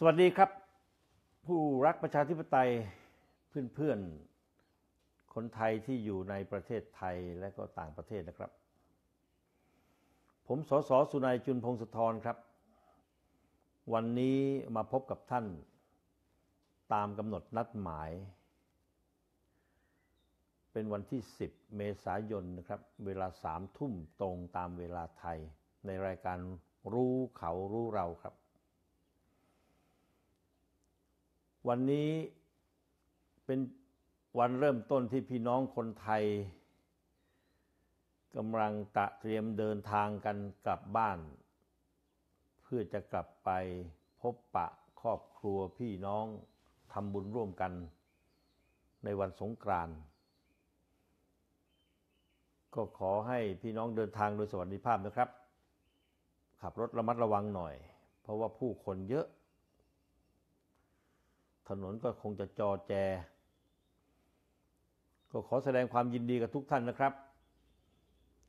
สวัสดีครับ ผู้รักประชาธิปไตยเพื่อนๆ คนไทยที่อยู่ในประเทศไทยและก็ต่างประเทศนะครับ ผมสสสุนัยจุนพงศธรครับ วันนี้มาพบกับท่านตามกำหนดนัดหมาย เป็นวันที่ 10 เมษายน นะครับ เวลาสามทุ่มตรงตามเวลาไทย ในรายการรู้เขารู้เราครับวันนี้เป็นวันเริ่มต้นที่พี่น้องคนไทยกำลังตะเตรียมเดินทางกันกลับบ้าน เพื่อจะกลับไปพบปะครอบครัวพี่น้องทำบุญร่วมกันในวันสงกรานต์ก็ขอให้พี่น้องเดินทางโดยสวัสดิภาพนะครับ ขับรถระมัดระวังหน่อย เพราะว่าผู้คนเยอะถนนก็คงจะจอแจ ก็ขอแสดงความยินดีกับทุกท่านนะครับ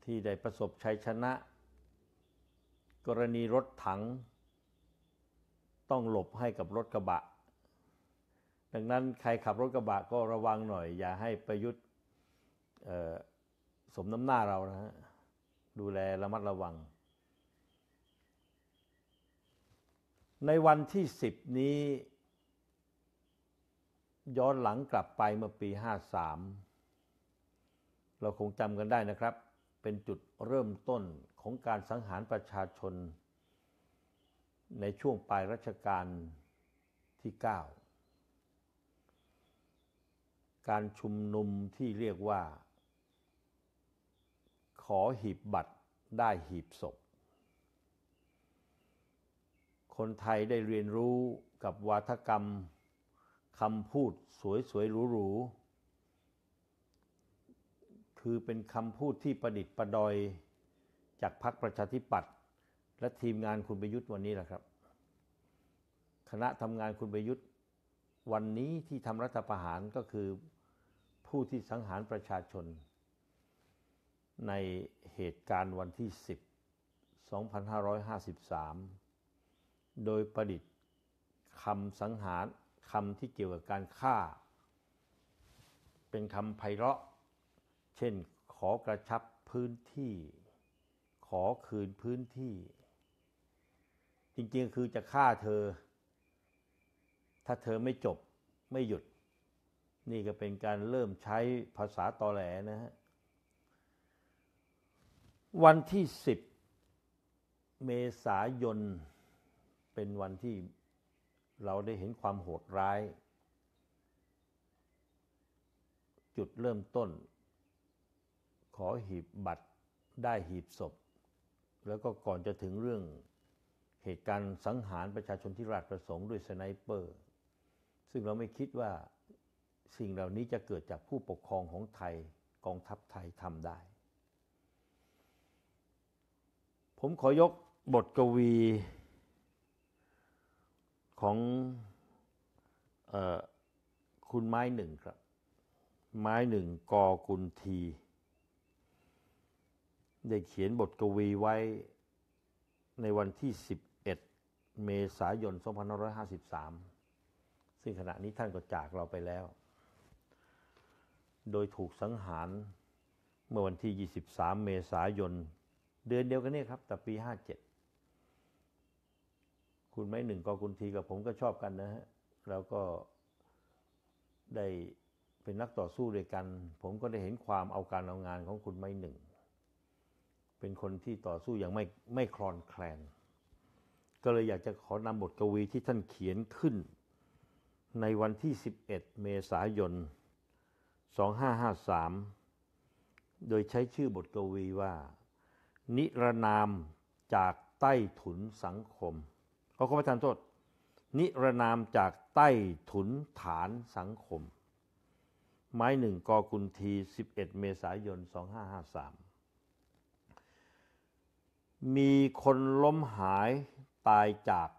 ที่ได้ประสบชัยชนะ กรณีรถถัง ต้องหลบให้กับรถกระบะ ดังนั้นใครขับรถกระบะก็ระวังหน่อย อย่าให้ประยุทธ์สมน้ำหน้าเรานะฮะดูแลระมัดระวัง ในวันที่10นี้ย้อนหลังกลับไปเมื่อปี 53 เราคงจำกันได้นะครับ เป็นจุดเริ่มต้นของการสังหารประชาชน ในช่วงปลายรัชกาลที่ 9 การชุมนุมที่เรียกว่า ขอหีบบัตรได้หีบศพ คนไทยได้เรียนรู้กับวาทกรรมคำพูด สวย ๆ หรูๆคือเป็นคำพูดที่ประดิษฐ์ประดอยจากพรรคประชาธิปัตย์และทีมงานคุณประยุทธ์วันนี้แหละครับ คณะทำงานคุณประยุทธ์วันนี้ที่ทำรัฐประหารก็คือผู้ที่สังหารประชาชน ในเหตุการณ์วันที่ 10 2553 โดยประดิษฐ์คำสังหารคำที่เกี่ยวกับการฆ่า เป็นคำไพเราะ เช่นขอกระชับพื้นที่ ขอคืนพื้นที่ จริงๆคือจะฆ่าเธอ ถ้าเธอไม่จบไม่หยุด นี่ก็เป็นการเริ่มใช้ภาษาตอแหลนะฮะวันที่10เมษายน เป็นวันที่เราได้เห็นความโหดร้าย จุดเริ่มต้น ขอหีบบัตรได้หีบศพ แล้วก็ก่อนจะถึงเรื่องเหตุการณ์สังหารประชาชนที่ราชประสงค์ด้วยสไนเปอร์ ซึ่งเราไม่คิดว่าสิ่งเหล่านี้จะเกิดจากผู้ปกครองของไทยกองทัพไทยทำได้ ผมขอยกบทกวีของอคุณไม้หนึ่งครับ ไม้หนึ่งกอกุลที ได้เขียนบทกวีไว้ในวันที่ 11 เมษายน2553 ซึ่งขณะนี้ท่านก็จากเราไปแล้ว โดยถูกสังหารเมื่อวันที่ 23 เมษายน เดือนเดียวกันนี่ครับ แต่ปี 57คุณไม่หนึ่งกอคุณทีกับผมก็ชอบกันนะฮะแล้วก็ได้เป็นนักต่อสู้ด้วยกัน ผมก็ได้เห็นความเอาการเอางานของคุณไม่หนึ่ง เป็นคนที่ต่อสู้อย่างไม่ไม่คลอนแคลน ก็เลยอยากจะขอนำบทกวีที่ท่านเขียนขึ้น ในวันที่ 11 เมษายน2553 โดยใช้ชื่อบทกวีว่า นิรนามจากใต้ถุนสังคมรขคุณประทานโทษ นิรนามจากใต้ถุนฐานสังคมไมยหนึ่งกอกุนที 11 เมษายน 2553 มีคนล้มหายตายจาก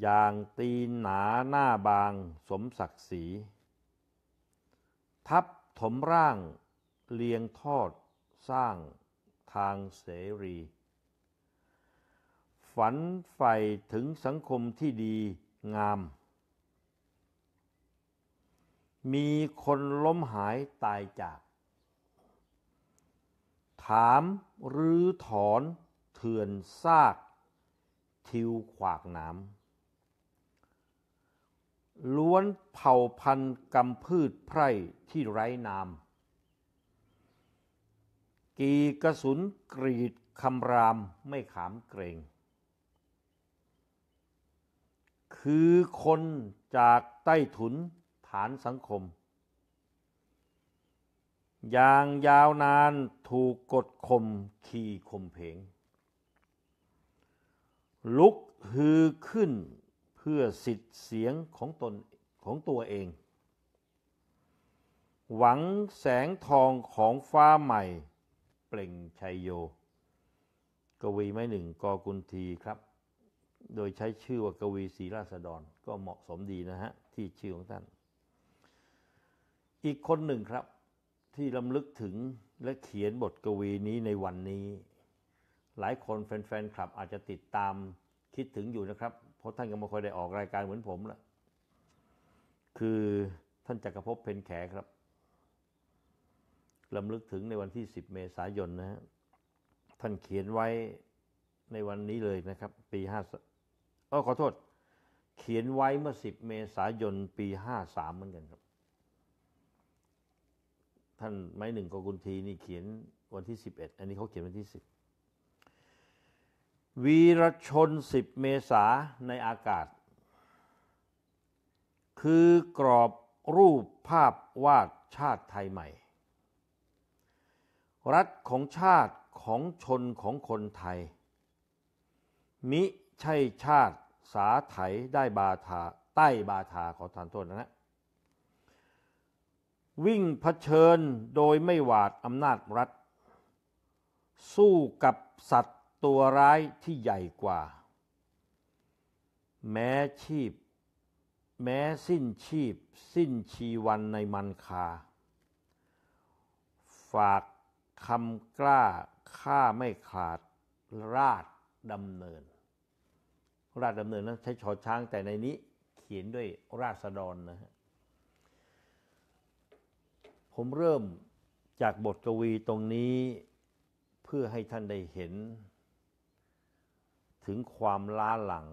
อย่างตีหนาหน้าบางสมศักดิ์ศรี ทับถมร่างเลียงทอดสร้างทางเสรีฝันใฝ่ถึงสังคมที่ดีงาม มีคนล้มหายตายจาก ถามรื้อถอนเถื่อนซากทิวขวากหนามล้วนเผ่าพันธุ์กำพืชไพร่ที่ไร้นามกีกระสุนกรีดคำรามไม่ขามเกรงคือคนจากใต้ถุนฐานสังคม อย่างยาวนานถูกกดข่มขี่ข่มเพงลุกฮือขึ้นเพื่อสิทธิเสียงของตนของตัวเอง หวังแสงทองของฟ้าใหม่เปล่งชัยโยกวีไม่หนึ่งกอกุนทีครับโดยใช้ชื่อว่ากวีศรีราษฎรก็เหมาะสมดีนะฮะที่ชื่อของท่าน อีกคนหนึ่งครับที่ลำลึกถึงและเขียนบทกวีนี้ในวันนี้ หลายคนแฟนๆครับ อาจจะติดตามคิดถึงอยู่นะครับ เพราะท่านก็ไม่ค่อยได้ออกรายการเหมือนผมละคือท่านจักรภพเพนแขครับลำลึกถึงในวันที่ 10 เมษายนนะฮะท่านเขียนไว้ในวันนี้เลยนะครับ ปีเออขอโทษเขียนไว้เมื่อ 10 เมษายนปี 53 เหมือนกันครับ ท่านไม้หนึ่งกกุลทีนี่เขียนวันที่ 11 อันนี้เขาเขียนวันที่ 10 วีรชน10 เมษาในอากาศ คือกรอบรูปภาพวาดชาติไทยใหม่ รัฐของชาติของชนของคนไทยมิใช่ชาติสาไถ ได้บาทาใต้บาทาขอทานโทษนะนะ วิ่งเผชิญโดยไม่หวาด อำนาจรัฐ สู้กับสัตว์ตัวร้ายที่ใหญ่กว่า แม้ชีพ แม้สิ้นชีพ สิ้นชีวันในมันคา ฝากคำกล้าข้าไม่ขาดราดดำเนินราชดำเนินนั้นใช้ชอช้างแต่ในนี้เขียนด้วยราษฎรนะฮะผมเริ่มจากบทกวีตรงนี้ เพื่อให้ท่านได้เห็น ถึงความล้าหลัง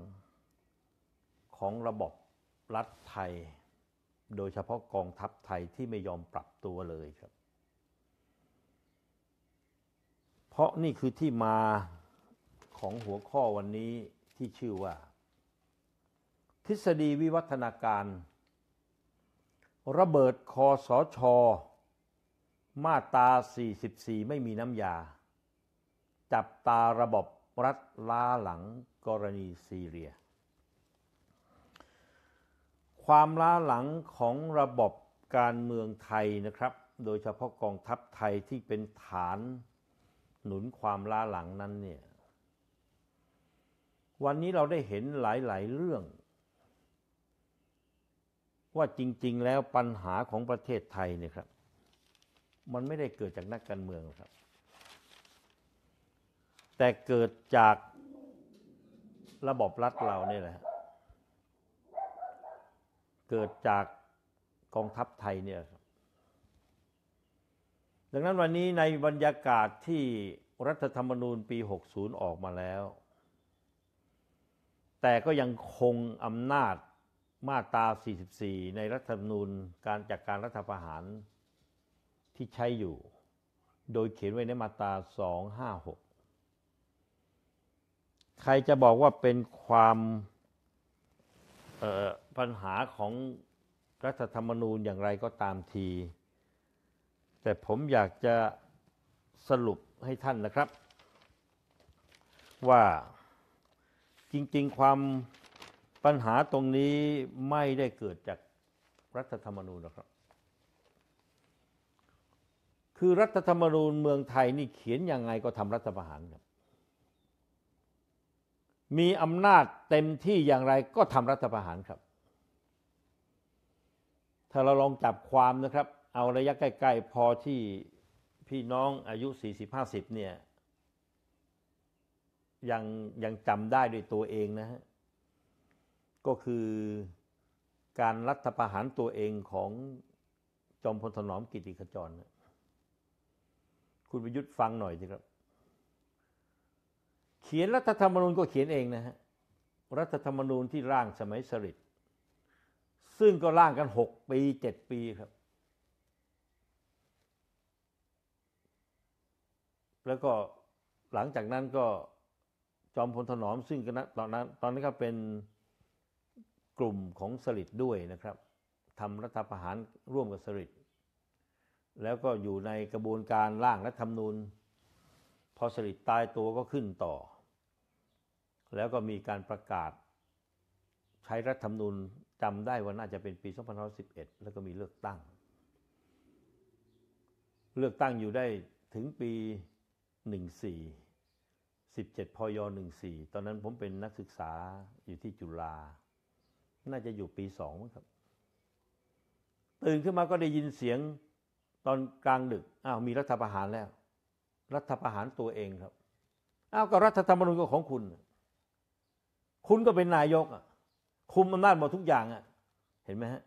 ของระบบรัฐไทย โดยเฉพาะกองทัพไทยที่ไม่ยอมปรับตัวเลยครับ เพราะนี่คือที่มาของหัวข้อวันนี้ที่ชื่อว่าทฤษฎีวิวัฒนาการ ระเบิดคอสอชอมาตา 44 ไม่มีน้ำยา จับตาระบบรัฐล้าหลังกรณีซีเรีย ความล้าหลังของระบบการเมืองไทยนะครับ โดยเฉพาะกองทัพไทยที่เป็นฐานหนุนความล้าหลังนั้นเนี่ยวันนี้เราได้เห็นหลายๆเรื่อง ว่าจริง ๆ แล้วปัญหาของประเทศไทยเนี่ยครับ มันไม่ได้เกิดจากนักการเมืองครับ แต่เกิดจากระบบรัฐเราเนี่ยแหละเกิดจากกองทัพไทยเนี่ยครับดังนั้นวันนี้ในบรรยากาศที่รัฐธรรมนูญปี 60 ออกมาแล้วแต่ก็ยังคงอำนาจมาตรา 44 ในรัฐธรรมนูญการจัดกการรัฐประหารที่ใช้อยู่ โดยเขียนไว้ในมาตรา 256 ใครจะบอกว่าเป็นความปัญหาของรัฐธรรมนูญอย่างไรก็ตามที แต่ผมอยากจะสรุปให้ท่านนะครับว่าจริงๆ ความปัญหาตรงนี้ไม่ได้เกิดจากรัฐธรรมนูญนะครับ คือรัฐธรรมนูญเมืองไทยนี่เขียนยังไงก็ทำรัฐประหารครับ มีอำนาจเต็มที่อย่างไรก็ทำรัฐประหารครับ ถ้าเราลองจับความนะครับ เอาระยะใกล้ๆพอที่พี่น้องอายุ40-50เนี่ยยังยังจำได้ด้วยตัวเองนะฮะ ก็คือการรัฐประหารตัวเองของจอมพลถนอมกิติขจรนยคุณประยุทธ์ฟังหน่อยสิครับ เขียนรัฐธรรมนูญก็เขียนเองนะฮะ รัฐธรรมนูญที่ร่างสมัยสรษิ์ซึ่งก็ร่างกันหกปีเจ็ดปีครับ แล้วก็หลังจากนั้นก็จอมพลถนอมซึ่งตอนนั้น ตอนนั้นก็เป็นกลุ่มของสลิดด้วยนะครับทำรัฐประหารร่วมกับสลิดแล้วก็อยู่ในกระบวนการร่างรัฐธรรมนูญ พอสลิดตายตัวก็ขึ้นต่อ แล้วก็มีการประกาศใช้รัฐธรรมนูญจำได้ว่าน่าจะเป็นปี2511 แล้วก็มีเลือกตั้ง เลือกตั้งอยู่ได้ถึงปี14 17พย14ตอนนั้นผมเป็นนักศึกษาอยู่ที่จุฬา น่าจะอยู่ปีสองครับ ตื่นขึ้นมาก็ได้ยินเสียงตอนกลางดึก อ้าวมีรัฐประหารแล้ว รัฐประหารตัวเองครับ อ้าวก็รัฐธรรมนูญของคุณ คุณก็เป็นนายกอ่ะ คุมอำนาจหมดทุกอย่างอ่ะ เห็นไหมฮะ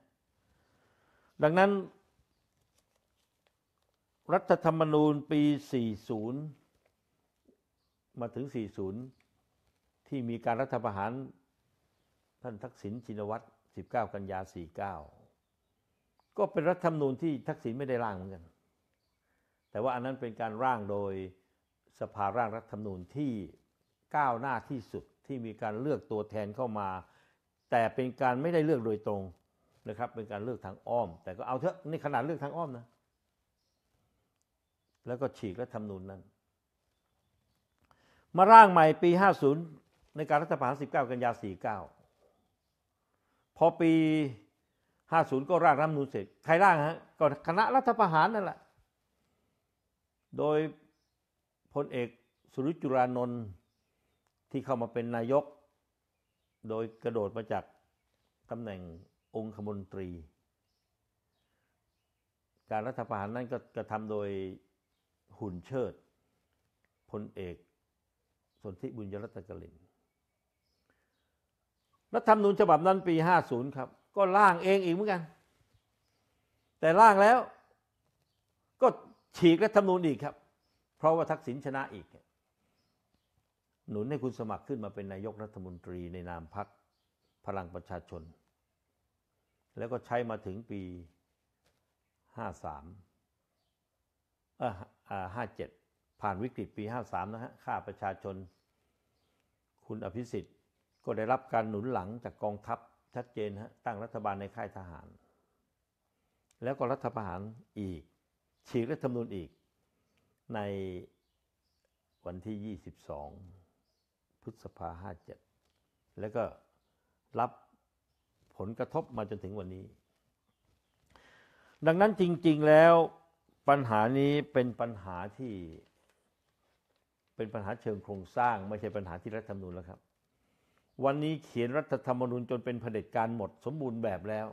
ดังนั้น รัฐธรรมนูญปี 40มาถึง 40 ที่มีการรัฐประหารท่านทักษิณชินวัตร19 กันยา 49 ก็เป็นรัฐธรรมนูญที่ทักษิณไม่ได้ร่างเหมือนกัน แต่ว่าอันนั้นเป็นการร่างโดยสภาร่างรัฐธรรมนูญที่ก้าวหน้าที่สุดที่มีการเลือกตัวแทนเข้ามา แต่เป็นการไม่ได้เลือกโดยตรงนะครับ เป็นการเลือกทางอ้อม แต่ก็เอาเถอะนี่ขนาดเลือกทางอ้อมนะ แล้วก็ฉีกรัฐธรรมนูญนั้นมาร่างใหม่ปี 50 ในการรัฐประหาร 19 กันยา 49 พอปี 50 ก็ร่างรัฐมนูลเสร็จใครร่างฮะ ก็คณะรัฐประหารนั่นแหละ โดยพลเอกสุริจุรานนท์ที่เข้ามาเป็นนายก โดยกระโดดมาจากตำแหน่งองคมนตรี การรัฐประหารนั้นก็กระทำโดยหุ่นเชิดพลเอกนธิบุญยรัตกลินรัฐธรรมนูญฉบับนั้นปี 50 ครับ ก็ร่างเองอีกเหมือนกัน แต่ร่างแล้ว ก็ฉีกรัฐธรรมนูญอีกครับ เพราะว่าทักษิณชนะอีก หนุนให้คุณสมัครขึ้นมาเป็นนายกรัฐมนตรีในนามพรรคพลังประชาชน แล้วก็ใช้มาถึงปี 53เออ57 ผ่านวิกฤตปี 53 นะฮะข่าประชาชนคุณอภิสิทธิ์ก็ได้รับการหนุนหลังจากกองทัพ ชัดเจนฮะตั้งรัฐบาลในค่ายทหาร แล้วก็รัฐประหารอีก ฉีกรัฐธรรมนูญอีก ในวันที่ 22พฤษภา57 แล้วก็รับผลกระทบมาจนถึงวันนี้ ดังนั้นจริงๆแล้วปัญหานี้เป็นปัญหาที่เป็นปัญหาเชิงโครงสร้างไม่ใช่ปัญหาที่รัฐธรรมนูญแล้วครับ วันนี้เขียนรัฐธรรมนูญจนเป็นเผด็จการหมด สมบูรณ์แบบแล้ว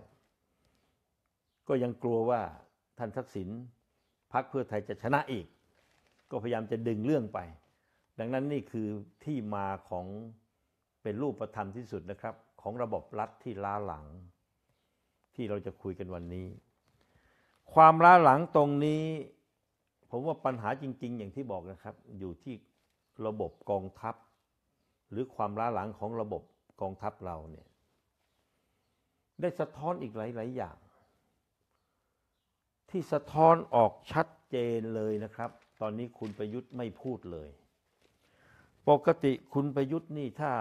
ก็ยังกลัวว่าท่านทักษิณพักเพื่อไทยจะชนะอีก ก็พยายามจะดึงเรื่องไป ดังนั้นนี่คือที่มาของเป็นรูปธรรมที่สุดนะครับ ของระบบรัฐที่ล้าหลังที่เราจะคุยกันวันนี้ ความล้าหลังตรงนี้ ผมว่าปัญหาจริงๆ อย่างที่บอกนะครับอยู่ที่ระบบกองทัพ หรือความล้าหลังของระบบกองทัพเราเนี่ยได้สะท้อนอีกหลาย ๆ อย่าง ที่สะท้อนออกชัดเจนเลยนะครับ ตอนนี้คุณประยุทธ์ไม่พูดเลย ปกติคุณประยุทธ์นี่ถ้า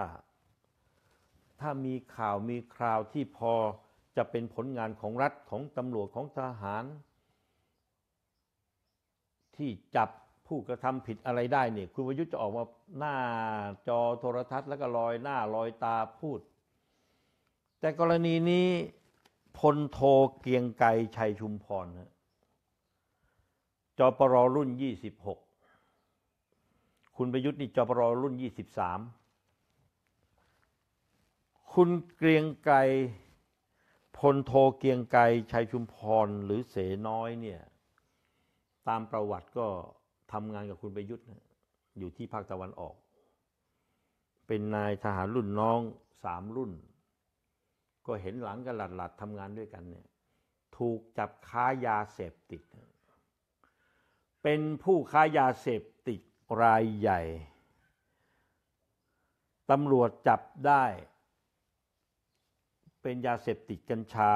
ถ้ามีข่าวมีคราวที่พอจะเป็นผลงานของรัฐของตำรวจของทหาร ที่จับผู้กระทำผิดอะไรได้เนี่ยคุณวิยุทธ์จะออกมาหน้าจอโทรทัศน์ แล้วก็ลอยหน้าลอยตาพูด แต่กรณีนี้พลโทเกียงไกรชัยชุมพรนอจปรรุ่น 26 คุณประยุทธ์นี่จอปรรุ่น 23 คุณเกรียงไกรพลโทเกียงไกรชัยชุมพรหรือเสน้อยเนี่ยตามประวัติก็ทำงานกับคุณประยุทธ์อยู่ที่ภาคตะวันออก เป็นนายทหารรุ่นน้องสามรุ่น ก็เห็นหลังกัน หลัดหลัดทำงานด้วยกันเนี่ยถูกจับค้ายาเสพติด เป็นผู้ค้ายาเสพติดรายใหญ่ตำรวจจับได้ เป็นยาเสพติดกัญชา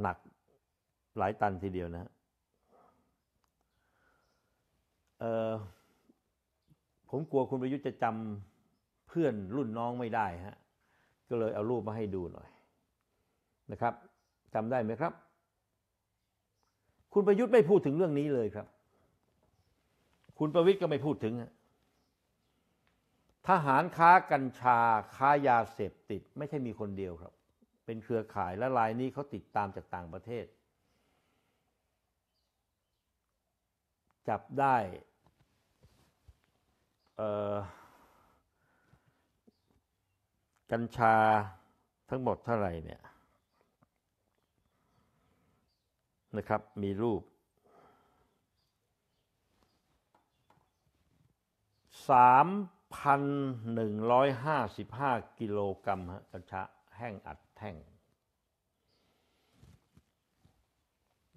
หนักหลายตันทีเดียวนะผมกลัวคุณประยุทธ์จะจำเพื่อนรุ่นน้องไม่ได้ฮะก็เลยเอารูปมาให้ดูหน่อยนะครับจำได้ไหมครับ คุณประยุทธ์ไม่พูดถึงเรื่องนี้เลยครับ คุณประวิทย์ก็ไม่พูดถึงทหารค้ากัญชาค้ายาเสพติด ไม่ใช่มีคนเดียวครับ เป็นเครือข่ายและรายนี้เขาติดตามจากต่างประเทศ จับได้กัญชาทั้งหมดเท่าไหร่เนี่ยนะครับ มีรูปสามพันหนึ่งร้อยห้าสิบห้ากิโลกรัมกัญชาแห้งอัดแท่ง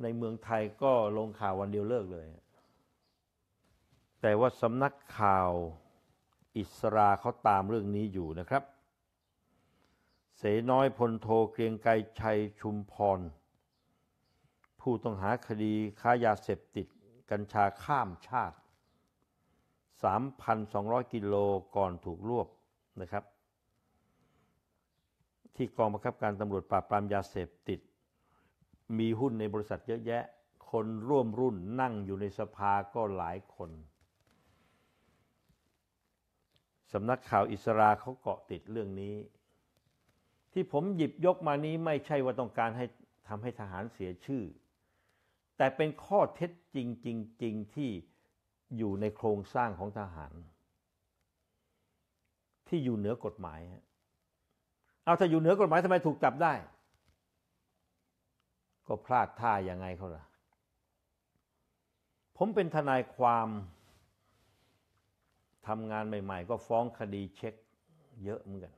ในเมืองไทยก็ลงข่าววันเดียวเลิกเลยแต่ว่า สำนักข่าวอิสราเขาตามเรื่องนี้อยู่นะครับ เสน้อยพลโทเกรียงไกรชัยชุมพร ผู้ต้องหาคดีค้ายาเสพติด กัญชาข้ามชาติ 3,200 กิโลก่อนถูกรวบนะครับ ที่กองบังคับการตำรวจปราบปรามยาเสพติด มีหุ้นในบริษัทเยอะแยะ คนร่วมรุ่นนั่งอยู่ในสภาก็หลายคนสำนักข่าวอิสราเขาเกาะติดเรื่องนี้ ที่ผมหยิบยกมานี้ไม่ใช่ว่าต้องการให้ทำให้ทหารเสียชื่อ แต่เป็นข้อเท็จจริงจริงๆที่อยู่ในโครงสร้างของทหาร ที่อยู่เหนือกฎหมาย เอาถ้าอยู่เหนือกฎหมายทำไมถูกจับได้ ก็พลาดท่ายังไงเขาล่ะ ผมเป็นทนายความทำงานใหม่ ๆ ก็ฟ้องคดีเช็คเยอะเหมือนกัน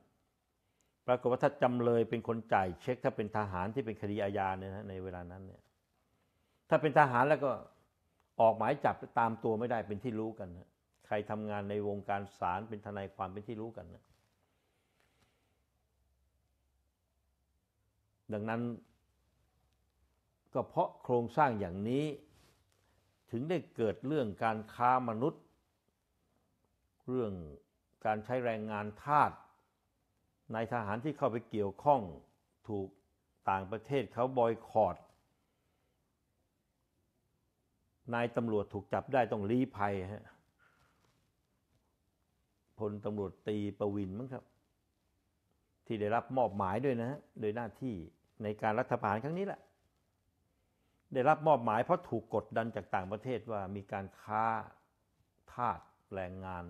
ปรากฏว่าถ้าจำเลยเป็นคนจ่ายเช็คถ้าเป็นทหารที่เป็นคดีอาญาเนี่ยนะในเวลานั้นเนี่ยถ้าเป็นทหารแล้วก็ออกหมายจับตามตัวไม่ได้เป็นที่รู้กันใครทำงานในวงการศาลเป็นทนายความเป็นที่รู้กันนะดังนั้นก็เพราะโครงสร้างอย่างนี้ถึงได้เกิดเรื่องการค้ามนุษย์เรื่องการใช้แรงงานทาสนายทหารที่เข้าไปเกี่ยวข้องถูกต่างประเทศเขาบอยคอรดนายตำรวจถูกจับได้ต้องรีภัยฮะพลตำรวจตีประวินมั้งครับ ที่ได้รับมอบหมายด้วยนะฮะโดยหน้าที่ในการรัฐประหารครั้งนี้แหละ ได้รับมอบหมายเพราะถูกกดดันจากต่างประเทศว่ามีการค้าทาสแรงงาน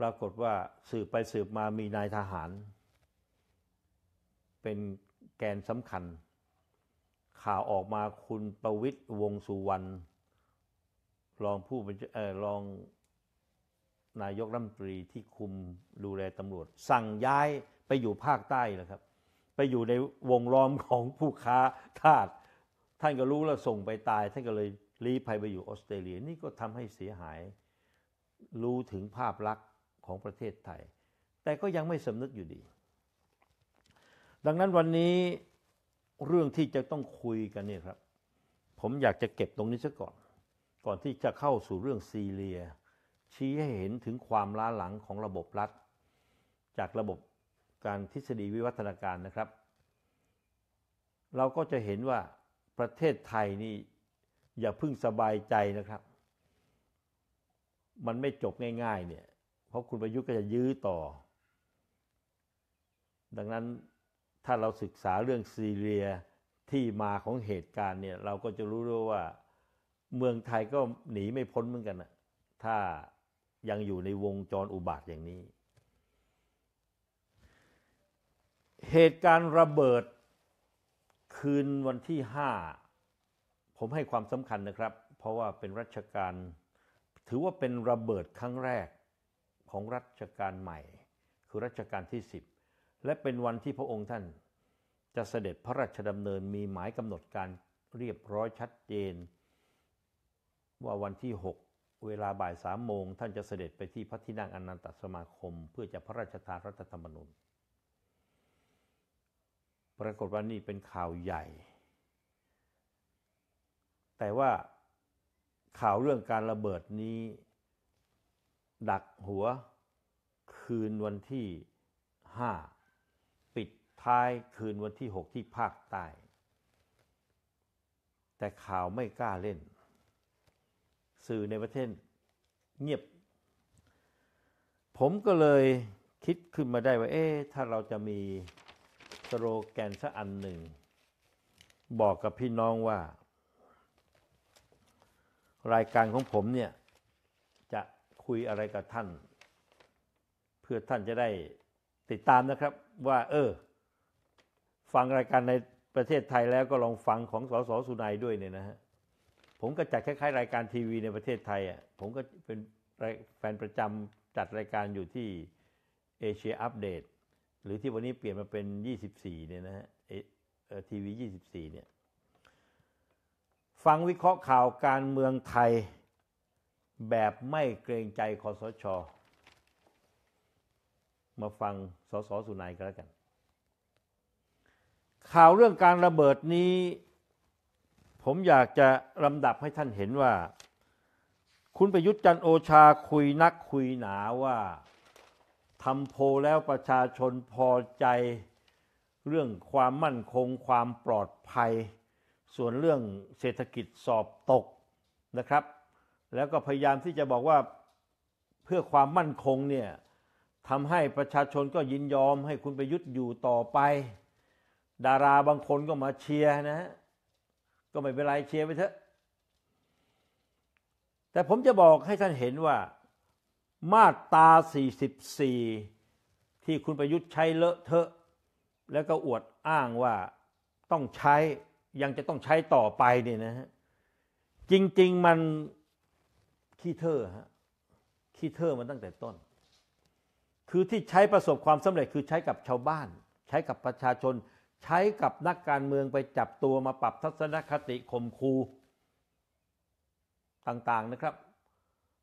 ปรากฏว่าสืบไปสืบมามีนายทหาร เป็นแกนสำคัญ ข่าวออกมาคุณประวิทย์วงสุวรรณรองผู้เออรองนายกรัฐมนตรีที่คุมดูแลตำรวจ สั่งย้ายไปอยู่ภาคใต้แล้วครับ ไปอยู่ในวงล้อมของผู้ค้าทาสท่านก็รู้แล้วส่งไปตาย ท่านก็เลยลี้ภัยไปอยู่ออสเตรเลียนี่ก็ทำให้เสียหาย รู้ถึงภาพลักษณ์ของประเทศไทย แต่ก็ยังไม่สำนึกอยู่ดี ดังนั้นวันนี้เรื่องที่จะต้องคุยกันเนี่ยครับ ผมอยากจะเก็บตรงนี้ซะก่อนก่อนที่จะเข้าสู่เรื่องซีเรีย ชี้ให้เห็นถึงความล้าหลังของระบบรัฐ จากระบบการทฤษฎีวิวัฒนาการนะครับ เราก็จะเห็นว่าประเทศไทยนี่อย่าพึ่งสบายใจนะครับ มันไม่จบง่ายๆ เนี่ยเพราะคุณประยุทธ์ก็จะยื้อต่อ ดังนั้นถ้าเราศึกษาเรื่องซีเรียที่มาของเหตุการณ์เนี่ยเราก็จะรู้ด้วยว่าเมืองไทยก็หนีไม่พ้นเหมือนกันนะถ้ายังอยู่ในวงจรอุบาทอย่างนี้ เหตุการณ์ระเบิดคืนวันที่ห้าผมให้ความสำคัญนะครับ เพราะว่าเป็นรัชการถือว่าเป็นระเบิดครั้งแรกของรัชกาลใหม่ คือรัชกาลที่ 10 และเป็นวันที่พระองค์ท่านจะเสด็จพระราชดำเนินมีหมายกำหนดการเรียบร้อยชัดเจน ว่าวันที่ 6 เวลาบ่ายสามโมง ท่านจะเสด็จไปที่พระที่นั่งอนันตสมาคม เพื่อจะพระราชทานรัฐธรรมนูญปรากฏว่านี่เป็นข่าวใหญ่ แต่ว่าข่าวเรื่องการระเบิดนี้ดักหัวคืนวันที่ 5 ปิดท้ายคืนวันที่ 6 ที่ภาคใต้แต่ข่าวไม่กล้าเล่น สื่อในประเทศเงียบ ผมก็เลยคิดขึ้นมาได้ว่าเอ๊ะ ถ้าเราจะมีสโลแกนสักอันหนึ่ง บอกกับพี่น้องว่า รายการของผมเนี่ยคุยอะไรกับท่านเพื่อท่านจะได้ติดตามนะครับว่า เออ ฟังรายการในประเทศไทยแล้วก็ลองฟังของสสสุนัยด้วยเนี่ยนะฮะผมก็จัดคล้ายๆรายการทีวีในประเทศไทยอ่ะผมก็เป็นแฟนประจำจัดรายการอยู่ที่เอเชียอัปเดตหรือที่วันนี้เปลี่ยนมาเป็น 24เนี่ยนะฮะทีวี24เนี่ยฟังวิเคราะห์ข่าวการเมืองไทยแบบไม่เกรงใจคอสชมาฟังสสสุนายกันแล้วกัน ข่าวเรื่องการระเบิดนี้ ผมอยากจะลำดับให้ท่านเห็นว่า คุณประยุทธ์จันโอชาคุยนักคุยหนาว่าทำโพแล้วประชาชนพอใจเรื่องความมั่นคงความปลอดภัย ส่วนเรื่องเศรษฐกิจสอบตกนะครับแล้วก็พยายามที่จะบอกว่าเพื่อความมั่นคงเนี่ยทำให้ประชาชนก็ยินยอมให้คุณประยุทธ์อยู่ต่อไป ดาราบางคนก็มาเชียร์นะ ก็ไม่เป็นไรเชียร์ไปเถอะ แต่ผมจะบอกให้ท่านเห็นว่ามาตา44 ที่คุณประยุทธ์ใช้เลอะเทอะ แล้วก็อวดอ้างว่าต้องใช้ยังจะต้องใช้ต่อไปเนี่ยนะฮะจริง ๆมันขี้เถอฮะขี้เถอมันตั้งแต่ต้น คือที่ใช้ประสบความสำเร็จคือใช้กับชาวบ้าน ใช้กับประชาชนใช้กับนักการเมืองไปจับตัวมาปรับทัศนคติข่มคูต่าง ๆนะครับ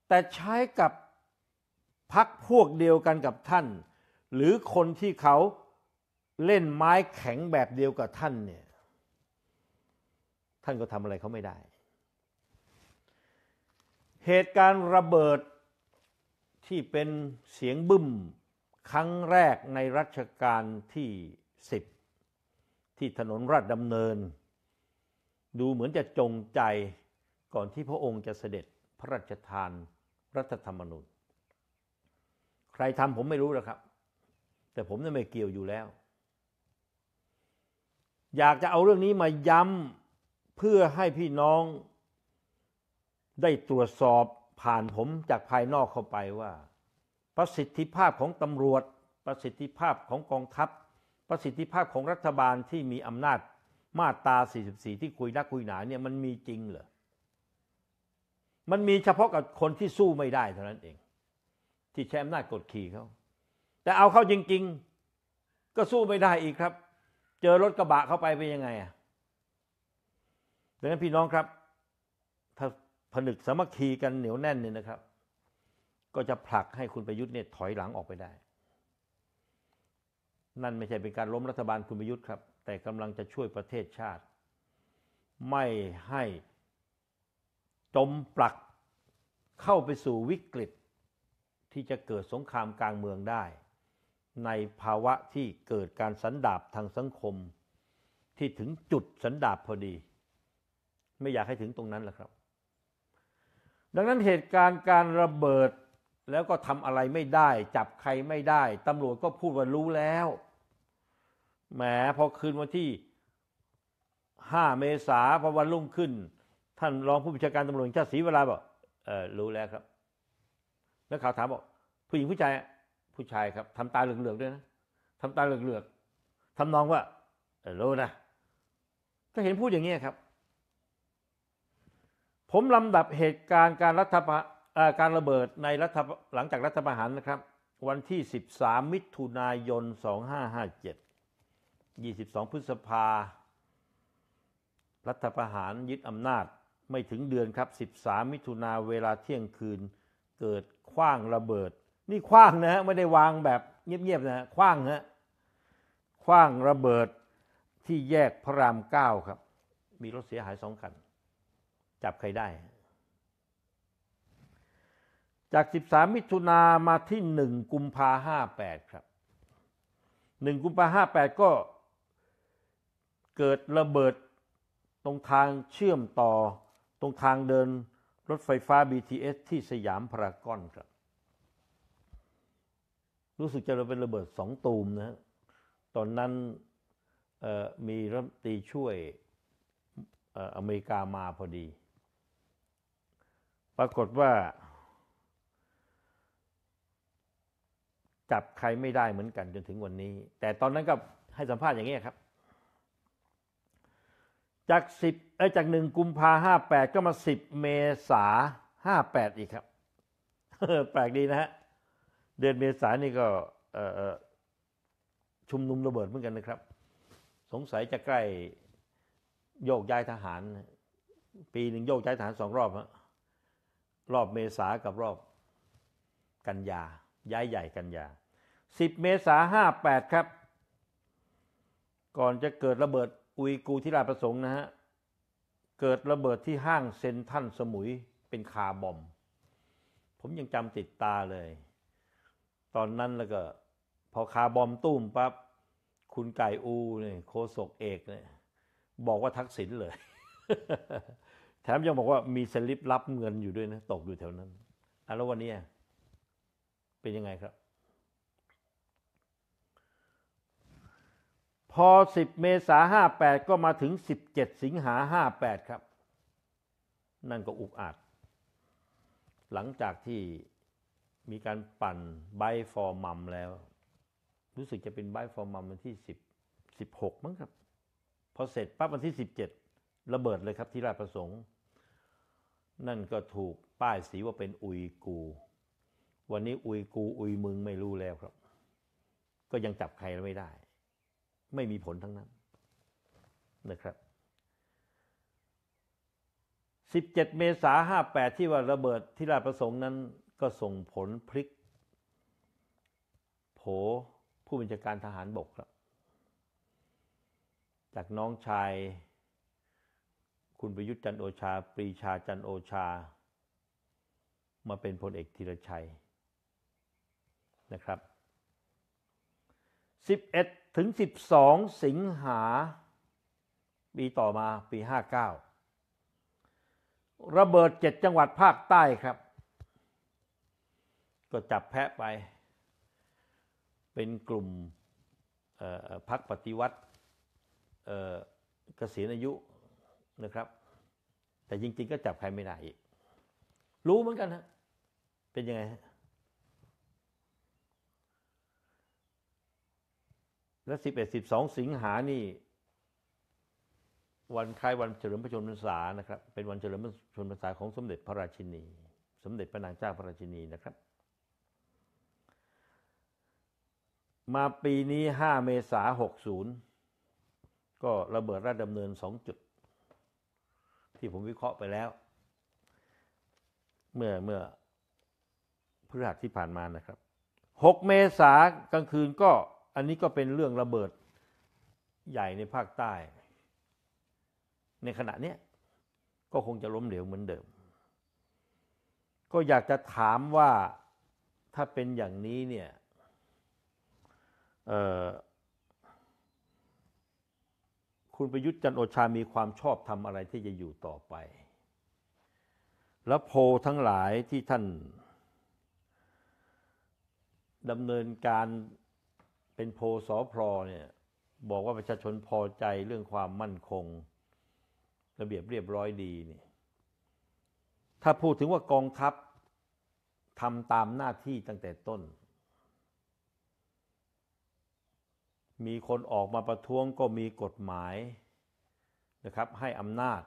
แต่ใช้กับพักพวกเดียวกันกับท่าน หรือคนที่เขาเล่นไม้แข็งแบบเดียวกับท่านเนี่ยท่านก็ทำอะไรเขาไม่ได้เหตุการณ์ระเบิดที่เป็นเสียงบึ้มครั้งแรกในรัชกาลที่10ที่ถนนราชดำเนิน ดูเหมือนจะจงใจก่อนที่พระองค์จะเสด็จพระราชทานรัฐธรรมนูญใครทำผมไม่รู้นะครับ แต่ผมจะไม่เกี่ยวอยู่แล้ว อยากจะเอาเรื่องนี้มาย้ำเพื่อให้พี่น้องได้ตรวจสอบผ่านผมจากภายนอกเข้าไปว่า ประสิทธิภาพของตำรวจประสิทธิภาพของกองทัพ ประสิทธิภาพของรัฐบาลที่มีอำนาจ มาตรา44 ที่คุยนักคุยหนาเนี่ย มันมีจริงเหรอมันมีเฉพาะกับคนที่สู้ไม่ได้ เท่านั้นเอง ที่ใช้อำนาจกดขี่เขาแต่เอาเข้าจริง ๆ ก็สู้ไม่ได้อีกครับ เจอรถกระบะเข้าไปเป็นยังไงอ่ะดังนั้นพี่น้องครับผนึกสมัคคีกันเหนียวแน่นเนี่ยนะครับ ก็จะผลักให้คุณประยุทธ์เนี่ยถอยหลังออกไปได้ นั่นไม่ใช่เป็นการล้มรัฐบาลคุณประยุทธ์ครับ แต่กำลังจะช่วยประเทศชาติ ไม่ให้จมปลักเข้าไปสู่วิกฤต ที่จะเกิดสงครามกลางเมืองได้ ในภาวะที่เกิดการสันดาบ ทางสังคมที่ถึงจุดสันดาบ พอดี ไม่อยากให้ถึงตรงนั้นแหละครับดังนั้นเหตุการณ์การระเบิด แล้วก็ทำอะไรไม่ได้ จับใครไม่ได้ตำรวจก็พูดว่ารู้แล้วแหมพอคืนวันที่ 5 เมษาพอวันรุ่งขึ้น ท่านรองผู้บัญชาการตำรวจชาติศรีเวลาบอกเออรู้แล้วครับนักข่าวถามบอกผู้หญิงผู้ชายผู้ชายครับทำตาเหลือกๆด้วยนะทำตาเหลือกๆทำนองว่ารู้นะก็เห็นพูดอย่างนี้ครับผมลำดับเหตุการณ์การรัฐประการระเบิดในรัฐหลังจากรัฐประหารนะครับ วันที่ 13 มิถุนายน 2557 22 พฤษภารัฐประหารยึดอำนาจไม่ถึงเดือนครับ 13 มิถุนาเวลาเที่ยงคืนเกิดคว้างระเบิด นี่คว้างนะฮะไม่ได้วางแบบเงียบๆนะคว้างฮะคว้างระเบิดที่แยกพระรามเก้าครับ มีรถเสียหายสองคันจับใครได้ จาก 13 มิถุนามาที่ 1 กุมภาห้าแปดครับ 1 กุมภาห้าแปดก็เกิดระเบิดตรงทางเชื่อมต่อตรงทางเดินรถไฟฟ้า BTS ที่สยามพารากอนครับ รู้สึกจะเป็นระเบิดสองตูมนะตอนนั้นมีรัฐตีช่วยอเมริกามาพอดีปรากฏว่า จับใครไม่ได้เหมือนกันจนถึงวันนี้ แต่ตอนนั้นก็ให้สัมภาษณ์อย่างนี้ครับ จากสิบไอ้จากหนึ่งกุมภาห้าแปด ก็มาสิบเมษาห้าแปดอีกครับ แปลกดีนะฮะเดือนเมษานี่ก็ชุมนุมระเบิดเหมือนกันนะครับ สงสัยจะใกล้โยกย้ายทหาร ปีหนึ่งโยกย้ายทหารสองรอบฮะรอบเมษากับรอบกันยา ย้ายใหญ่กันยา 10 เมษาห้าแปดครับ ก่อนจะเกิดระเบิดอุยกูที่ราชประสงค์นะฮะ เกิดระเบิดที่ห้างเซนทันสมุยเป็นคาบอม ผมยังจำติดตาเลย ตอนนั้นแล้วก็ พอคาบอมตุ้มปั๊บคุณไก่อูเนี่ยโคศกเอกเนี่ยบอกว่าทักษิณเลยแถมยังบอกว่า มีสลิปรับเงินอยู่ด้วยนะ ตกอยู่แถวนั้นอแล้ววันนี้ เป็นยังไงครับ พอ 10 เมษายน 58 ก็มาถึง 17 สิงหา 58 ครับ นั่นก็อุกอาจ หลังจากที่มีการปั่นไบฟอร์มัมแล้ว รู้สึกจะเป็นไบฟอร์มัมวันที่ 10 16มั้งครับ พอเสร็จปั๊บวันที่ 17 ระเบิดเลยครับที่ราชประสงค์นั่นก็ถูกป้ายสีว่าเป็นอุยกู วันนี้อุยกู อุยมึงไม่รู้แล้วครับ ก็ยังจับใครไม่ได้ ไม่มีผลทั้งนั้นนะครับ 17 เมษายน 58 ที่ว่าระเบิดที่ราชประสงค์นั้น ก็ส่งผลพลิก โผผู้บัญชาการทหารบกครับ จากน้องชายคุณประยุทธ์จันโอชา ปรีชาจันโอชา มาเป็นพลเอกธีรชัย นะครับ 11ถึง12 สิงหาปีต่อมาปี 59 ระเบิด 7 จังหวัดภาคใต้ครับ ก็จับแพะไปเป็นกลุ่มพักปฏิวัติเกษียณอายุนะครับแต่จริงๆก็จับใครไม่ได้อีกรู้เหมือนกันฮะเป็นยังไงฮะและสิบเอ็ดสิบสองสิงหานี่วันคล้ายวันเฉลิมพระชนมพรรษานะครับ เป็นวันเฉลิมพระชนมพรรษาของสมเด็จพระราชินี สมเด็จพระนางเจ้าพระราชินีนะครับ มาปีนี้ห้าเมษาหกศูนย์ก็ระเบิดราชดำเนินสองจุดที่ผมวิเคราะห์ไปแล้ว เมื่อเมื่อพฤหัสที่ผ่านมานะครับ6เมษากลางคืนก็อันนี้ก็เป็นเรื่องระเบิดใหญ่ในภาคใต้ ในขณะนี้ก็คงจะล้มเหลวเหมือนเดิม ก็อยากจะถามว่าถ้าเป็นอย่างนี้เนี่ยเอ่อคุณประยุทธ์จันโอชา มีความชอบทำอะไรที่จะอยู่ต่อไป และโพทั้งหลายที่ท่านดำเนินการเป็นโพสอพรอเนี่ยบอกว่าประชาชนพอใจเรื่องความมั่นคง ระเบียบเรียบร้อยดีนี่ ถ้าพูดถึงว่ากองทัพทำตามหน้าที่ตั้งแต่ต้นมีคนออกมาประท้วงก็มีกฎหมาย นะครับ ให้อำนาจ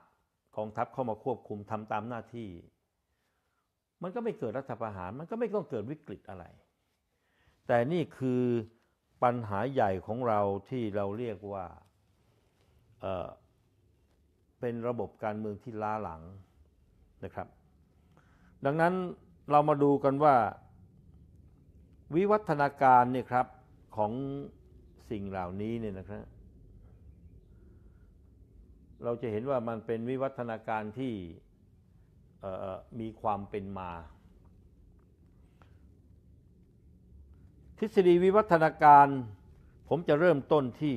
กองทัพเข้ามาควบคุมทำตามหน้าที่ มันก็ไม่เกิดรัฐประหาร มันก็ไม่ต้องเกิดวิกฤตอะไร แต่นี่คือปัญหาใหญ่ของเราที่เราเรียกว่าเเป็นระบบการเมืองที่ล้าหลังนะครับ ดังนั้นเรามาดูกันว่า วิวัฒนาการเนี่ยครับ ของสิ่งเหล่านี้เนี่ยนะครับ เราจะเห็นว่ามันเป็นวิวัฒนาการที่มีความเป็นมา ทฤษฎีวิวัฒนาการผมจะเริ่มต้นที่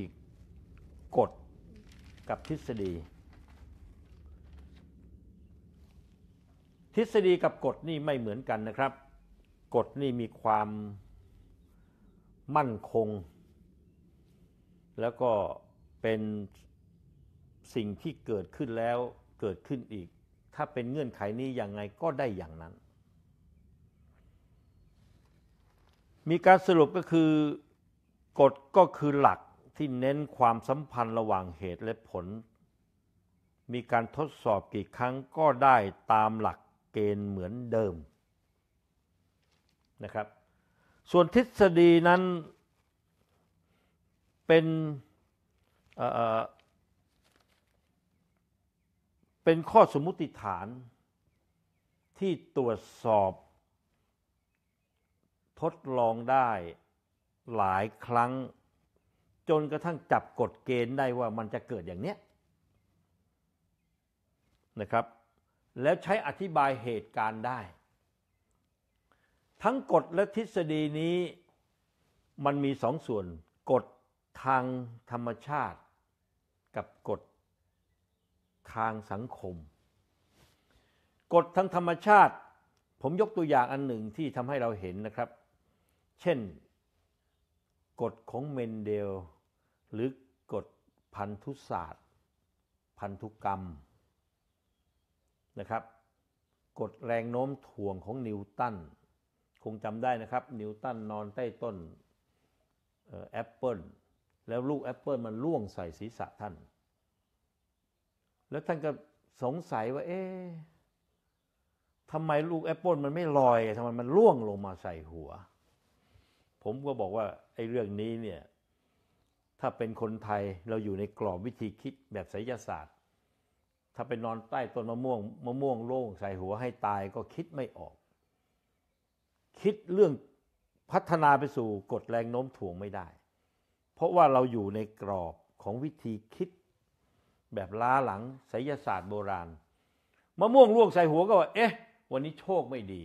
กฎกับทฤษฎี ทฤษฎีกับกฎนี่ไม่เหมือนกันนะครับ กฎนี่มีความมั่นคงแล้วก็เป็นสิ่งที่เกิดขึ้นแล้ว เกิดขึ้นอีก ถ้าเป็นเงื่อนไขนี้อย่างไงก็ได้อย่างนั้น มีการสรุปก็คือกฎก็คือหลักที่เน้นความสัมพันธ์ระหว่างเหตุและผล มีการทดสอบกี่ครั้งก็ได้ตามหลักเกณฑ์เหมือนเดิมนะครับ ส่วนทฤษฎีนั้นเป็นเป็นข้อสมมุติฐานที่ตรวจสอบทดลองได้หลายครั้ง จนกระทั่งจับกฎเกณฑ์ได้ว่ามันจะเกิดอย่างเนี้ยนะครับ แล้วใช้อธิบายเหตุการณ์ได้ ทั้งกฎและทฤษฎีนี้มันมีสองส่วน กฎทางธรรมชาติกับกฎทางสังคม กฎทางธรรมชาติ ผมยกตัวอย่างอันหนึ่งที่ทำให้เราเห็นนะครับ เช่น กฎของเมนเดล หรือกฎพันธุศาสตร์พันธุกรรมนะครับกฎแรงโน้มถ่วงของนิวตัน คงจำได้นะครับ นิวตันนอนใต้ต้นแอปเปิล Apple แล้วลูกแอปเปิลมันล่วงใส่ศีรษะท่าน แล้วท่านก็สงสัยว่า เอ๊ะทำไมลูกแอปเปิลมันไม่ลอยทำไมมันล่วงลงมาใส่หัว ผมก็บอกว่าไอ้เรื่องนี้เนี่ย ถ้าเป็นคนไทยเราอยู่ในกรอบวิธีคิดแบบไสยศาสตร์ ถ้าไปนอนใต้ต้นมะม่วง มะม่วงโล่งใส่หัวให้ตายก็คิดไม่ออก คิดเรื่องพัฒนาไปสู่กฎแรงโน้มถ่วงไม่ได้ราะว่าเราอยู่ในกรอบของวิธีคิดแบบล้าหลังไสยศาสตร์โบราณมะม่วงลวกใส่หัวก็ว่า เอ๊ะ วันนี้โชคไม่ดี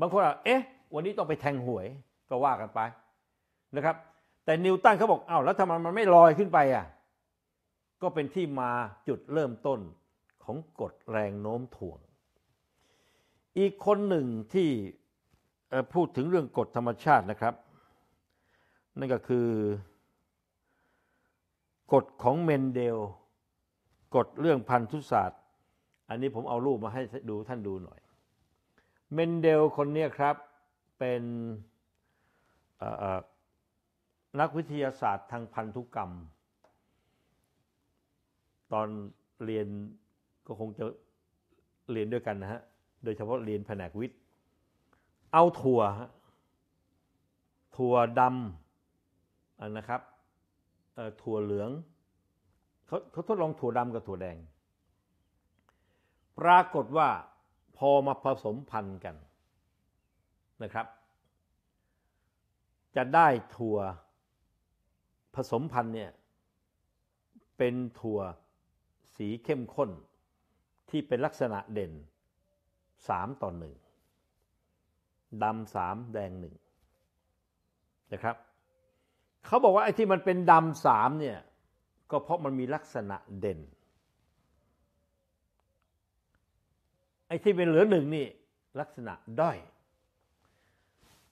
บางคนอ่ะเอ๊ะ วันนี้ต้องไปแทงหวยก็ว่ากันไปนะครับ แต่นิวตันเขาบอกอา้าวแล้วทำไมมันไม่ลอยขึ้นไปอ่ะก็เป็นที่มาจุดเริ่มต้นของกฎแรงโน้มถ่วง อีกคนหนึ่งที่พูดถึงเรื่องกฎธรรมชาตินะครับนั่นก็คือกฎของเมนเดล กฎเรื่องพันธุศาสตร์ อันนี้ผมเอารูปมาให้ดูท่านดูหน่อย เมนเดลคนนี้ครับเป็นนักวิทยาศาสตร์ทางพันธุกรรม ตอนเรียนก็คงจะเรียนด้วยกันนะฮะ โดยเฉพาะเรียนแผนกวิทย์ เอาถั่ว ถั่วดำนะครับถั่วเหลืองเขาเขาทดลองถั่วดำกับถั่วแดง ปรากฏว่าพอมาผสมพันธุ์กันนะครับ จะได้ถั่วผสมพันธุ์เนี่ยเป็นถั่วสีเข้มข้น ที่เป็นลักษณะเด่น 3 ต่อ 1ดำา3แดง1นะครับเขาบอกว่าไอ้ที่มันเป็นดำสามเนี่ยก็เพราะมันมีลักษณะเด่นไอ้ที่เป็นเหลือหนึ่งนี่ลักษณะด้อย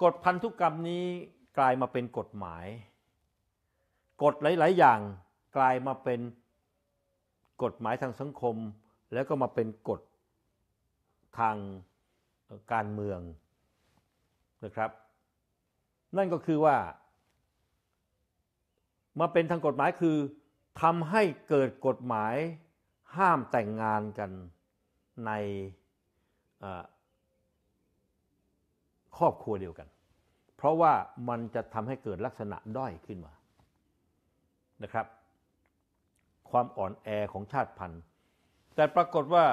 กฎพันธุกรรมนี้กลายมาเป็นกฎหมาย กฎหลาย ๆ อย่าง กลายมาเป็นกฎหมายทางสังคม แล้วก็มาเป็นกฎทางการเมืองนะครับ นั่นก็คือว่ามาเป็นทางกฎหมายคือทำให้เกิดกฎหมายห้ามแต่งงานกันในครอบครัวเดียวกัน เพราะว่ามันจะทำให้เกิดลักษณะ ด้อยขึ้นมานะครับ ความอ่อนแอของชาติพันธุ์ แต่ปรากฏว่า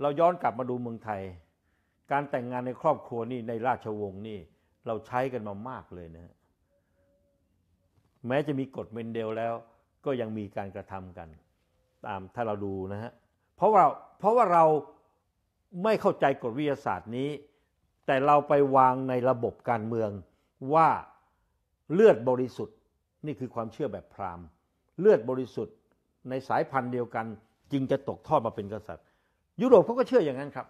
เราย้อนกลับมาดูเมืองไทย การแต่งงานในครอบครัวนี่ในราชวงศ์นี่ เราใช้กันมามากเลยนะแม้จะมีกฎเมนเดลแล้วก็ยังมีการกระทำกันตาม ถ้าเราดูนะฮะ เพราะว่าเพราะว่าเราไม่เข้าใจกฎวิทยาศาสตร์นี้ แต่เราไปวางในระบบการเมืองว่าเลือดบริสุทธิ์นี่คือความเชื่อแบบพราหมณ์ เลือดบริสุทธิ์ในสายพันธุ์เดียวกัน จึงจะตกทอดมาเป็นกษัตริย์ ยุโรปเขาก็เชื่ออย่างนั้นครับ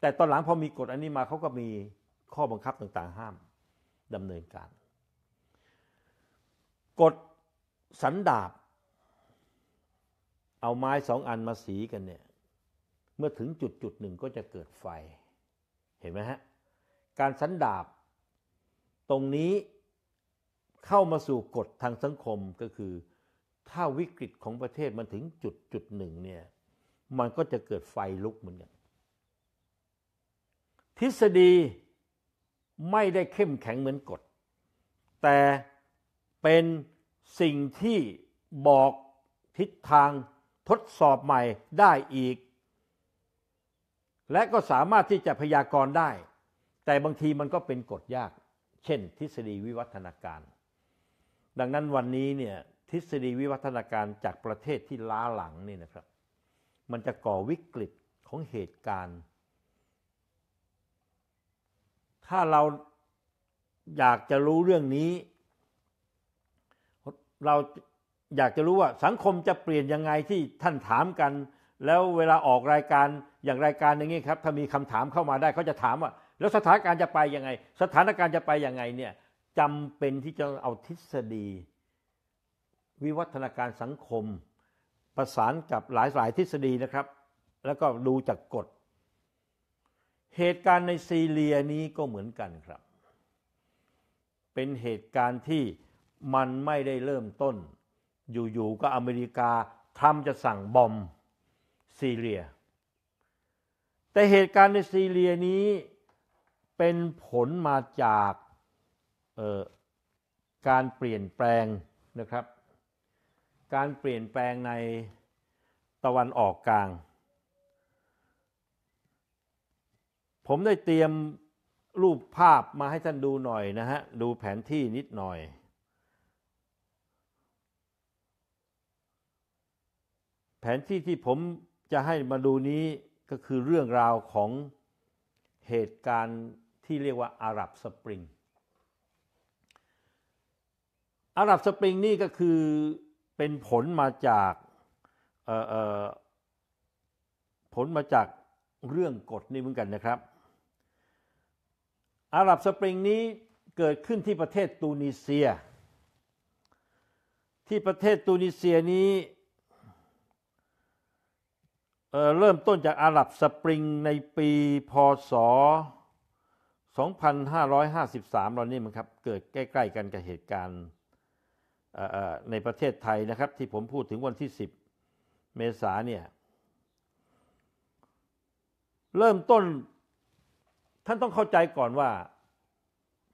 แต่ตอนหลังพอมีกฎอันนี้มาเขาก็มีข้อบังคับต่างๆ ห้ามดำเนินการกดสันดาบ เอาไม้สองอันมาสีกันเนี่ย เมื่อถึงจุดจุดหนึ่งก็จะเกิดไฟเห็นไหมฮะ การสันดาบตรงนี้เข้ามาสู่กฎทางสังคมก็คือ ถ้าวิกฤตของประเทศ มันถึงจุดจุดหนึ่งเนี่ย มันก็จะเกิดไฟลุกเหมือนกันทฤษฎีไม่ได้เข้มแข็งเหมือนกฎแต่เป็นสิ่งที่บอกทิศทางทดสอบใหม่ได้อีก และก็สามารถที่จะพยากรณ์ได้ แต่บางทีมันก็เป็นกฎยาก เช่นทฤษฎีวิวัฒนาการ ดังนั้นวันนี้เนี่ยทฤษฎีวิวัฒนาการจากประเทศที่ล้าหลังนี่นะครับ มันจะก่อวิกฤตของเหตุการณ์ ถ้าเราอยากจะรู้เรื่องนี้เราอยากจะรู้ว่าสังคมจะเปลี่ยนยังไงที่ท่านถามกัน แล้วเวลาออกรายการอย่างรายการอย่างนี้ครับถ้ามีคำถามเข้ามาได้เขาจะถามว่า แล้วสถานการณ์จะไปยังไง สถานการณ์จะไปยังไงเนี่ยจำเป็นที่จะเอาทฤษฎี วิวัฒนาการสังคมประสานกับหลายสายทฤษฎีนะครับ แล้วก็ดูจากกฎเหตุการณ์ในซีเรียนี้ก็เหมือนกันครับ เป็นเหตุการณ์ที่มันไม่ได้เริ่มต้นอยู่ๆก็อเมริกาทำจะสั่งบอมซีเรีย แต่เหตุการณ์ในซีเรียนี้เป็นผลมาจากการเปลี่ยนแปลงนะครับ การเปลี่ยนแปลงในตะวันออกกลาง ผมได้เตรียมรูปภาพมาให้ท่านดูหน่อยนะฮะดูแผนที่นิดหน่อยแผนที่ที่ผมจะให้มาดูนี้ก็คือเรื่องราวของเหตุการณ์ที่เรียกว่าอาหรับสปริง อาหรับสปริงนี่ก็คือเป็นผลมาจากผลมาจากเรื่องกฎนี่เหมือนกันนะครับ อาหรับสปริงนี้เกิดขึ้นที่ประเทศตูนิเซีย ที่ประเทศตูนิเซียนี้เริ่มต้นจากอาหรับสปริงในปีพศ2553เรานี่มันครับ เกิดใกล้ ๆ กันกับเหตุการณ์ในประเทศไทยนะครับ ที่ผมพูดถึงวันที่ 10 เมษาเนี่ย เริ่มต้นท่านต้องเข้าใจก่อนว่า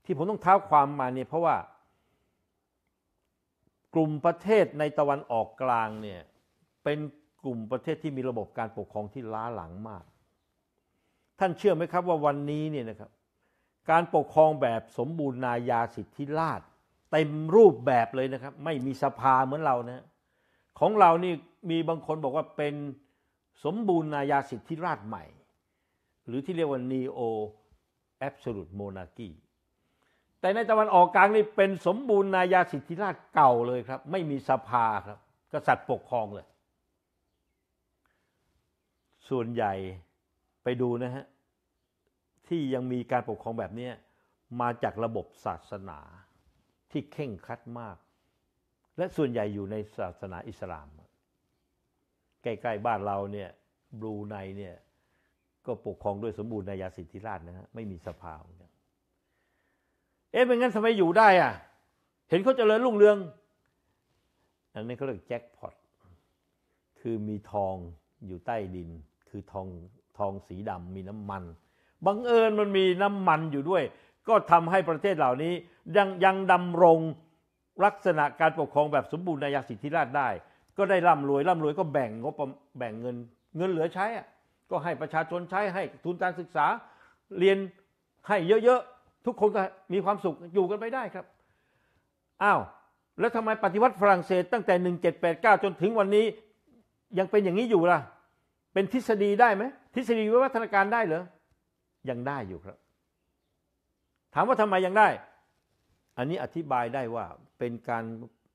ที่ผมต้องเท้าความมาเนี่ยเพราะว่ากลุ่มประเทศในตะวันออกกลางเนี่ยเป็นกลุ่มประเทศที่มีระบบการปกครองที่ล้าหลังมาก ท่านเชื่อไหมครับว่าวันนี้เนี่ยนะครับ การปกครองแบบสมบูรณาญาสิทธิราชเต็มรูปแบบเลยนะครับ ไม่มีสภาเหมือนเรานะของเรานี่มีบางคนบอกว่าเป็นสมบูรณาญาสิทธิราชใหม่ หรือที่เรียกว่า neo absolute monarchy แต่ในตะวันออกกลางนี่เป็นสมบูรณาญาสิทธิราชเก่าเลยครับ ไม่มีสภาครับกษัตริย์ปกครองเลยส่วนใหญ่ไปดูนะฮะ ที่ยังมีการปกครองแบบนี้มาจากระบบศาสนาที่เข่งคัดมาก และส่วนใหญ่อยู่ในศาสนาอิสลาม ใกล้ ๆ บ้านเราเนี่ยบรูไนเนี่ยก็ปกครองด้วยสมบูรณาญาสิทธิราชนะฮะ ไม่มีสภาเอ๊ะเป็นงั้นทำไมอยู่ได้อ่ะ เห็นเขาเจริญรุ่งเรือง อันนี้เขาเรียกแจ็คพอตคือมีทองอยู่ใต้ดินคือทองทองสีดำมีน้ำมัน บังเอิญมันมีน้ำมันอยู่ด้วย ก็ทำให้ประเทศเหล่านี้ยังยังดำรงลักษณะการปกครองแบบสมบูรณาญาสิทธิราชได้ก็ได้ร่ำรวยร่ำรวยก็แบ่งงบแบ่งเงินเงินเหลือใช้อะก็ให้ประชาชนใช้ให้ทุนการศึกษา เรียนให้เยอะ ๆ ทุกคนก็มีความสุขอยู่กันไปได้ครับอ้าวแล้วทำไมปฏิวัติฝรั่งเศสตั้งแต่ 1789จนถึงวันนี้ยังเป็นอย่างนี้อยู่ล่ะเป็นทฤษฎีได้ไหม ทฤษฎีวิวัฒนาการได้เหรอยังได้อยู่ครับ ถามว่าทำไมยังได้ อันนี้อธิบายได้ว่าเป็นการ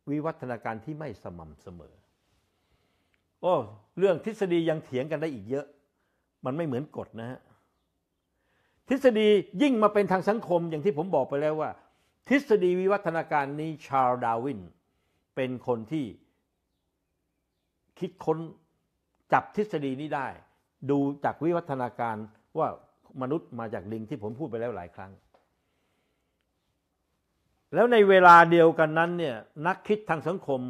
วิวัฒนาการที่ไม่สม่ำเสมอโอ้เรื่องทฤษฎียังเถียงกันได้อีกเยอะ มันไม่เหมือนกฎนะฮะ ทฤษฎียิ่งมาเป็นทางสังคมอย่างที่ผมบอกไปแล้วว่า ทฤษฎีวิวัฒนาการนี้ ชาร์ลดาวิน เป็นคนที่คิดค้นจับทฤษฎีนี้ได้ดูจากวิวัฒนาการว่ามนุษย์มาจากลิงที่ผมพูดไปแล้วหลายครั้ง แล้วในเวลาเดียวกันนั้นเนี่ยนักคิดทางสังคม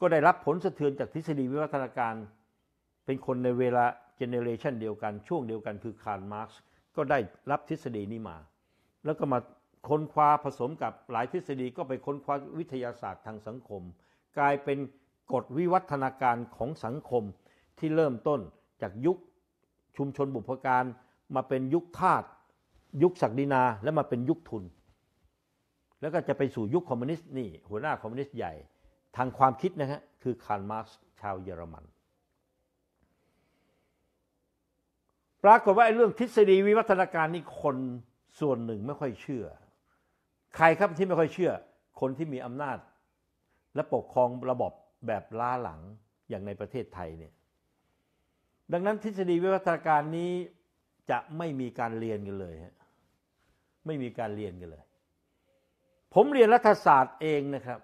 ก็ได้รับผลสะเทือนจากทฤษฎีวิวัฒนาการ เป็นคนในเวลาเจเนเรชันเดียวกันช่วงเดียวกันคือคาร์ลมาร์กซ์ก็ได้รับทฤษฎีนี้มา แล้วก็มาค้นคว้าผสมกับหลายทฤษฎีก็ไปค้นคว้าวิทยาศาสตร์ทางสังคม กลายเป็นกฎวิวัฒนาการของสังคมที่เริ่มต้นจากยุคชุมชนบุพการมาเป็นยุคทาสยุคศักดินาและมาเป็นยุคทุน แล้วก็จะไปสู่ยุคคอมมิวนิสต์นี่หัวหน้าคอมมิวนิสต์ใหญ่ทางความคิดนะฮะคือคาร์ลมาร์กชาวเยอรมัน ปรากฏว่าไอ้เรื่องทฤษฎีวิวัฒนาการนี่คนส่วนหนึ่งไม่ค่อยเชื่อ ใครครับที่ไม่ค่อยเชื่อ คนที่มีอำนาจ และปกครองระบบแบบล้าหลังอย่างในประเทศไทยเนี่ยดังนั้นทฤษฎีวิวัฒนาการนี้จะไม่มีการเรียนกันเลยฮะไม่มีการเรียนกันเลย ผมเรียนรัฐศาสตร์เองนะครับ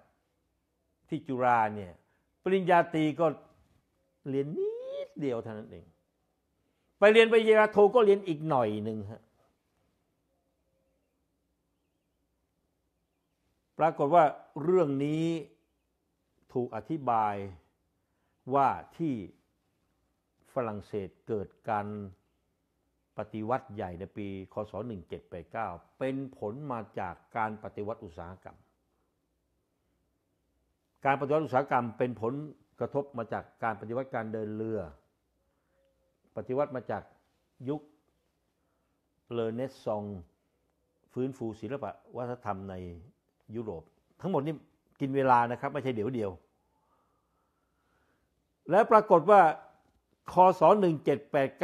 ที่จุฬาเนี่ย ปริญญาตรีก็เรียนนิดเดียวเท่านั้นเองไปเรียนไปเยาโทก็เรียนอีกหน่อยหนึ่งฮะปรากฏว่าเรื่องนี้ถูกอธิบายว่าที่ฝรั่งเศสเกิดการปฏิวัติใหญ่ในปีคศ1789เป็นผลมาจากการปฏิวัติอุตสาหกรรม การปฏิวัติอุตสาหกรรมเป็นผลกระทบมาจากการปฏิวัติการเดินเรือ ปฏิวัติมาจากยุคเลเนสซองฟื้นฟูศิลปะวัฒนธรรมในยุโรปทั้งหมดนี่กินเวลานะครับไม่ใช่เดี๋ยวเดียว และปรากฏว่าคศ 1789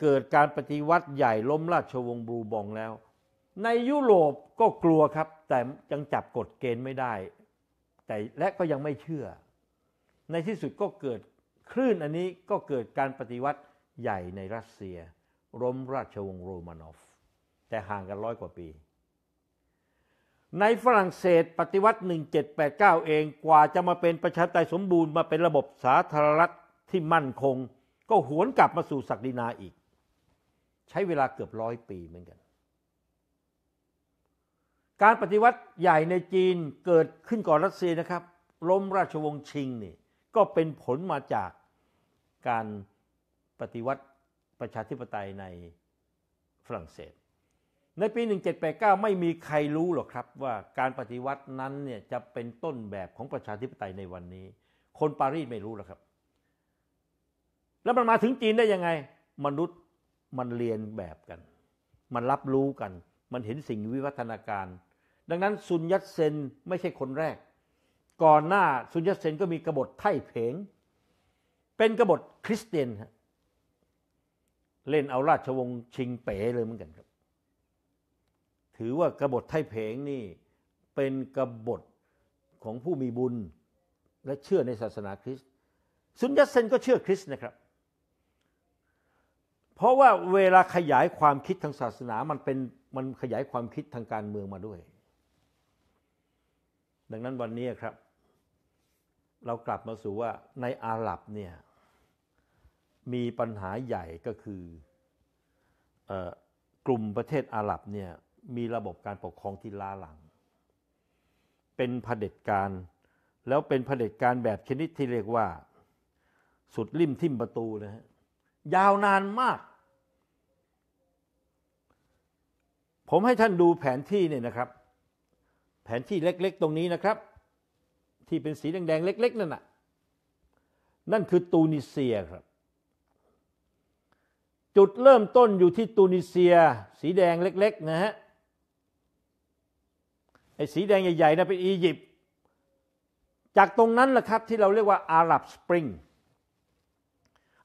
เกิดการปฏิวัติใหญ่ล้มราชวงศ์บูบองแล้ว ในยุโรปก็กลัวครับ แต่ยังจับกฎเกณฑ์ไม่ได้ แต่และก็ยังไม่เชื่อ ในที่สุดก็เกิดคลื่นอันนี้ก็เกิดการปฏิวัติใหญ่ในรัสเซียล้มราชวงศ์โรมานอฟแต่ห่างกันร้อยกว่าปี ในฝรั่งเศสปฏิวัติ 1789 เองกว่าจะมาเป็นประชาธิปไตยสมบูรณ์มาเป็นระบบสาธารณรัฐที่มั่นคงก็หวนกลับมาสู่ศักดินาอีก ใช้เวลาเกือบร้อยปีเหมือนกัน การปฏิวัติใหญ่ในจีนเกิดขึ้นก่อนรัสเซียนะครับล้มราชวงศ์ชิงนี่ก็เป็นผลมาจากการปฏิวัติประชาธิปไตยในฝรั่งเศส ในปี 1789 ไม่มีใครรู้หรอกครับ ว่าการปฏิวัตินั้นเนี่ยจะเป็นต้นแบบของประชาธิปไตยในวันนี้ คนปารีสไม่รู้หรอกครับแล้วมันมาถึงจีนได้ยังไง มนุษย์มันเรียนแบบกัน มันรับรู้กัน มันเห็นสิ่งวิวัฒนาการ ดังนั้นซุนยัตเซนไม่ใช่คนแรก ก่อนหน้าซุนยัตเซนก็มีกบฏไท่เพงเป็นกบฏคริสเตียนเล่นเอาราชวงศ์ชิง เป๋เลยเหมือนกันครับถือว่ากบฏไท่เพงนี่ เป็นกบฏของผู้มีบุญและเชื่อในศาสนาคริสต์ซุนยัตเซนก็เชื่อคริสต์นะครับเพราะว่าเวลาขยายความคิดทางศาสนามันเป็นมันขยายความคิดทางการเมืองมาด้วย ดังนั้นวันนี้ครับ เรากลับมาสู่ว่าในอาหรับเนี่ยมีปัญหาใหญ่ก็คืออกลุ่มประเทศอาหรับเนี่ยมีระบบการปกครองที่ล้าหลัง เป็นเผด็จการ แล้วเป็นเผด็จการแบบชนิดที่เรียกว่า สุดริ่มทิ่มประตูนะฮะยาวนานมาก ผมให้ท่านดูแผนที่เนี่ยนะครับ แผนที่เล็กๆตรงนี้นะครับ ที่เป็นสีแดงๆเล็กๆ นั่นน่ะ นั่นคือตูนิเซียครับ จุดเริ่มต้นอยู่ที่ตูนิเซีย สีแดงเล็กๆ นะฮะไอ้สีแดงใหญ่ๆนะเป็นอียิปต์จากตรงนั้นแหละครับ ที่เราเรียกว่าอาหรับสปริง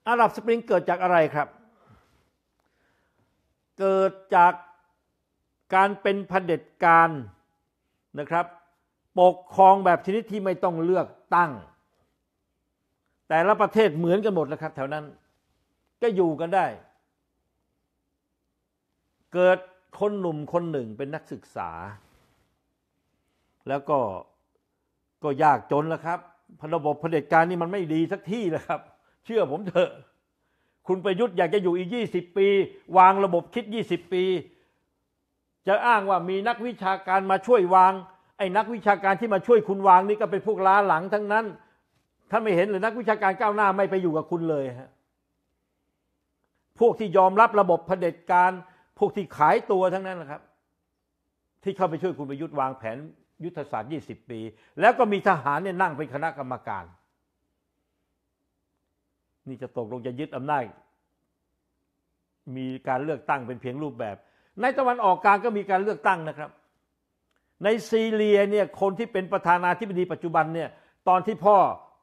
อาหรับสปริงเกิดจากอะไรครับ เกิดจากการเป็นเผด็จการ นะครับ ปกครองแบบชนิดที่ไม่ต้องเลือกตั้ง แต่ละประเทศเหมือนกันหมดนะครับ แถวนั้น ก็อยู่กันได้ เกิดคนหนุ่มคนหนึ่งเป็นนักศึกษา แล้วก็ก็ยากจนแล้วครับระบบเผด็จการนี่มันไม่ดีสักที่แล้วครับชื่อผมเถอะ คุณประยุทธ์อยากจะอยู่อีก 20 ปี วางระบบคิด 20 ปี จะอ้างว่ามีนักวิชาการมาช่วยวาง ไอ้นักวิชาการที่มาช่วยคุณวางนี่ก็เป็นพวกล้าหลังทั้งนั้น ถ้าไม่เห็นหรือนักวิชาการก้าวหน้าไม่ไปอยู่กับคุณเลยฮะพวกที่ยอมรับระบบเผด็จการพวกที่ขายตัวทั้งนั้นนะครับ ที่เข้าไปช่วยคุณประยุทธ์วางแผน ยุทธศาสตร์20 ปี แล้วก็มีทหารเนี่ยนั่งเป็นคณะกรรมการนี่จะตกลงจะยึดอำนาจ มีการเลือกตั้งเป็นเพียงรูปแบบ ในตะวันออกกลางก็มีการเลือกตั้งนะครับ ในซีเรียเนี่ยคนที่เป็นประธานาธิบดีปัจจุบันเนี่ยตอนที่พ่อ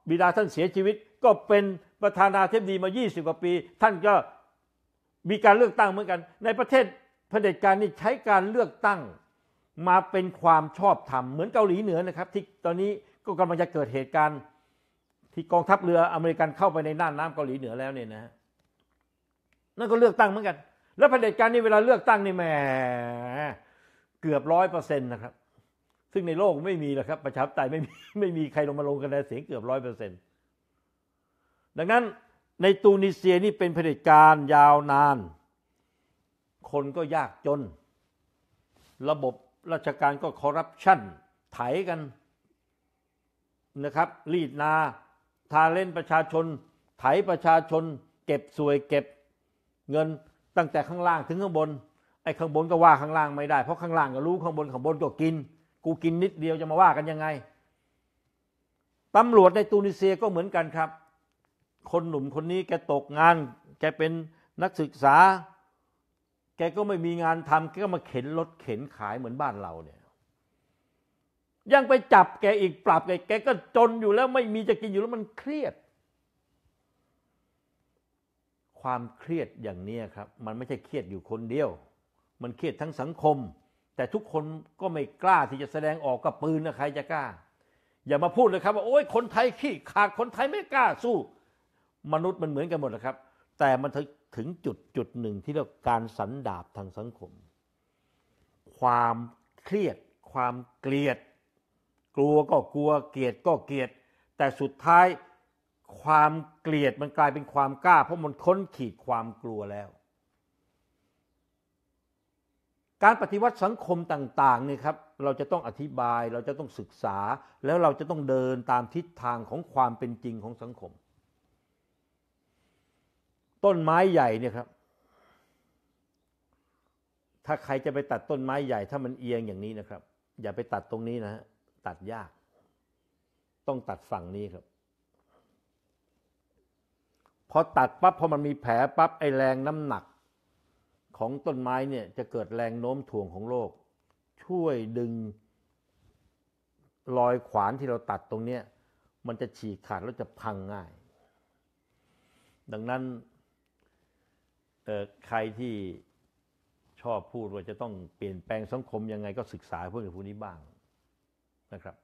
บิดาท่านเสียชีวิตก็เป็นประธานาธิบดีมา 20 กว่าปี ท่านก็มีการเลือกตั้งเหมือนกัน ในประเทศเผด็จการนี่ใช้การเลือกตั้งมาเป็นความชอบธรรมเหมือนเกาหลีเหนือนะครับ ที่ตอนนี้ก็กำลังจะเกิดเหตุการณ์ที่กองทัพเรืออเมริกันเข้าไปในน่านน้ำเกาหลีเหนือแล้วเนี่ยนะนั่นก็เลือกตั้งเหมือนกัน แล้วเผด็จการนี่เวลาเลือกตั้งนี่แหมเกือบร้อยเปอร์เซ็นต์นะครับ ซึ่งในโลกไม่มีแล้วครับประชาธิปไตยไม่มีไม่มีใครลงมาลงคะแนนเสียงเกือบร้อยเปอร์เซ็นต์ดังนั้นในตูนิเซียนี่เป็นเผด็จการยาวนาน คนก็ยากจน ระบบราชการก็คอร์รัปชันไถกันนะครับรีดนาทาเล่นประชาชนไถประชาชนเก็บสวยเก็บเงินตั้งแต่ข้างล่างถึงข้างบนไอ้ข้างบนก็ว่าข้างล่างไม่ได้ เพราะข้างล่างก็รู้ข้างบนข้างบนก็กิน กูกินนิดเดียวจะมาว่ากันยังไง ตำรวจในตูนิเซียก็เหมือนกันครับ คนหนุ่มคนนี้แกตกงาน แกเป็นนักศึกษา แกก็ไม่มีงานทำแกก็มาเข็นรถเข็นขายเหมือนบ้านเราเนี่ยยังไปจับแกอีกปรับแกแกก็จนอยู่แล้วไม่มีจะกินอยู่แล้วมันเครียด ความเครียดอย่างนี้ครับ มันไม่ใช่เครียดอยู่คนเดียว มันเครียดทั้งสังคม แต่ทุกคนก็ไม่กล้าที่จะแสดงออกกับปืนนะใครจะกล้า อย่ามาพูดเลยครับว่าโอ้ยคนไทยขี้ขาดคนไทยไม่กล้าสู้ มนุษย์มันเหมือนกันหมดนะครับ แต่มันถึงจุดจุดหนึ่งที่เรียกการสันดาบทางสังคม ความเครียดความเกลียดกลัวก็กลัวเกลียดก็เกลียดแต่สุดท้ายความเกลียดมันกลายเป็นความกล้า เพราะมันค้นขีดความกลัวแล้ว การปฏิวัติสังคมต่าง ๆนี่ครับ เราจะต้องอธิบายเราจะต้องศึกษาแล้วเราจะต้องเดินตามทิศทางของความเป็นจริงของสังคม ต้นไม้ใหญ่เนี่ยครับ ถ้าใครจะไปตัดต้นไม้ใหญ่ถ้ามันเอียงอย่างนี้นะครับ อย่าไปตัดตรงนี้นะฮะตัดยาก ต้องตัดฝั่งนี้ครับพอตัดปั๊บพอมันมีแผลปั๊บไอแรงน้ำหนัก ของต้นไม้เนี่ย จะเกิดแรงโน้มถ่วงของโลก ช่วยดึงรอยขวานที่เราตัดตรงเนี้ยมันจะฉีกขาดแล้วจะพังง่าย ดังนั้น ใครที่ชอบพูดว่าจะต้องเปลี่ยนแปลงสังคมยังไงก็ศึกษาพวกนี้บ้างนะครับ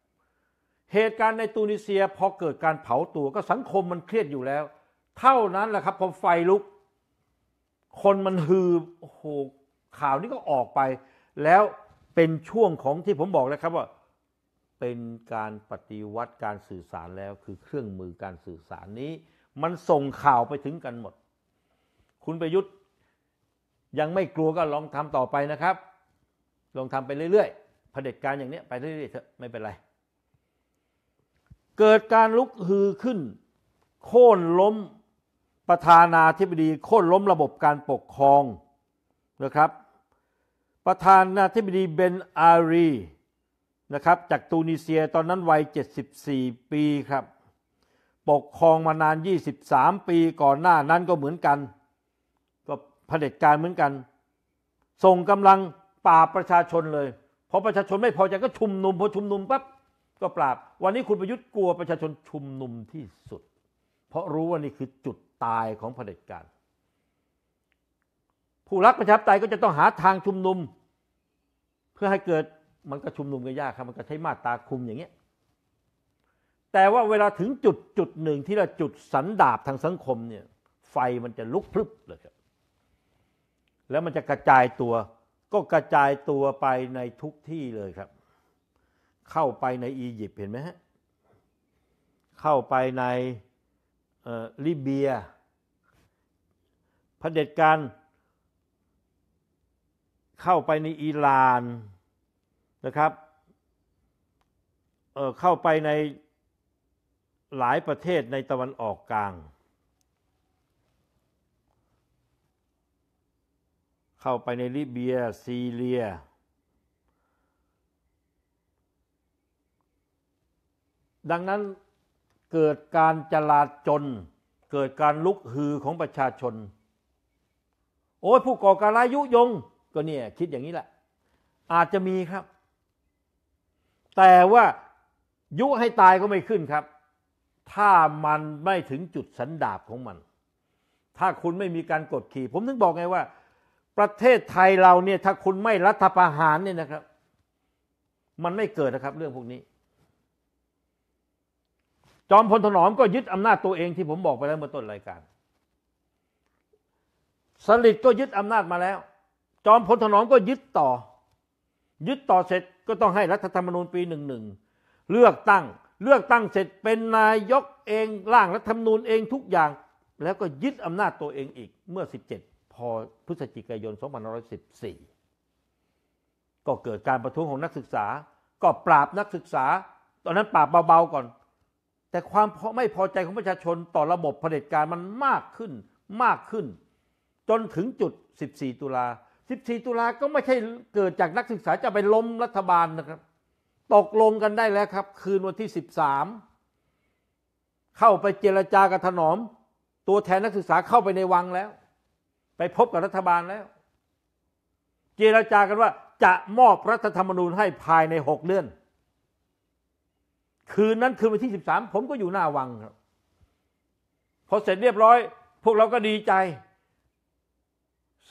เหตุการณ์ในตูนิเซียพอเกิดการเผาตัวก็สังคมมันเครียดอยู่แล้ว เท่านั้นแหละครับพอไฟลุก คนมันฮือโอ้โหข่าวนี้ก็ออกไป แล้วเป็นช่วงของที่ผมบอกแล้วครับว่า เป็นการปฏิวัติการสื่อสารแล้ว คือเครื่องมือการสื่อสารนี้ มันส่งข่าวไปถึงกันหมด คุณประยุทธ์ ยังไม่กลัวก็ลองทำต่อไปนะครับ ลองทำไปเรื่อย ๆเผด็จการอย่างนี้ไปเรื่อยๆเถอะไม่เป็นไร เกิดการลุกฮือขึ้น โค่นล้มประธานาธิบดี โค่นล้มระบบการปกครองนะครับ ประธานาธิบดีเบนอารีนะครับจากตูนิเซียตอนนั้นวัย74 ปีครับ ปกครองมานาน 23 ปีก่อนหน้านั้นก็เหมือนกัน ก็เผด็จการเหมือนกันส่งกำลังปราบประชาชนเลยพอประชาชนไม่พอใจก็ชุมนุมพอชุมนุมปั๊บก็ปราบวันนี้คุณประยุทธ์กลัวประชาชนชุมนุมที่สุด เพราะรู้ว่านี่คือจุดตายของเผด็จการผู้รักประชาธิปไตยก็จะต้องหาทางชุมนุม เพื่อให้เกิดมันก็ชุมนุมกันยากครับมันก็ใช้มาตาคุมอย่างเงี้ยแต่ว่าเวลาถึงจุดจุดหนึ่งที่เราจุดสันดาบทางสังคมเนี่ยไฟมันจะลุกพลึบเลยครับแล้วมันจะกระจายตัวก็กระจายตัวไปในทุกที่เลยครับ เข้าไปในอียิปต์เห็นไหมฮะ เข้าไปในลิเบียพระเด็จการ เข้าไปในอิหร่านนะครับเเข้าไปในหลายประเทศในตะวันออกกลางเข้าไปในลิเบียซีเรีย ดังนั้นเกิดการจลาจลเกิดการลุกฮือของประชาชน โอ้ยผู้ก่อการร้ายยุยงก็เนี่ย คิดอย่างนี้แหละ อาจจะมีครับ แต่ว่ายุให้ตายก็ไม่ขึ้นครับ ถ้ามันไม่ถึงจุดสันดาบของมัน ถ้าคุณไม่มีการกดขี่ ผมถึงบอกไงว่าประเทศไทยเราเนี่ยถ้าคุณไม่รัฐประหารเนี่ยนะครับ มันไม่เกิดนะครับ เรื่องพวกนี้ จอมพลถนอมก็ยึดอำนาจตัวเองที่ผมบอกไปแล้วเมื่อต้นรายการสลิดก็ยึดอำนาจมาแล้ว จอมพลถนอมก็ยึดต่อ ยึดต่อเสร็จก็ต้องให้รัฐธรรมนูญปีหนึ่งหนึ่งเลือกตั้งเลือกตั้งเสร็จเป็นนายกเองร่างรัฐธรรมนูญเองทุกอย่าง แล้วก็ยึดอำนาจตัวเองอีก เมื่อ 17พอพฤศจิกายน2514 ก็เกิดการประท้วงของนักศึกษา ก็ปราบนักศึกษา ตอนนั้นปราบเบาๆก่อน แต่ความไม่พอใจของประชาชนต่อระบบะเผด็จการมันมากขึ้นมากขึ้น จนถึงจุด 14 ตุลา 14 ตุลาก็ไม่ใช่เกิดจากนักศึกษาจะไปล้มรัฐบาลนะครับ ตกลงกันได้แล้วครับ คืนวันที่ 13 เข้าไปเจรจากับถนอมตัวแทนนักศึกษาเข้าไปในวังแล้วไปพบกับรัฐบาลแล้ว เจรจากันว่า จะมอบรัฐธรรมนูญให้ภายในหกเดือน คืนนั้นคืนวันที่สิบสามผมก็อยู่หน้าวังครับพอเสร็จเรียบร้อย พวกเราก็ดีใจ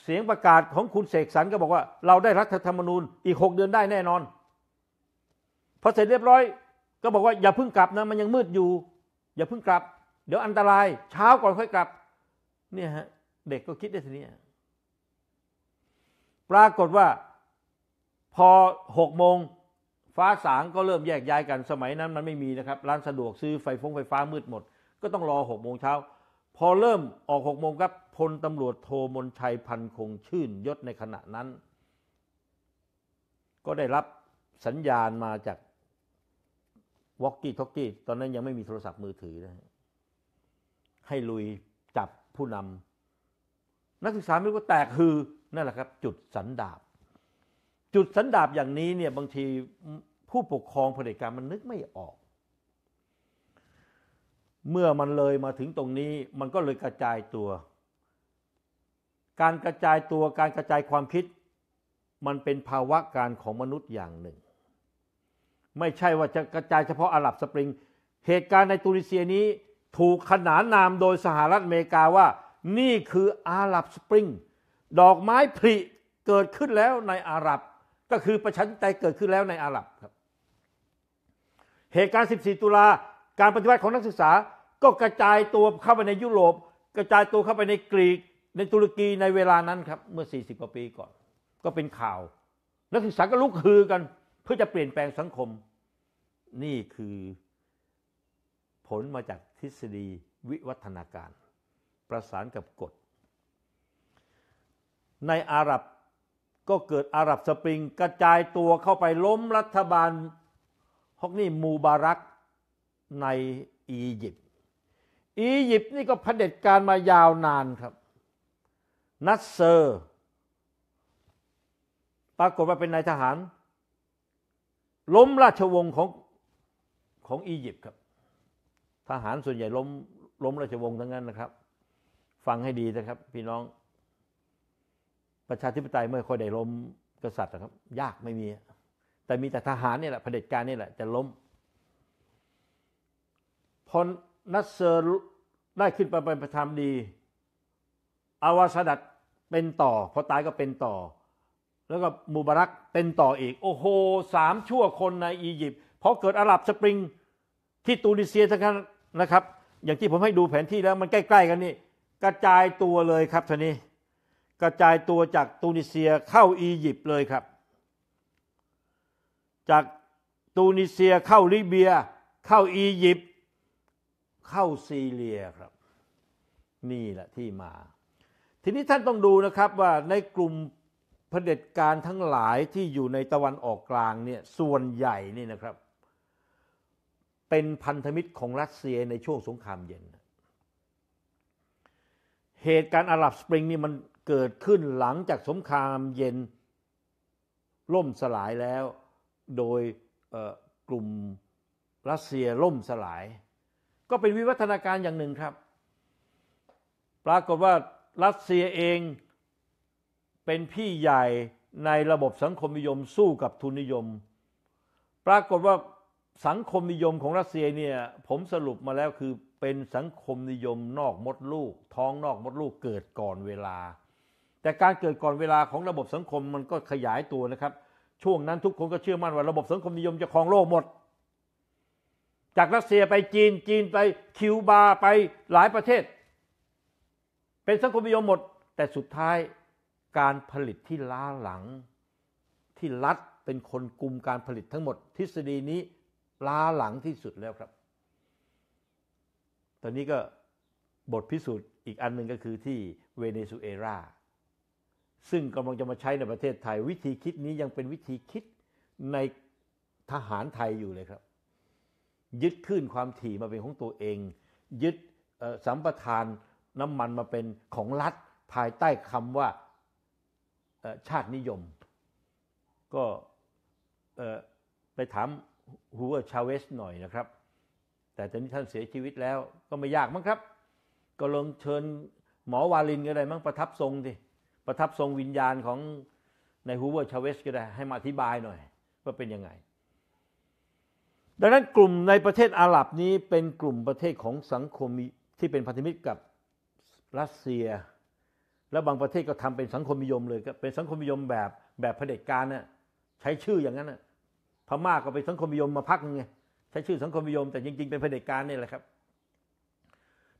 เสียงประกาศของคุณเสกสรรก็บอกว่า เราได้รัฐธรรมนูญอีกหกเดือนได้แน่นอนพอเสร็จเรียบร้อย ก็บอกว่า อย่าเพิ่งกลับนะมันยังมืดอยู่ อย่าเพิ่งกลับ เดี๋ยวอันตราย เช้าก่อนค่อยกลับเนี่ยฮะเด็กก็คิดได้ทีนี้ปรากฏว่าพอหกโมงฟ้าสางก็เริ่มแยกย้ายกันสมัยนั้นมันไม่มีนะครับ ร้านสะดวกซื้อไฟฟงไฟฟ้ามืดหมด ก็ต้องรอหกโมงเช้า พอเริ่มออกหกโมงครับพลตำรวจโทมนชัยพันคงชื่นยศในขณะนั้น ก็ได้รับสัญญาณมาจากวอกกี้ท็อกกี้ตอนนั้นยังไม่มีโทรศัพท์มือถือนะให้ลุยจับผู้นำนักศึกษาไม่ว่าแตกคือนั่นแหละครับจุดสันดาบ จุดสันดาบอย่างนี้เนี่ยบางทีผู้ปกครองเผด็จการมันนึกไม่ออก เมื่อมันเลยมาถึงตรงนี้มันก็เลยกระจายตัวการกระจายตัวการกระจายความคิด มันเป็นภาวะการของมนุษย์อย่างหนึ่ง ไม่ใช่ว่าจะกระจายเฉพาะอาหรับสปริงเหตุการณ์ในตุรกีนี้ถูกขนานนามโดยสหรัฐอเมริกาว่านี่คืออาหรับสปริง ดอกไม้ผลิเกิดขึ้นแล้วในอาหรับ ก็คือประชาธิปไตยเกิดขึ้นแล้วในอาหรับครับเหตุการณ์ 14 ตุลาการปฏิวัติของนักศึกษาก็กระจายตัวเข้าไปในยุโรป กระจายตัวเข้าไปในกรีก ในตุรกีในเวลานั้นครับ เมื่อ 40 กว่าปีก่อน ก็เป็นข่าว นักศึกษาก็ลุกฮือกันเพื่อจะเปลี่ยนแปลงสังคม นี่คือผลมาจากทฤษฎีวิวัฒนาการประสานกับกฎ ในอาหรับก็เกิดอาหรับสปริงกระจายตัวเข้าไปล้มรัฐบาลฮอกนี่มูบารักในอียิปต์อียิปต์นี่ก็เผด็จการมายาวนานครับนัสเซอร์ปรากฏว่าเป็นนายทหาร ล้มราชวงศ์ของของอียิปต์ครับทหารส่วนใหญ่ล้มล้มราชวงศ์ทั้งนั้นนะครับฟังให้ดีนะครับ พี่น้อง ประชาธิปไตยไม่ค่อยได้ล้มกษัตริย์นะครับ ยากไม่มี แต่มีแต่ทหารนี่แหละเผด็จการนี่แหละ จะล้มพอนัสเซอร์ ได้ขึ้นไปเป็นประธานดี อาวาสดัดเป็นต่อ พอตายก็เป็นต่อ แล้วก็มูบารักเป็นต่ออีก โอ้โหสามชั่วคนในอียิปต์พอเกิดอาหรับสปริง ที่ตูนิเซียทั้งนั้นนะครับ อย่างที่ผมให้ดูแผนที่แล้วมันใกล้ ๆ กันนี่กระจายตัวเลยครับท่านี้กระจายตัวจากตูนิเซียเข้าอียิปต์เลยครับ จากตูนิเซียเข้าลิเบีย เข้าอียิปต์เข้าซีเรียครับนี่แหละที่มา ทีนี้ท่านต้องดูนะครับว่าในกลุ่มเผด็จการทั้งหลายที่อยู่ในตะวันออกกลางเนี่ยส่วนใหญ่นี่นะครับ เป็นพันธมิตรของรัสเซียในช่วงสงครามเย็นเหตุการณ์อาหรับสปริงนี่มันเกิดขึ้นหลังจากสงครามเย็นล่มสลายแล้ว โดยกลุ่มรัสเซียล่มสลาย ก็เป็นวิวัฒนาการอย่างหนึ่งครับ ปรากฏว่ารัสเซียเองเป็นพี่ใหญ่ในระบบสังคมนิยมสู้กับทุนนิยม ปรากฏว่าสังคมนิยมของรัสเซียเนี่ยผมสรุปมาแล้วคือเป็นสังคมนิยมนอกมดลูกท้องนอกมดลูกเกิดก่อนเวลา แต่การเกิดก่อนเวลาของระบบสังคมมันก็ขยายตัวนะครับ ช่วงนั้นทุกคนก็เชื่อมั่นว่าระบบสังคมนิยมจะครองโลกหมด จากรัสเซียไปจีนจีนไปคิวบาไปหลายประเทศ เป็นสังคมนิยมหมดแต่สุดท้ายการผลิตที่ล้าหลังที่รัฐเป็นคนกลุ่มการผลิตทั้งหมดทฤษฎีนี้ล้าหลังที่สุดแล้วครับตอนนี้ก็บทพิสูจน์อีกอันหนึ่งก็คือที่เวเนซุเอลาซึ่งกำลังจะมาใช้ในประเทศไทย วิธีคิดนี้ยังเป็นวิธีคิดในทหารไทยอยู่เลยครับ ยึดขึ้นความถี่มาเป็นของตัวเอง ยึดสัมปทานน้ำมันมาเป็นของรัฐภายใต้คำว่าชาตินิยม ก็ไปถามฮูเวอร์ชาเวสหน่อยนะครับแต่ตอนนี้ท่านเสียชีวิตแล้วก็ไม่ยากมั้งครับ ก็ลองเชิญหมอวาลินก็ได้ มั้งประทับทรงดิประทับทรงวิญญาณของในฮูเวอร์ชาเวสก็ได้ให้มาอธิบายหน่อย ว่าเป็นยังไงดังนั้นกลุ่มในประเทศอาหรับนี้เป็นกลุ่มประเทศของสังคมที่เป็นพันธมิตรกับรัสเซีย และบางประเทศก็ทำเป็นสังคมนิยมเลยก็เป็นสังคมนิยมแบบแบบเผด็จการน่ะใช้ชื่ออย่างนั้นน่ะพม่าก็เป็นสังคมนิยมมาพักนึงไงใช้ชื่อสังคมนิยมแต่ จริงๆเป็นเผด็จการนี่แหละครับ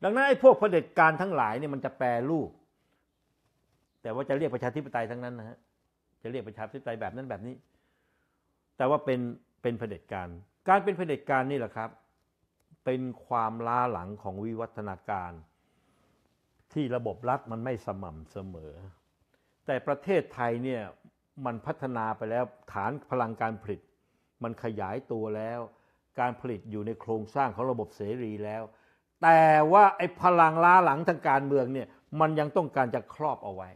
ดังนั้นไอ้พวกเผด็จการทั้งหลายเนี่ยมันจะแปรรูปแต่ว่าจะเรียกประชาธิปไตยทั้งนั้นนะฮะจะเรียกประชาธิปไตยแบบนั้นแบบนี้ แต่ว่าเป็นเป็นเผด็จการการเป็นเผด็จการนี่แหละครับ เป็นความล้าหลังของวิวัฒนาการ ที่ระบบรัฐมันไม่สม่ำเสมอ แต่ประเทศไทยเนี่ยมันพัฒนาไปแล้วฐานพลังการผลิต มันขยายตัวแล้วการผลิตอยู่ในโครงสร้างของระบบเสรีแล้ว แต่ว่าไอ้พลังล้าหลังทางการเมืองเนี่ย มันยังต้องการจะครอบเอาไว้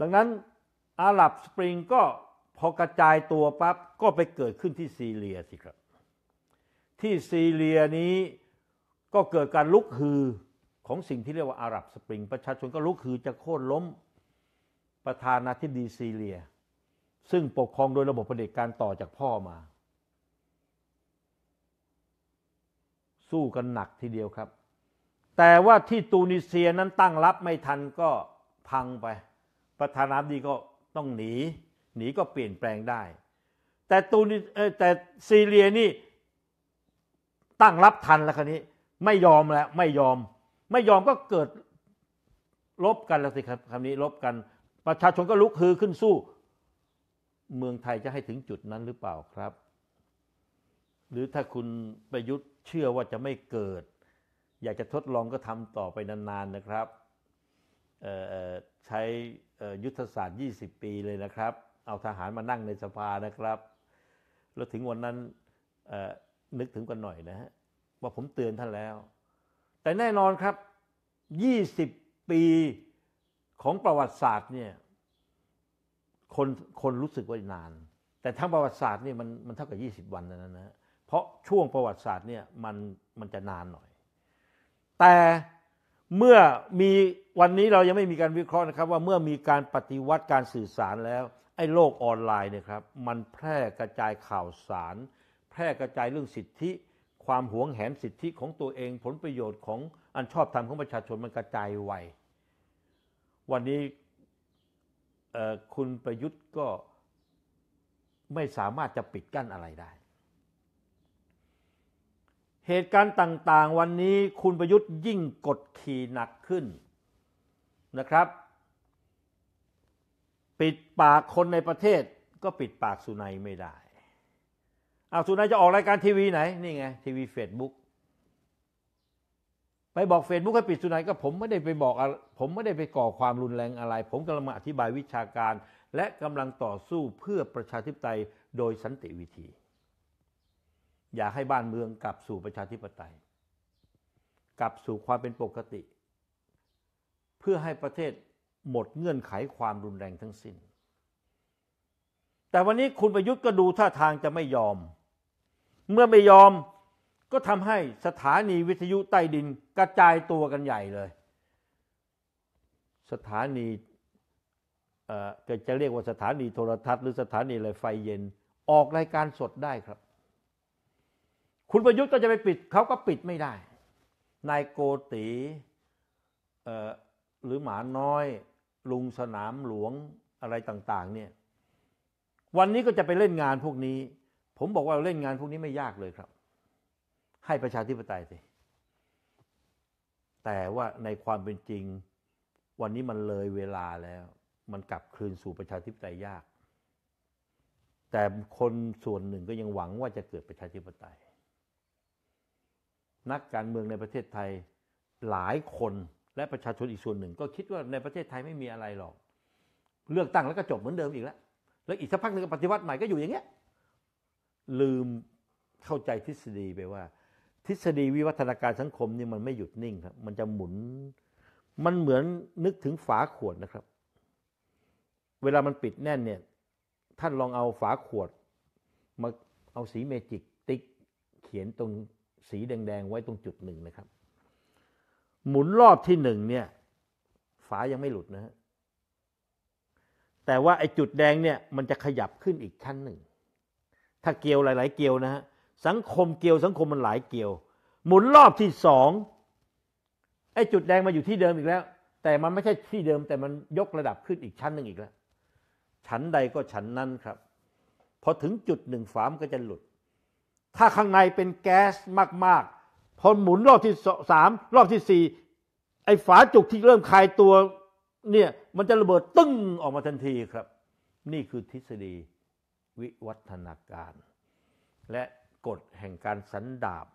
ดังนั้นอาหรับสปริงก็พอกระจายตัวปั๊บ ก็ไปเกิดขึ้นที่ซีเรียสิครับ ที่ซีเรียนี้ก็เกิดการลุกฮือของสิ่งที่เรียกว่าอาหรับสปริง ประชาชนก็ลุกฮือจะโค่นล้มประธานาธิบดีซีเรีย ซึ่งปกครองโดยระบบเผด็จการต่อจากพ่อมาสู้กันหนักทีเดียวครับ แต่ว่าที่ตูนิเซียนั้นตั้งรับไม่ทันก็พังไป ประธานาธิบดีก็ต้องหนี หนีก็เปลี่ยนแปลงได้ แต่ตูนิแต่ซีเรียนี่ตั้งรับทันแล้วคันนี้ ไม่ยอมแล้วไม่ยอม ไม่ยอมก็เกิดลบกันแล้วสิครับคำนี้ลบกัน ประชาชนก็ลุกฮือขึ้นสู้ เมืองไทยจะให้ถึงจุดนั้นหรือเปล่าครับ หรือถ้าคุณประยุทธ์เชื่อว่าจะไม่เกิดอยากจะทดลองก็ทำต่อไปนานๆนะครับใช้ยุทธศาสตร์ 20 ปีเลยนะครับ เอาทหารมานั่งในสภานะครับ แล้วถึงวันนั้นนึกถึงกันหน่อยนะฮะว่าผมเตือนท่านแล้ว แต่แน่นอนครับ 20 ปีของประวัติศาสตร์เนี่ยคนคนรู้สึกว่านาน แต่ทั้งประวัติศาสตร์นี่มันมันเท่ากับ 20 วันนั้นนะเพราะช่วงประวัติศาสตร์เนี่ยมันมันจะนานหน่อย แต่เมื่อมีวันนี้เรายังไม่มีการวิเคราะห์นะครับว่าเมื่อมีการปฏิวัติการสื่อสารแล้วไอ้โลกออนไลน์เนี่ยครับ มันแพร่กระจายข่าวสาร แพร่กระจายเรื่องสิทธิ ความหวงแหนสิทธิของตัวเอง ผลประโยชน์ของอันชอบธรรมของประชาชนมันกระจายไววันนี้คุณประยุทธ์ก็ไม่สามารถจะปิดกั้นอะไรได้เหตุการณ์ต่าง ๆ วันนี้คุณประยุทธ์ยิ่งกดขี่หนักขึ้นนะครับ ปิดปากคนในประเทศก็ปิดปากสุนัยไม่ได้อาสุนัยจะออกรายการทีวีไหน นี่ไง ทีวีเฟซบุ๊กไปบอกเฟซบุ๊กให้ปิดสุนัย ก็ผมไม่ได้ไปบอกผมไม่ได้ไปก่อความรุนแรงอะไร ผมกำลังอธิบายวิชาการ และกำลังต่อสู้เพื่อประชาธิปไตยโดยสันติวิธีอยากให้บ้านเมืองกลับสู่ประชาธิปไตยกลับสู่ความเป็นปกติ เพื่อให้ประเทศหมดเงื่อนไขความรุนแรงทั้งสิน้น แต่วันนี้คุณประยุทธ์ก็ดูท่าทางจะไม่ยอม เมื่อไม่ยอมก็ทำให้สถานีวิทยุใต้ดินกระจายตัวกันใหญ่เลย สถานีเอ่อจะเรียกว่าสถานีโทรทัศน์หรือสถานีอะไรไฟเย็นออกรายการสดได้ครับคุณประยุทธ์ก็จะไปปิดเขาก็ปิดไม่ได้ นายโกตีหรือหมาน้อยลุงสนามหลวงอะไรต่างๆเนี่ยวันนี้ก็จะไปเล่นงานพวกนี้ ผมบอกว่าเล่นงานพวกนี้ไม่ยากเลยครับ ให้ประชาธิปไตยสิแต่ว่าในความเป็นจริงวันนี้มันเลยเวลาแล้ว มันกลับคืนสู่ประชาธิปไตยยาก แต่คนส่วนหนึ่งก็ยังหวังว่าจะเกิดประชาธิปไตยนักการเมืองในประเทศไทยหลายคนและประชาชนอีกส่วนหนึ่ง ก็คิดว่าในประเทศไทยไม่มีอะไรหรอก เลือกตั้ง แล้วก็จบเหมือนเดิมอีกแล้ว แล้วอีกสักพักหนึ่งปฏิวัติใหม่ก็อยู่อย่างเงี้ยลืมเข้าใจทฤษฎีไปว่า ทฤษฎีวิวัฒนาการสังคมนี่มันไม่หยุดนิ่งครับมันจะหมุนมันเหมือนนึกถึงฝาขวดนะครับ เวลามันปิดแน่นเนี่ยท่านลองเอาฝาขวดมาเอาสีเมจิกติ๊กเขียนตรงสีแดง ๆ ไว้ตรงจุดหนึ่งนะครับ หมุนรอบที่หนึ่งเนี่ยฝายังไม่หลุดนะฮะแต่ว่าไอ้จุดแดงเนี่ยมันจะขยับขึ้นอีกชั้นหนึ่ง ถ้าเกลียวหลาย ๆ เกลียวนะฮะสังคมเกลียว สังคมมันหลายเกลียว หมุนรอบที่สองไอ้จุดแดงมาอยู่ที่เดิมอีกแล้ว แต่มันไม่ใช่ที่เดิมแต่มันยกระดับขึ้นอีกชั้นหนึ่งอีกแล้วชั้นใดก็ชั้นนั้นครับพอถึงจุดหนึ่งฝามันก็จะหลุดถ้าข้างในเป็นแก๊สมากๆพอหมุนรอบที่สามรอบที่สี่ไอ้ฝาจุกที่เริ่มคลายตัวเนี่ยมันจะระเบิดตึ้งออกมาทันทีครับ นี่คือทฤษฎีวิวัฒนาการ และกฎแห่งการสันดาบ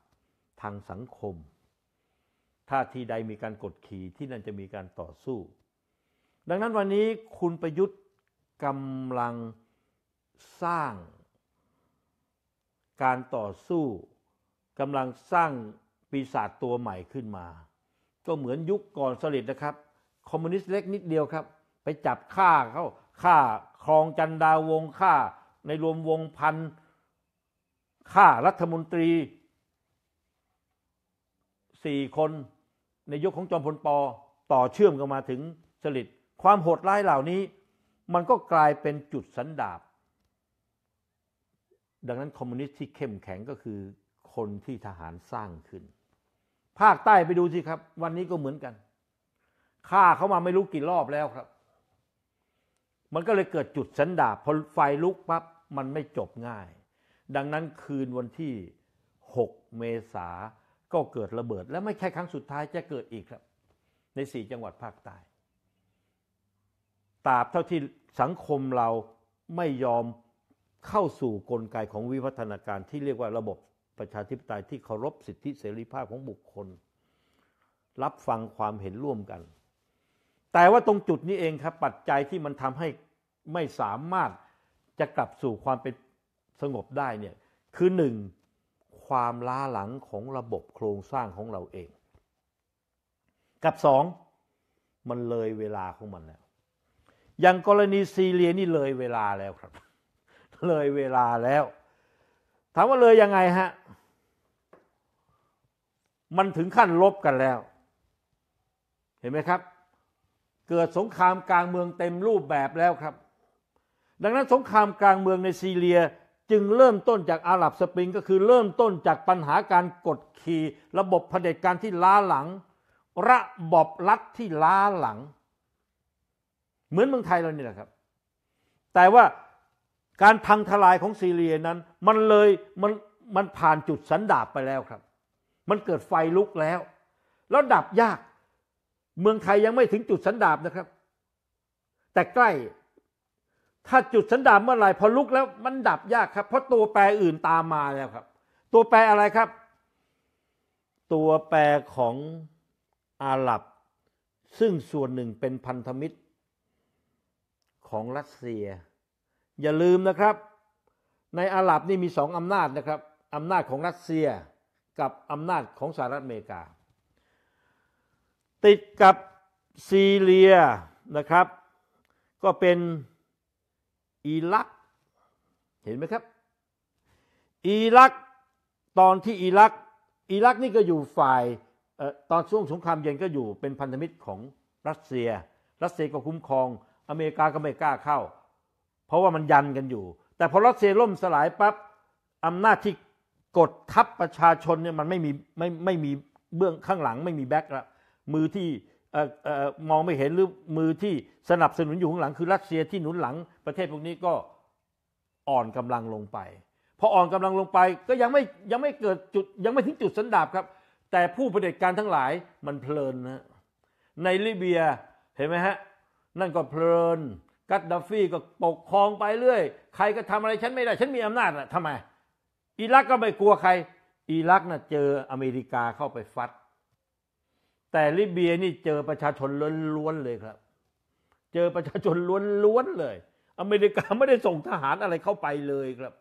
ทางสังคม ถ้าที่ใดมีการกดขี่ที่นั่นจะมีการต่อสู้ ดังนั้นวันนี้คุณประยุทธ์กำลังสร้างการต่อสู้กำลังสร้างปีศาจตัวใหม่ขึ้นมา ก็เหมือนยุคก่อนสลิดนะครับ คอมมิวนิสต์เล็กนิดเดียวครับ ไปจับฆ่าเขาฆ่าครองจันดาวงฆ่าในรวมวงพันฆ่ารัฐมนตรีสี่คนในยุคของจอมพลปอต่อเชื่อมกันมาถึงสลิดความโหดร้ายเหล่านี้ มันก็กลายเป็นจุดสันดาบดังนั้นคอมมิวนิสต์ที่เข้มแข็งก็คือคนที่ทหารสร้างขึ้น ภาคใต้ไปดูสิครับ วันนี้ก็เหมือนกันฆ่าเขามาไม่รู้กี่รอบแล้วครับ มันก็เลยเกิดจุดสันดาบพอไฟลุกปั๊บมันไม่จบง่าย ดังนั้นคืนวันที่ 6 เมษาก็เกิดระเบิด และไม่ใช่ครั้งสุดท้ายจะเกิดอีกครับ ในสี่จังหวัดภาคใต้ตราบเท่าที่สังคมเราไม่ยอมเข้าสู่กลไกของวิวัฒนาการที่เรียกว่าระบบประชาธิปไตยที่เคารพสิทธิเสรีภาพของบุคคล รับฟังความเห็นร่วมกัน แต่ว่าตรงจุดนี้เองครับ ปัจจัยที่มันทำให้ไม่สามารถจะกลับสู่ความเป็นสงบได้เนี่ยคือหนึ่ง ความล้าหลังของระบบโครงสร้างของเราเอง กับสองมันเลยเวลาของมันแล้ว อย่างกรณีซีเรียนี่เลยเวลาแล้วครับเลยเวลาแล้ว ถามว่าเลยยังไงฮะมันถึงขั้นลบกันแล้ว เห็นไหมครับ เกิดสงครามกลางเมืองเต็มรูปแบบแล้วครับ ดังนั้น สงครามกลางเมืองในซีเรียจึงเริ่มต้นจากอาหรับสปริงก็คือเริ่มต้นจากปัญหาการกดขี่ระบบะเผด็จการที่ล้าหลัง ระบอบรัฐที่ล้าหลัง เหมือนเมืองไทยเราเนี่แหละครับ แต่ว่าการพังทลายของซีเรียนั้นมันเลยมันมันผ่านจุดสันดาบไปแล้วครับ มันเกิดไฟลุกแล้วแล้วดับยาก เมืองไทยยังไม่ถึงจุดสันดาบนะครับ แต่ใกล้ถ้าจุดสันดาบเมื่อไหร่พอลุกแล้วมันดับยากครับเพราะตัวแปรอื่นตามมาแล้วครับ ตัวแปรอะไรครับ ตัวแปรของอาหรับ ซึ่งส่วนหนึ่งเป็นพันธมิตรของรัสเซียอย่าลืมนะครับในอาหรับนี่มีสองอำนาจนะครับอำนาจของรัสเซียกับอำนาจของสหรัฐอเมริกา ติดกับซีเรียนะครับก็เป็นอิรักเห็นไหมครับอิรักตอนที่อิรักอิรักนี่ก็อยู่ฝ่ายตอนช่วงสงครามเย็นก็อยู่เป็นพันธมิตรของรัสเซีย รัสเซียก็คุ้มครองอเมริกาก็ไม่กล้าเข้าเพราะว่ามันยันกันอยู่ แต่พอรัสเซียล่มสลายปั๊บอำนาจที่กดทับประชาชนเนี่ยมันไม่มีไม่ไม่มีเบื้องข้างหลัง ไม่มีแบ็กละมือที่มองไม่เห็นหรือมือที่สนับสนุนอยู่ข้างหลังคือรัสเซียที่หนุนหลัง ประเทศพวกนี้ก็อ่อนกำลังลงไป พออ่อนกำลังลงไปก็ยังไม่ยังไม่เกิดจุดยังไม่ถึงจุดสันดาบครับ แต่ผู้เผด็จการทั้งหลายมันเพลินนะในลิเบียเห็นไหมฮะนั่นก็เพลินกัดดัฟฟี่ก็ปกครองไปเรื่อย ใครก็ทำอะไรฉันไม่ได้ ฉันมีอำนาจนะทำไม อิรักก็ไม่กลัวใคร อิรักน่ะเจออเมริกาเข้าไปฟัดแต่ลิเบียนี่เจอประชาชนล้วนๆเลยครับ เจอประชาชนล้วนๆเลย อเมริกาไม่ได้ส่งทหารอะไรเข้าไปเลยครับ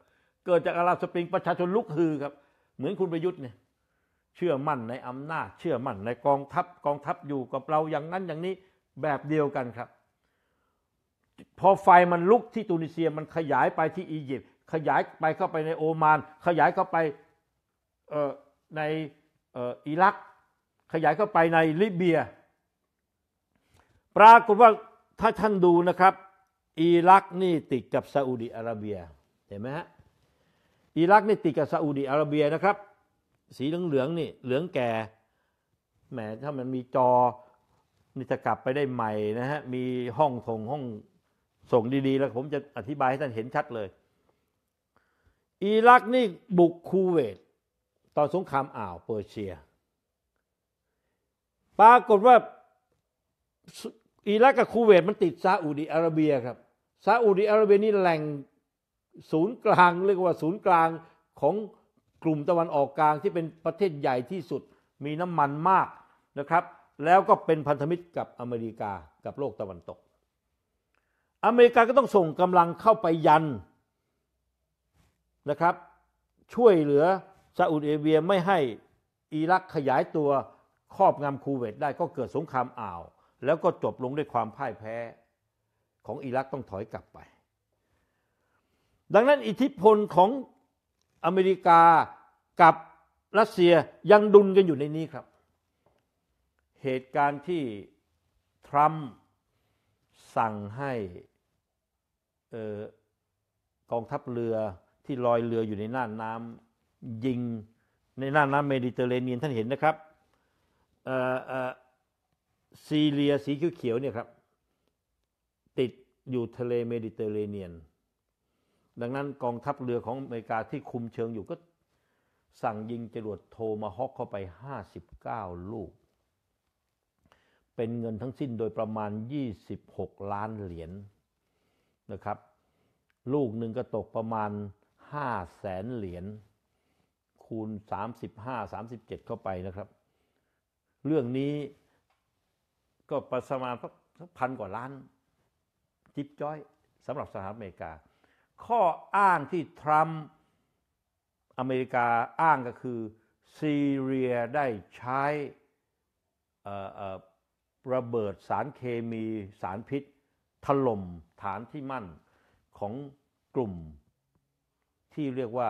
เกิดจากอาราสปริงประชาชนลุกฮือครับ เหมือนคุณประยุทธ์เนี่ย เชื่อมั่นในอำนาจ เชื่อมั่นในกองทัพกองทัพอยู่กับเราอย่างนั้นอย่างนี้แบบเดียวกันครับพอไฟมันลุกที่ตุนิเซียมันขยายไปที่อียิปต์ขยายไปเข้าไปในโอมาน ขยายเข้าไปในอิรักขยายเข้าไปในลิเบีย ปรากฏว่าถ้าท่านดูนะครับอิรักนี่ติดกับซาอุดีอาระเบียเห็นไหมฮะอิรักนี่ติดกับซาอุดีอาระเบียนะครับ สีเหลืองๆนี่เหลืองแก่แหมถ้ามันมีจอนี่จะกลับไปได้ใหม่นะฮะมีห้องทงห้องส่งดีๆ แล้วผมจะอธิบายให้ท่านเห็นชัดเลย อิรักนี่บุกคูเวตตอนสงครามอ่าวเปอร์เซีย ปรากฏว่าอิรักกับคูเวตมันติดซาอุดีอาระเบียครับซาอุดีอาระเบียนี่แหล่งศูนย์กลางเรียกว่าศูนย์กลางของกลุ่มตะวันออกกลางที่เป็นประเทศใหญ่ที่สุดมีน้ำมันมากนะครับแล้วก็เป็นพันธมิตรกับอเมริกากับโลกตะวันตกอเมริกาก็ต้องส่งกำลังเข้าไปยันนะครับ ช่วยเหลือซาอุดิอาระเบียไม่ให้อิรักขยายตัวครอบงำคูเวตได้ก็เกิดสงครามอ่าว แล้วก็จบลงด้วยความพ่ายแพ้ของอิรักต้องถอยกลับไป ดังนั้นอิทธิพลของอเมริกากับรัสเซียยังดุนกันอยู่ในนี้ครับ เหตุการณ์ที่ ทรัมป์สั่งให้กองทัพเรือที่ลอยเรืออยู่ในน่านน้ำยิงในน่านน้ำเมดิเตอร์เรเนียนท่านเห็นนะครับซีเรียสีเขียวเนี่ยครับติดอยู่ทะเลเมดิเตอร์เรเนียน ดังนั้นกองทัพเรือของอเมริกาที่คุมเชิงอยู่ก็สั่งยิงจรวดโทมาฮอกเข้าไป 59 ลูก เป็นเงินทั้งสิ้นโดยประมาณ 26 ล้านเหรียญนะครับลูกหนึ่งก็ตกประมาณห้าแสนเหรียญคูณส5 3ามิบห้าิบเจ็ดเข้าไปนะครับ เรื่องนี้ก็ประมาณสักพันกว่าล้านจิ๊บจ้อยสำหรับสหรัฐอเมริกา ข้ออ้างที่ทรัมป์อเมริกาอ้างก็คือซีเรียได้ใช้ระเบิดสารเคมีสารพิษถล่มฐานที่มั่นของกลุ่มที่เรียกว่า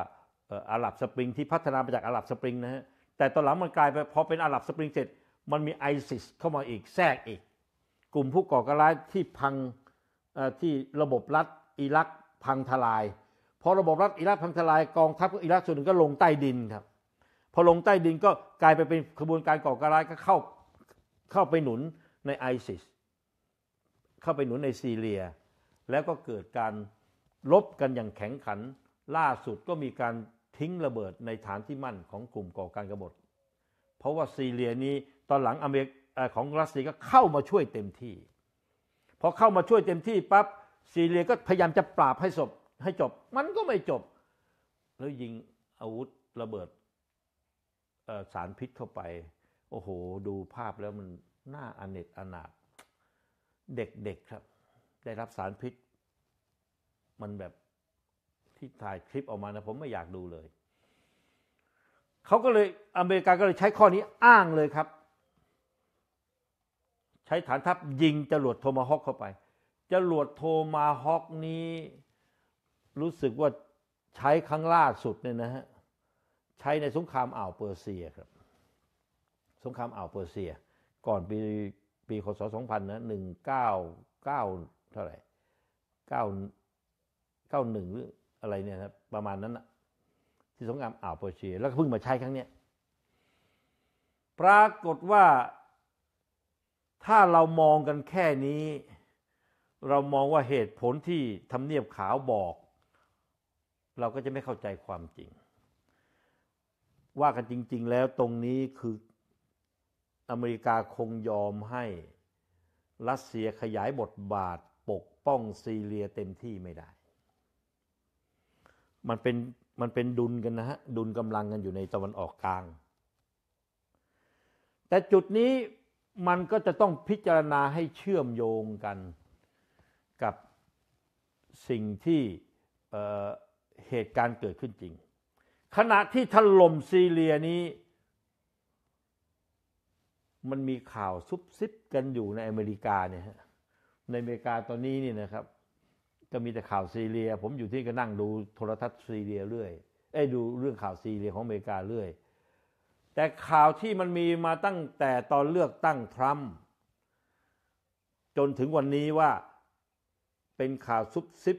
อาหรับสปริงที่พัฒนามาจากอาหรับสปริงนะฮะแต่ตอนหลังมันกลายไปพอเป็นอาหรับสปริงเสร็จมันมีไอซิสเข้ามาอีกแทรกอีก กลุ่มผู้ก่อการร้ายที่พังที่ระบบรัฐอิรักพังทลายพอระบบรัฐอิรักพังทลาย กองทัพอิรักส่วนหนึ่งก็ลงใต้ดินครับ พอลงใต้ดินก็กลายไปเป็นขบวนการก่อการร้ายก็เข้าเข้าไปหนุนในไอซิสเข้าไปหนุนในซีเรีย แล้วก็เกิดการลบกันอย่างแข็งขัน ล่าสุดก็มีการทิ้งระเบิดในฐานที่มั่นของกลุ่มก่อการกบฏ เพราะว่าซีเรียนี้ตอนหลังอเมริกของรัสเซียก็เข้ามาช่วยเต็มที่พอเข้ามาช่วยเต็มที่ปั๊บซีเรียก็พยายามจะปราบให้จบให้จบมันก็ไม่จบแล้วยิงอาวุธระเบิดสารพิษเข้าไปโอ้โหดูภาพแล้วมันน่าอเนจอนาถเด็กๆครับ ได้รับสารพิษ มันแบบที่ถ่ายคลิปออกมานะ ผมไม่อยากดูเลย เขาก็เลยอเมริกาก็เลยใช้ข้อนี้อ้างเลยครับ ใช้ฐานทัพยิงจรวดโทมาฮอกเข้าไปจรวดโทมาฮอกนี้ รู้สึกว่าใช้ครั้งล่าสุดเนี่ยนะฮะใช้ในสงครามอ่าวเปอร์เซียครับ สงครามอ่าวเปอร์เซีย ก่อนปีปีคศ 2000 นะ199เท่าไหร่9 91หรืออะไรเนี่ยครับประมาณนั้นนะที่สงครามอ่าวเปอร์เซียแล้วก็เพิ่งมาใช้ครั้งเนี้ยปรากฏว่าถ้าเรามองกันแค่นี้ เรามองว่าเหตุผลที่ทำเนียบขาวบอก เราก็จะไม่เข้าใจความจริง ว่ากันจริง ๆ แล้วตรงนี้คืออเมริกาคงยอมให้รัสเซียขยายบทบาทปกป้องซีเรียเต็มที่ไม่ได้ มันเป็นมันเป็นดุลกันนะฮะดุลกำลังกันอยู่ในตะวันออกกลาง แต่จุดนี้มันก็จะต้องพิจารณาให้เชื่อมโยงกันกับสิ่งที่เเหตุการณ์เกิดขึ้นจริง ขณะที่ถล่มซีเรียนี้มันมีข่าวซุบซิบกันอยู่ในอเมริกาเนี่ยในอเมริกาตอนนี้นี่นะครับก็มีแต่ข่าวซีเรีย ผมอยู่ที่ก็นั่งดูโทรทัศน์ซีเรียเรื่อยไอ้ดูเรื่องข่าวซีเรียของอเมริกาเรื่อย แต่ข่าวที่มันมีมาตั้งแต่ตอนเลือกตั้งทรัมป์จนถึงวันนี้ว่าเป็นข่าวซุบซิบ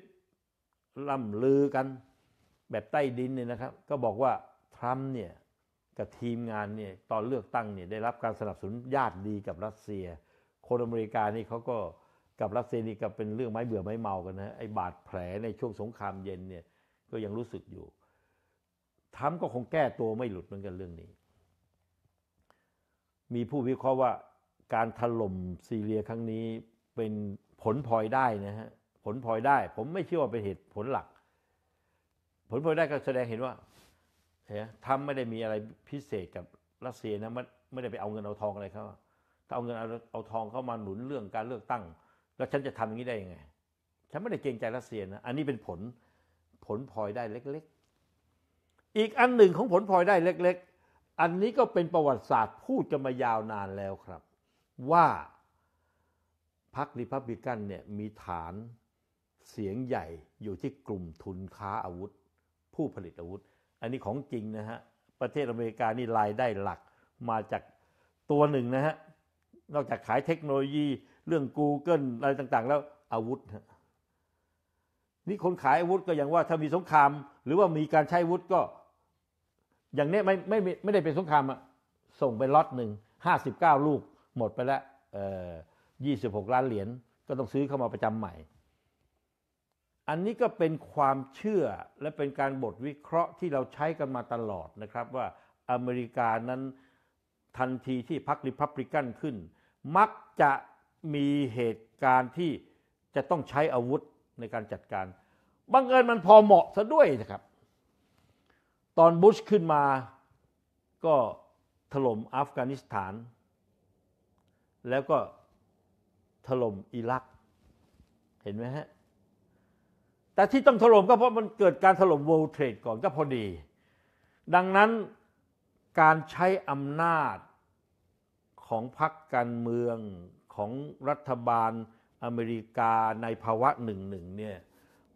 ล่ำลือกัน แบบใต้ดินเนี่ยนะครับ ก็บอกว่าทรัมป์เนี่ยกับทีมงานเนี่ยตอนเลือกตั้งเนี่ยได้รับการสนับสนุนญาติดีกับรัสเซีย คนอเมริกานี่เขาก็กับรัสเซียนี่ก็เป็นเรื่องไม้เบื่อไม้เมากันนะไอ้บาดแผลในช่วงสงครามเย็นเนี่ยก็ยังรู้สึกอยู่ ทั้มก็คงแก้ตัวไม่หลุดเหมือนกันเรื่องนี้ มีผู้วิเคราะห์ว่าการถล่มซีเรียครั้งนี้เป็นผลพลอยได้นะฮะผลพลอยได้ผมไม่เชื่อว่าเป็นเหตุผลหลัก ผลพลอยได้ก็แสดงเห็นว่านทำไม่ได้มีอะไรพิเศษกับรัสเซียนะไม่ไม่ได้ไปเอาเงินเอาทองอะไรเขาถ้าเอาเงินเอาเอาทองเข้ามาหนุนเรื่องการเลือกตั้ง แล้วฉันจะทำอย่างนี้ได้ยังไง ฉันไม่ได้เกรงใจรัสเซียนะอันนี้เป็นผลผลพลอยได้เล็กๆ อีกอันหนึ่งของผลพลอยได้เล็กๆ อันนี้ก็เป็นประวัติศาสตร์พูดกันมายาวนานแล้วครับ ว่าพรรคริพับลิกันเนี่ยมีฐานเสียงใหญ่อยู่ที่กลุ่มทุนค้าอาวุธผู้ผลิตอาวุธอันนี้ของจริงนะฮะ ประเทศอเมริกานี่รายได้หลักมาจากตัวหนึ่งนะฮะ นอกจากขายเทคโนโลยี เรื่อง Google อะไรต่าง ๆ แล้วอาวุธนี่คนขายอาวุธก็อย่างว่าถ้ามีสงคราม หรือว่ามีการใช้อาวุธก็ อย่างนี้ไม่ไม่ไม่ได้เป็นสงครามอะส่งไปล็อตหนึ่งห้าสิบเก้าลูกหมดไปแล้วยี่สิบหกล้านเหรียญก็ต้องซื้อเข้ามาประจำใหม่อันนี้ก็เป็นความเชื่อและเป็นการบทวิเคราะห์ที่เราใช้กันมาตลอดนะครับ ว่าอเมริกานั้นทันทีที่พรรคริพับลิกันขึ้น มักจะมีเหตุการณ์ที่จะต้องใช้อาวุธในการจัดการบังเอิญมันพอเหมาะซะด้วยนะครับ ตอนบุชขึ้นมาก็ถล่มอัฟกานิสถาน แล้วก็ถล่มอิรักเห็นไหมฮะแต่ที่ต้องถล่มก็เพราะมันเกิดการถล่ม World Trade ก่อนก็พอดี ดังนั้นการใช้อำนาจของพรรคการเมืองของรัฐบาลอเมริกาในภาวะหนึ่งหนึ่งเนี่ย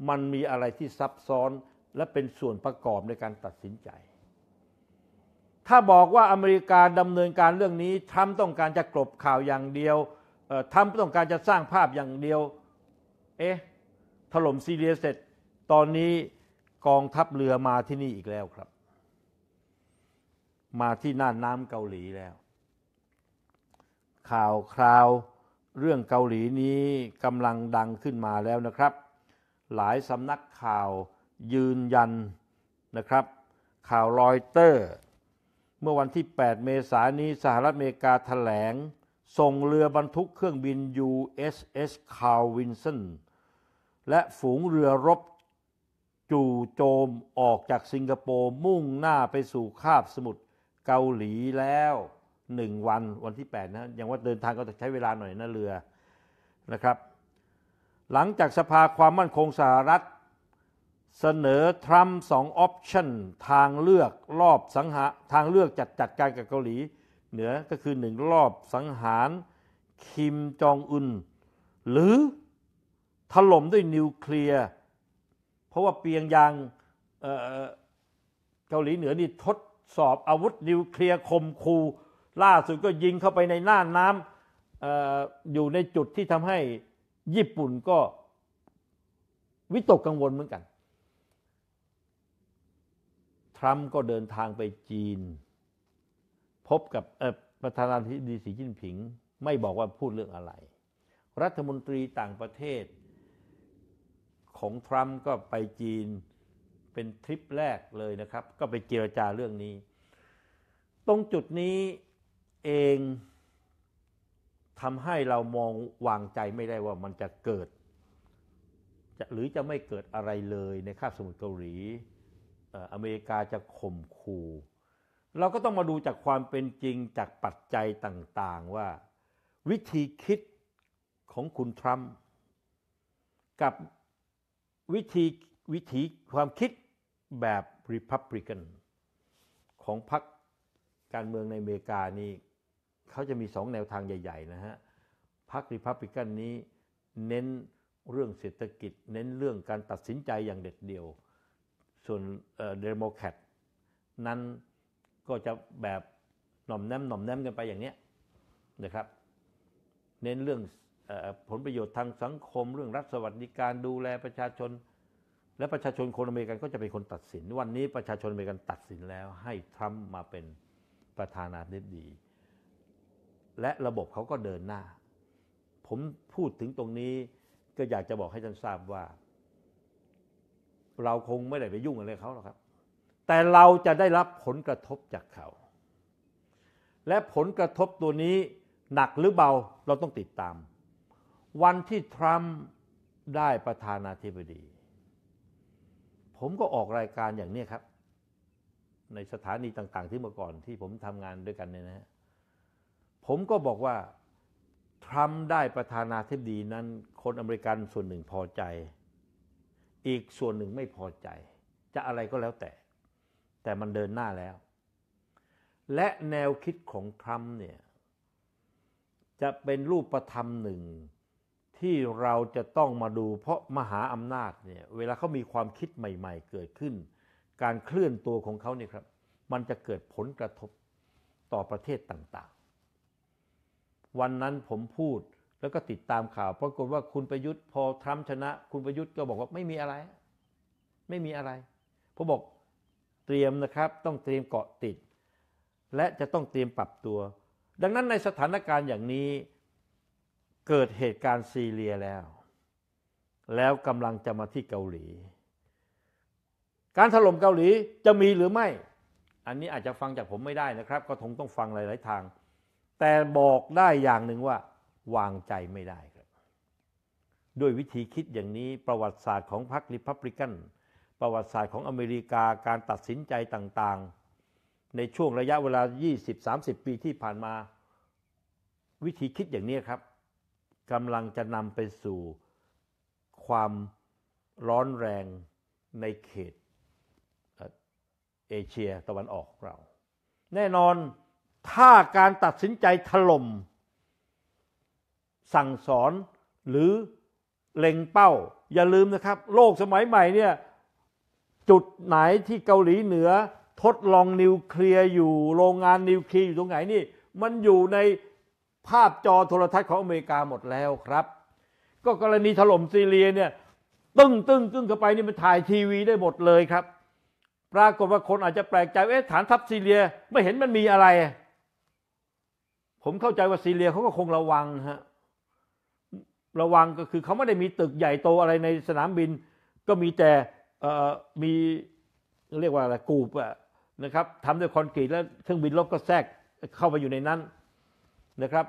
มันมีอะไรที่ซับซ้อนและเป็นส่วนประกอบในการตัดสินใจ ถ้าบอกว่าอเมริกาดำเนินการเรื่องนี้ทำต้องการจะกลบข่าวอย่างเดียวทำต้องการจะสร้างภาพอย่างเดียวเอ๊ะถล่มซีเรียเสร็จ ตอนนี้กองทัพเรือมาที่นี่อีกแล้วครับ มาที่น่านน้ำเกาหลีแล้ว ข่าวคราวเรื่องเกาหลีนี้กำลังดังขึ้นมาแล้วนะครับ หลายสำนักข่าวยืนยันนะครับ ข่าวรอยเตอร์ เมื่อวันที่ 8 เมษายนนี้สหรัฐอเมริกาถแถลง ส่งเรือบรรทุกเครื่องบิน USS Carl Vinson และฝูงเรือรบจู่โจมออกจากสิงคโปร์ มุ่งหน้าไปสู่คาบสมุทรเกาหลีแล้วหนึ่งวันวันที่8นะยังว่าเดินทางก็จะใช้เวลาหน่อยนะเรือนะครับ หลังจากสภาความมั่นคงสหรัฐ เสนอทรัมป์สองออปชันทางเลือกรอบสังหาทางเลือกจัดจัดการกับเกาหลี เหนือก็คือหนึ่งรอบสังหารคิมจองอุนหรือถล่มด้วยนิวเคลียร์ เพราะว่าเปียงยางเกาหลีเหนือนี่ทดสอบอาวุธนิวเคลียร์คมคู ล่าสุดก็ยิงเข้าไปในน่านน้ำออยู่ในจุดที่ทำให้ ญี่ปุ่นก็วิตกกังวลเหมือนกัน ทรัมป์ก็เดินทางไปจีน พบกับประธานาธิบดีสีจิ้นผิงไม่บอกว่าพูดเรื่องอะไร รัฐมนตรีต่างประเทศของทรัมป์ก็ไปจีนเป็นทริปแรกเลยนะครับ ก็ไปเจรจาเรื่องนี้ ตรงจุดนี้เองทำให้เรามองวางใจไม่ได้ว่ามันจะเกิดจะหรือจะไม่เกิดอะไรเลยในคาบสมุทรเกาหลีอเมริกาจะข่มขู่ เราก็ต้องมาดูจากความเป็นจริงจากปัจจัยต่างๆ ว่าวิธีคิดของคุณทรัมป์กับวิธีวิธีความคิดแบบริพับริกันของพรรคการเมืองในอเมริกานี่เขาจะมีสองแนวทางใหญ่ ๆ นะฮะพรรคริพับริกันนี้เน้นเรื่องเศรษฐกิจ เน้นเรื่องการตัดสินใจอย่างเด็ดเดี่ยว ส่วนเดโมแครตนั้นก็จะแบบหน่อมแนมหน่อมแนมกันไปอย่างนี้นะครับ เน้นเรื่องผลประโยชน์ทางสังคมเรื่องรัฐสวัสดิการดูแลประชาชน และประชาชนคนอเมริกันก็จะเป็นคนตัดสิน วันนี้ประชาชนอเมริกันตัดสินแล้วให้ทรัมป์มาเป็นประธานาธิบดี และระบบเขาก็เดินหน้า ผมพูดถึงตรงนี้ก็อยากจะบอกให้ท่านทราบว่า เราคงไม่ได้ไปยุ่งอะไรเขาหรอกครับ แต่เราจะได้รับผลกระทบจากเขา และผลกระทบตัวนี้หนักหรือเบาเราต้องติดตามวันที่ทรัมป์ได้ประธานาธิบดี ผมก็ออกรายการอย่างนี้ครับ ในสถานีต่าง ๆ ที่เมื่อก่อนที่ผมทำงานด้วยกันเนี่ยนะ ผมก็บอกว่า ทรัมป์ได้ประธานาธิบดีนั้นคนอเมริกันส่วนหนึ่งพอใจ อีกส่วนหนึ่งไม่พอใจ จะอะไรก็แล้วแต่ แต่มันเดินหน้าแล้ว และแนวคิดของทรัมป์เนี่ยจะเป็นรูปประธรรมหนึ่งที่เราจะต้องมาดูเพราะมหาอำนาจเนี่ยเวลาเขามีความคิดใหม่ๆ เกิดขึ้น การเคลื่อนตัวของเขาเนี่ยครับมันจะเกิดผลกระทบต่อประเทศต่าง ๆ วันนั้นผมพูดแล้วก็ติดตามข่าวปรากฏว่าคุณประยุทธ์ พอทรัมป์ชนะ คุณประยุทธ์ก็บอกว่าไม่มีอะไร ไม่มีอะไรผมบอกเตรียมนะครับต้องเตรียมเกาะติด และจะต้องเตรียมปรับตัว ดังนั้นในสถานการณ์อย่างนี้เกิดเหตุการณ์ซีเรียแล้ว แล้วกำลังจะมาที่เกาหลี การถล่มเกาหลีจะมีหรือไม่ อันนี้อาจจะฟังจากผมไม่ได้นะครับ ก็ทงต้องฟังหลาย ๆ ทาง แต่บอกได้อย่างหนึ่งว่า วางใจไม่ได้ครับด้วยวิธีคิดอย่างนี้ประวัติศาสตร์ของพรรคริพับลิกันประวัติศาสตร์ของอเมริกา การตัดสินใจต่าง ๆ ในช่วงระยะเวลา 20-30 ปีที่ผ่านมา วิธีคิดอย่างนี้ครับกำลังจะนำไปสู่ความร้อนแรงในเขตเอเชียตะวันออกเรา แน่นอนถ้าการตัดสินใจถล่ม สั่งสอนหรือ เล็งเป้าอย่าลืมนะครับ โลกสมัยใหม่เนี่ยจุดไหนที่เกาหลีเหนือ ทดลองนิวเคลียร์อยู่ โรงงานนิวเคลียร์อยู่ตรงไหนนี่มันอยู่ในภาพจอโทรทัศน์ของอเมริกาหมดแล้วครับ ก็กรณีถล่มซีเรียเนี่ย ตึ้งตึ้งตึ้งเข้าไปนี่มันถ่ายทีวีได้หมดเลยครับ ปรากฏว่าคนอาจจะแปลกใจเอ๊ะฐานทัพซีเรียไม่เห็นมันมีอะไร ผมเข้าใจว่าซีเรียเขาก็คงระวังฮะ ระวังก็คือเขาไม่ได้มีตึกใหญ่โตอะไรในสนามบิน ก็มีแต่เออ่มีเรียกว่าอะไรกูบอะนะครับทำด้วยคอนกรีตแล้วเครื่องบินลบก็แทรกเข้าไปอยู่ในนั้นนะครับ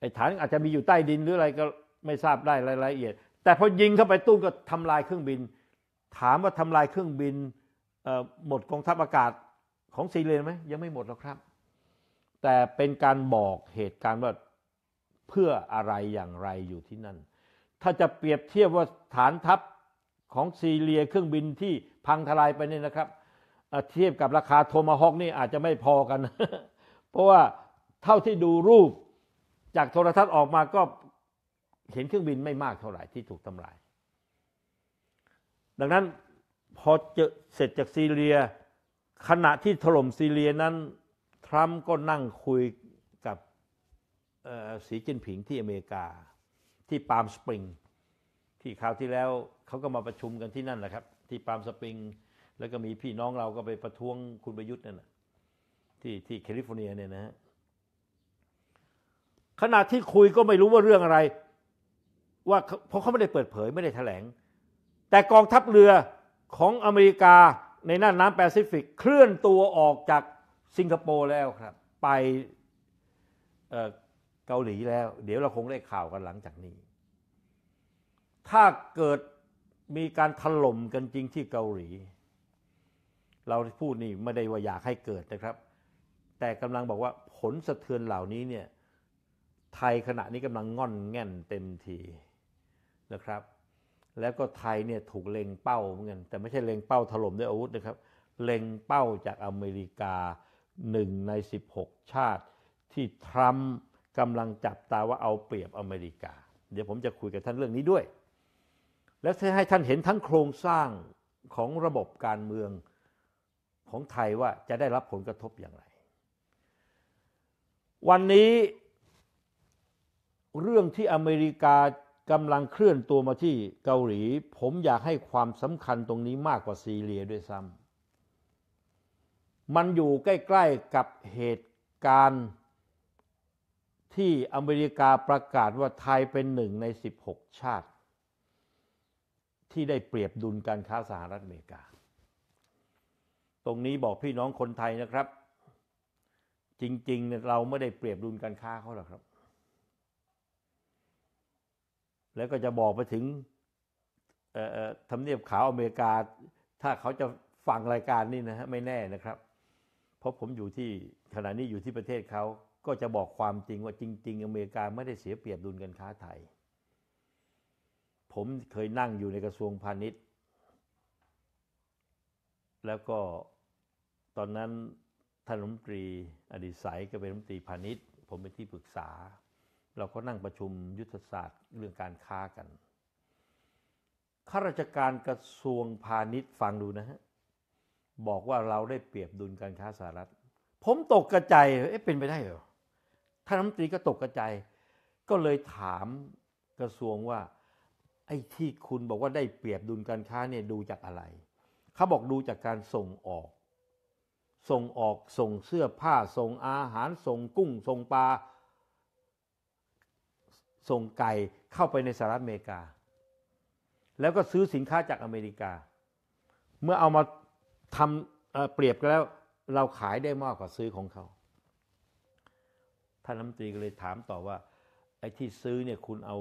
ไอ้ฐานอาจจะมีอยู่ใต้ดินหรืออะไรก็ไม่ทราบได้รายละเอียด แต่พอยิงเข้าไปตุ้มก็ทำลายเครื่องบิน ถามว่าทำลายเครื่องบินหมดกองทัพอากาศของซีเรียไหมยังไม่หมดหรอกครับ แต่เป็นการบอกเหตุการณ์ว่าเพื่ออะไรอย่างไรอยู่ที่นั่นถ้าจะเปรียบเทียบว่าฐานทัพของซีเรีย เครื่องบินที่พังทลายไปนี่นะครับเทียบกับราคาโทมาฮอกนี่ อาจจะไม่พอกันเพราะว่าเท่าที่ดูรูปจากโทรทัศน์ออกมาก็เห็นเครื่องบินไม่มากเท่าไหร่ที่ถูกทำลาย ดังนั้นพอเจอเสร็จจากซีเรียขณะที่ถล่มซีเรียนั้นทรัมป์ก็นั่งคุยกับสีจิ้นผิงที่อเมริกา ที่ปาล์มสปริง ที่คราวที่แล้วเขาก็มาประชุมกันที่นั่นแหละครับ ที่ปาล์มสปริง แล้วก็มีพี่น้องเราก็ไปประท้วงคุณประยุทธ์นั่นแหละที่ที่แคลิฟอร์เนียเนี่ยนะฮะขณะที่คุยก็ไม่รู้ว่าเรื่องอะไร ว่าเพราะเขาไม่ได้เปิดเผยไม่ได้แถลง แต่กองทัพเรือของอเมริกาในน่านน้ำแปซิฟิกเคลื่อนตัวออกจากสิงคโปร์แล้วครับ ไปเกาหลีแล้ว เดี๋ยวเราคงได้ข่าวกันหลังจากนี้ ถ้าเกิดมีการถล่มกันจริงที่เกาหลี เราพูดนี่ไม่ได้ว่าอยากให้เกิดนะครับแต่กำลังบอกว่าผลสะเทือนเหล่านี้เนี่ยไทยขณะนี้กำลังงอนแง่นเต็มทีนะครับ แล้วก็ไทยเนี่ยถูกเล็งเป้าเหมือนกันแต่ไม่ใช่เล็งเป้าถล่มด้วยอาวุธนะครับเล็งเป้าจากอเมริกาหนึ่งใน 16 ชาติ ที่ทรัมป์กำลังจับตาว่าเอาเปรียบอเมริกา เดี๋ยวผมจะคุยกับท่านเรื่องนี้ด้วย และให้ท่านเห็นทั้งโครงสร้างของระบบการเมืองของไทยว่าจะได้รับผลกระทบอย่างไรวันนี้ เรื่องที่อเมริกากำลังเคลื่อนตัวมาที่เกาหลี ผมอยากให้ความสำคัญตรงนี้มากกว่าซีเรียด้วยซ้ำมันอยู่ใกล้ ๆกับเหตุการณ์ที่อเมริกาประกาศว่าไทยเป็นหนึ่งใน 16 ชาติ ที่ได้เปรียบดุลการค้าสหรัฐอเมริกา ตรงนี้บอกพี่น้องคนไทยนะครับจริงๆเราไม่ได้เปรียบดุลการค้าเขาหรอกครับ แล้วก็จะบอกไปถึงทำเนียบขาวอเมริกา ถ้าเขาจะฟังรายการนี้นะฮะไม่แน่นะครับ เพราะผมอยู่ที่ขณะนี้อยู่ที่ประเทศเขาก็จะบอกความจริงว่าจริง ๆ อเมริกาไม่ได้เสียเปรียบดุลการค้าไทย ผมเคยนั่งอยู่ในกระทรวงพาณิชย์ แล้วก็ตอนนั้นท่านรัฐมนตรีอดีตสายก็เป็นรัฐมนตรีพาณิชย์ ผมเป็นที่ปรึกษาเราก็นั่งประชุมยุทธศาสตร์เรื่องการค้ากัน ข้าราชการกระทรวงพาณิชย์ฟังดูนะฮะบอกว่าเราได้เปรียบดุลการค้าสหรัฐ ผมตกกระจายเอ๊ะเป็นไปได้เหรอท่านรัฐมนตรีก็ตกกระจายก็เลยถามกระทรวงว่าไอ้ที่คุณบอกว่าได้เปรียบดุลการค้าเนี่ยดูจากอะไร เขาบอกดูจากการส่งออกส่งออกส่งเสื้อผ้า ส่งอาหาร ส่งกุ้งส่งปลาส่งไก่เข้าไปในสหรัฐอเมริกา แล้วก็ซื้อสินค้าจากอเมริกา เมื่อเอามาทำเปรียบกันแล้ว เราขายได้มากกว่าซื้อของเขา ท่านรัฐมนตรี ก็เลยถามต่อว่าไอ้ที่ซื้อเนี่ยคุณเอา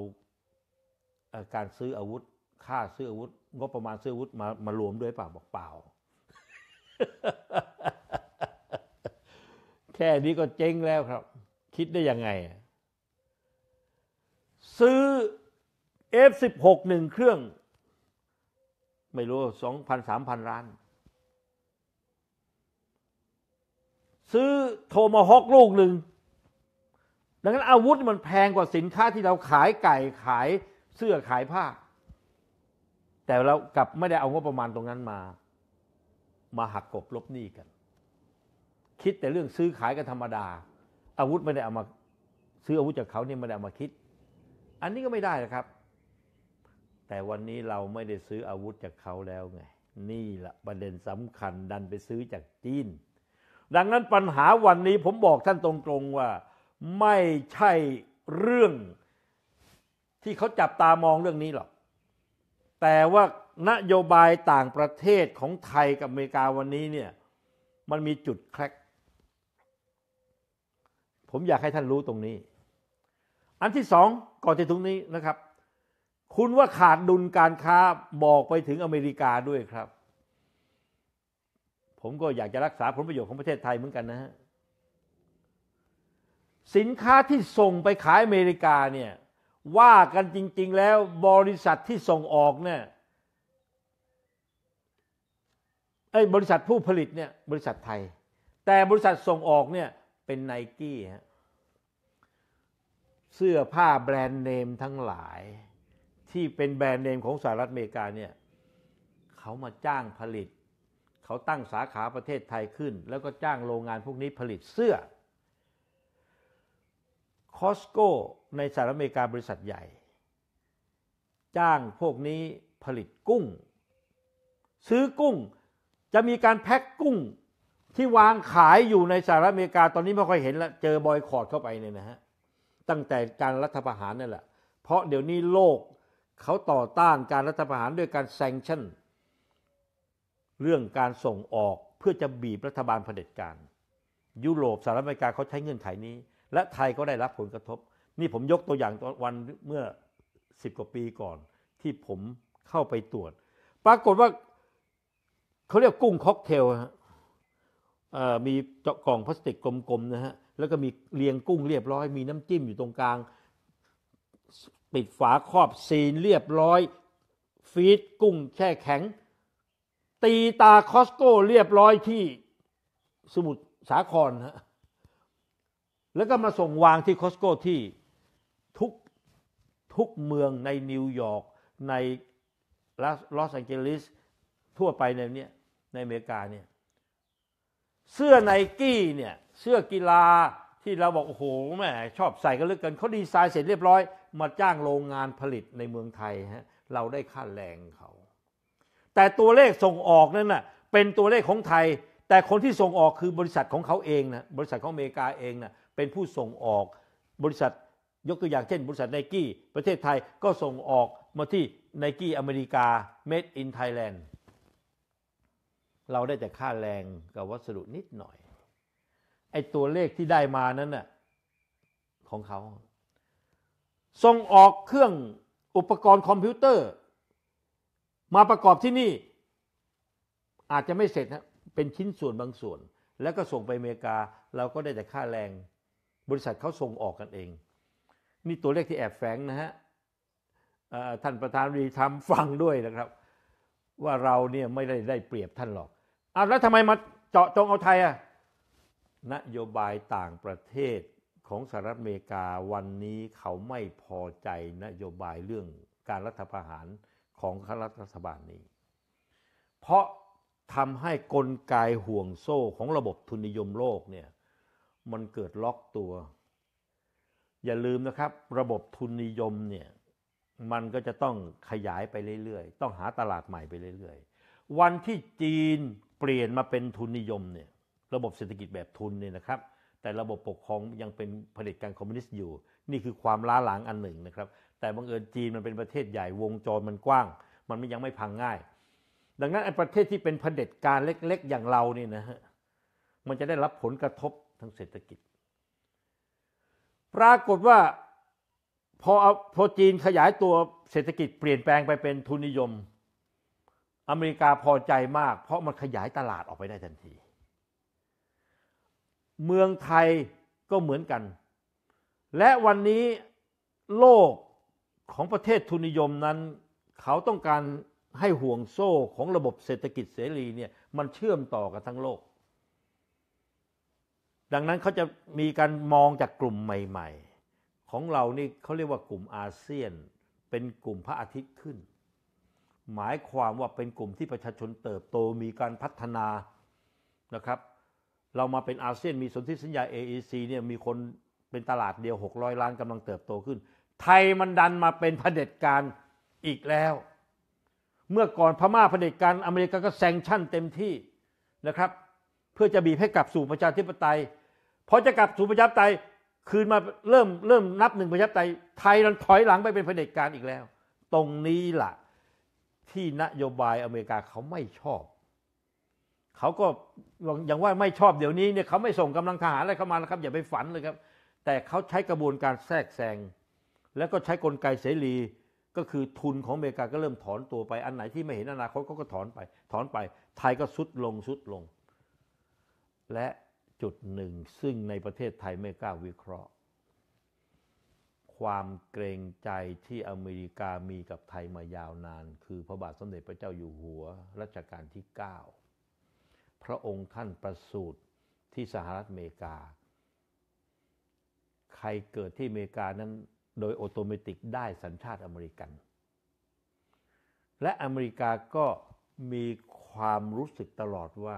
การซื้ออาวุธ ค่าซื้ออาวุธงบประมาณซื้ออาวุธมามารวมด้วยเปล่าบอกเปล่าแค่นี้ก็เจ๊งแล้วครับคิดได้ยังไง ซื้อ F16 หนึ่งเครื่อง ไม่รู้สองพันสามพันล้าน ซื้อโทมาฮอกลูกหนึ่ง ดังนั้นอาวุธมันแพงกว่าสินค้าที่เราขายไก่ขายเสื้อขายผ้า แต่เรากลับไม่ได้เอางบประมาณตรงนั้นมา มาหักกบลบหนี้กันคิดแต่เรื่องซื้อขายกันธรรมดา อาวุธไม่ได้เอามาซื้ออาวุธจากเขาเนี่ยไม่ได้เอามาคิด อันนี้ก็ไม่ได้นะครับ แต่วันนี้เราไม่ได้ซื้ออาวุธจากเขาแล้วไงนี่แหละประเด็นสำคัญดันไปซื้อจากจีน ดังนั้นปัญหาวันนี้ผมบอกท่านตรงๆว่าไม่ใช่เรื่องที่เขาจับตามองเรื่องนี้หรอกแต่ว่านโยบายต่างประเทศของไทยกับอเมริกาวันนี้เนี่ยมันมีจุดแคลกผมอยากให้ท่านรู้ตรงนี้ อันที่สองก่อนจะถึงนี้นะครับ คุณว่าขาดดุลการค้าบอกไปถึงอเมริกาด้วยครับ ผมก็อยากจะรักษาผลประโยชน์ของประเทศไทยเหมือนกันนะฮะ สินค้าที่ส่งไปขายอเมริกาเนี่ย ว่ากันจริงๆแล้วบริษัทที่ส่งออกเนี่ยไอ้บริษัทผู้ผลิตเนี่ยบริษัทไทย แต่บริษัทส่งออกเนี่ยเป็นไนกี้ฮะเสื้อผ้าแบรนด์เนมทั้งหลายที่เป็นแบรนด์เนมของสหรัฐอเมริกาเนี่ยเขามาจ้างผลิต เขาตั้งสาขาประเทศไทยขึ้น แล้วก็จ้างโรงงานพวกนี้ผลิตเสื้อคอสโก้ในสหรัฐอเมริกาบริษัทใหญ่ จ้างพวกนี้ผลิตกุ้ง ซื้อกุ้งจะมีการแพ็คกุ้งที่วางขายอยู่ในสหรัฐอเมริกาตอนนี้ไม่ค่อยเห็นละเจอบอยคอรดเข้าไปเนี่ยนะฮะตั้งแต่การรัฐประหารนั่นแหละเพราะเดี๋ยวนี้โลกเขาต่อต้านการรัฐประหารด้วยการแซงชั่น เรื่องการส่งออกเพื่อจะบีบรัฐบาลเผด็จการ ยุโรปสหรัฐอเมริกาเขาใช้เงื่อนไขนี้ และไทยก็ได้รับผลกระทบ นี่ผมยกตัวอย่างตวันเมื่อสิบกว่าปีก่อน ที่ผมเข้าไปตรวจ ปรากฏว่าเขาเรียกกุ้งค็อกเทลฮะมีกล่องพลาสติกกลมๆนะฮะ แล้วก็มีเรียงกุ้งเรียบร้อย มีน้ำจิ้มอยู่ตรงกลาง ปิดฝาครอบซีนเรียบร้อย ฟีดกุ้งแช่แข็ง ตีตาคอสโก้เรียบร้อยที่สมุทรสาครฮะแล้วก็มาส่งวางที่คอสโก้ที่ ทุก ทุกเมืองในนิวยอร์กในลอสแองเจลิสทั่วไปในเนี้ยในอเมริกาเนี่ยเสื้อไนกี้เนี่ยเสื้อกีฬาที่เราบอกโอ้โหแม่ชอบใส่กันเลือกกันเขาดีไซน์เสร็จเรียบร้อย มาจ้างโรงงานผลิตในเมืองไทยฮะเราได้ค่าแรงเขา แต่ตัวเลขส่งออกนั่นน่ะเป็นตัวเลขของไทยแต่คนที่ส่งออกคือบริษัทของเขาเองนะบริษัทของอเมริกาเองนะเป็นผู้ส่งออกบริษัทยกตัวอย่างเช่น บริษัทไนกี้ประเทศไทยก็ส่งออกมาที่ไนกี้อเมริกา made in Thailand เราได้แต่ค่าแรงกับวัสดุนิดหน่อย ไอ้ตัวเลขที่ได้มานั้นน่ะของเขาส่งออกเครื่องอุปกรณ์คอมพิวเตอร์ มาประกอบที่นี่อาจจะไม่เสร็จนะเป็นชิ้นส่วนบางส่วน แล้วก็ส่งไปอเมริกา เราก็ได้แต่ค่าแรงบริษัทเขาส่งออกกันเองนี่ตัวเลขที่แอบแฝงนะฮะท่านประธานรีทำฟังด้วยนะครับ ว่าเราเนี่ยไม่ได้ได้เปรียบท่านหรอกอาแล้วทำไมมาเจาะจงเอาไทยอ่ะนโยบายต่างประเทศของสหรัฐอเมริกาวันนี้เขาไม่พอใจนโยบายเรื่องการรัฐประหารของคณะรัฐบาลนี้ เพราะทำให้กลไกห่วงโซ่ของระบบทุนนิยมโลกเนี่ยมันเกิดล็อกตัว อย่าลืมนะครับ ระบบทุนนิยมเนี่ยมันก็จะต้องขยายไปเรื่อย ๆ ต้องหาตลาดใหม่ไปเรื่อยๆวันที่จีนเปลี่ยนมาเป็นทุนนิยมเนี่ยระบบเศรษฐกิจแบบทุนเนี่ยนะครับ แต่ระบบปกครองยังเป็นเผด็จการคอมมิวนิสต์อยู่ นี่คือความล้าหลังอันหนึ่งนะครับ แต่บังเอิญจีนมันเป็นประเทศใหญ่วงจรมันกว้าง มันไม่ยังไม่พังง่าย ดังนั้นประเทศที่เป็นเผด็จการเล็กๆอย่างเราเนี่ยนะฮะมันจะได้รับผลกระทบทางเศรษฐกิจ ปรากฏว่าพอพอจีนขยายตัวเศรษฐกิจเปลี่ยนแปลงไปเป็นทุนนิยมอเมริกาพอใจมากเพราะมันขยายตลาดออกไปได้ทันที เมืองไทยก็เหมือนกัน และวันนี้โลกของประเทศทุนนิยมนั้น เขาต้องการให้ห่วงโซ่ของระบบเศรษฐกิจเสรีเนี่ยมันเชื่อมต่อกันทั้งโลก ดังนั้นเขาจะมีการมองจากกลุ่มใหม่ๆ ของเรานี่เขาเรียกว่ากลุ่มอาเซียน เป็นกลุ่มพระอาทิตย์ขึ้นหมายความว่าเป็นกลุ่มที่ประชาชนเติบโตมีการพัฒนานะครับ เรามาเป็นอาเซียนมีสนธิสัญญา AEC เนี่ยมีคนเป็นตลาดเดียว 600 ล้านกำลังเติบโตขึ้น ไทยมันดันมาเป็นเผด็จการอีกแล้ว เมื่อก่อนพม่าเผด็จการอเมริกาก็แซงชั่นเต็มที่นะครับ เพื่อจะบีบให้กลับสู่ประชาธิปไตยพอจะกลับสู่ประชาธิปไตยคืนมาเริ่มเริ่มนับหนึ่งประชาธิปไตย ไทยมันถอยหลังไปเป็นเผด็จการอีกแล้ว ตรงนี้ล่ะที่นโยบายอเมริกาเขาไม่ชอบ เขาก็อย่างว่าไม่ชอบเดี๋ยวนี้เนี่ยเขาไม่ส่งกำลังทหารอะไรเข้ามานะครับ อย่าไปฝันเลยครับ แต่เขาใช้กระบวนการแทรกแซงแล้วก็ใช้กลไกเสรี ก็คือทุนของอเมริกาก็เริ่มถอนตัวไปอันไหนที่ไม่เห็นอนาคตเขาก็ถอนไปถอนไป ไทยก็สุดลงสุดลง และจุดหนึ่งซึ่งในประเทศไทยไม่กล้าวิเคราะห์ความเกรงใจที่อเมริกามีกับไทยมายาวนาน คือพระบาทสมเด็จพระเจ้าอยู่หัวรัชกาลที่ 9 พระองค์ท่านประสูติ ที่สหรัฐอเมริกา ใครเกิดที่อเมริกานั้นโดยออโตเมติกได้สัญชาติอเมริกัน และอเมริกาก็มีความรู้สึกตลอดว่า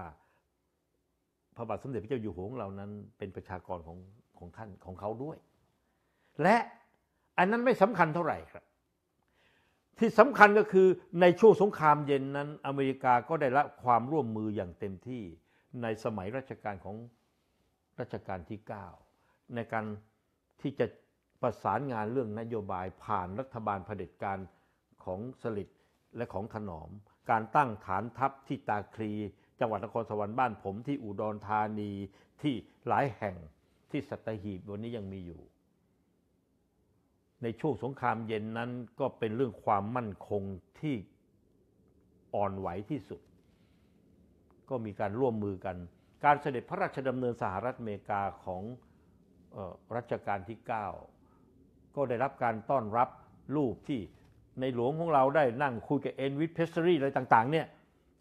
พระบาทสมเด็จพระเจ้าอยู่หัวของเรานั้นเป็นประชากรของของท่านของเขาด้วย และอันนั้นไม่สำคัญเท่าไหร่ครับ ที่สำคัญก็คือในช่วงสงครามเย็นนั้น อเมริกาก็ได้รับความร่วมมืออย่างเต็มที่ในสมัยรัชกาลของรัชกาลที่ 9 ในการที่จะประสานงานเรื่องนโยบายผ่านรัฐบาลเผด็จการ ของสลิดและของขนอมการตั้งฐานทัพที่ตาคลีจังหวัดนครสวรรค์บ้านผมที่อุดรธานีที่หลายแห่งที่สัตหีบวันนี้ยังมีอยู่ในช่วงสงครามเย็นนั้นก็เป็นเรื่องความมั่นคงที่อ่อนไหวที่สุด ก็มีการร่วมมือกัน การเสด็จพระราชดำเนินสหรัฐอเมริกาของออรัชกาลที่ 9 ก็ได้รับการต้อนรับรูปที่ในหลวงของเราได้นั่งคุยกับเอ็นวิทเพสซรี่อะไรต่างๆเนี่ย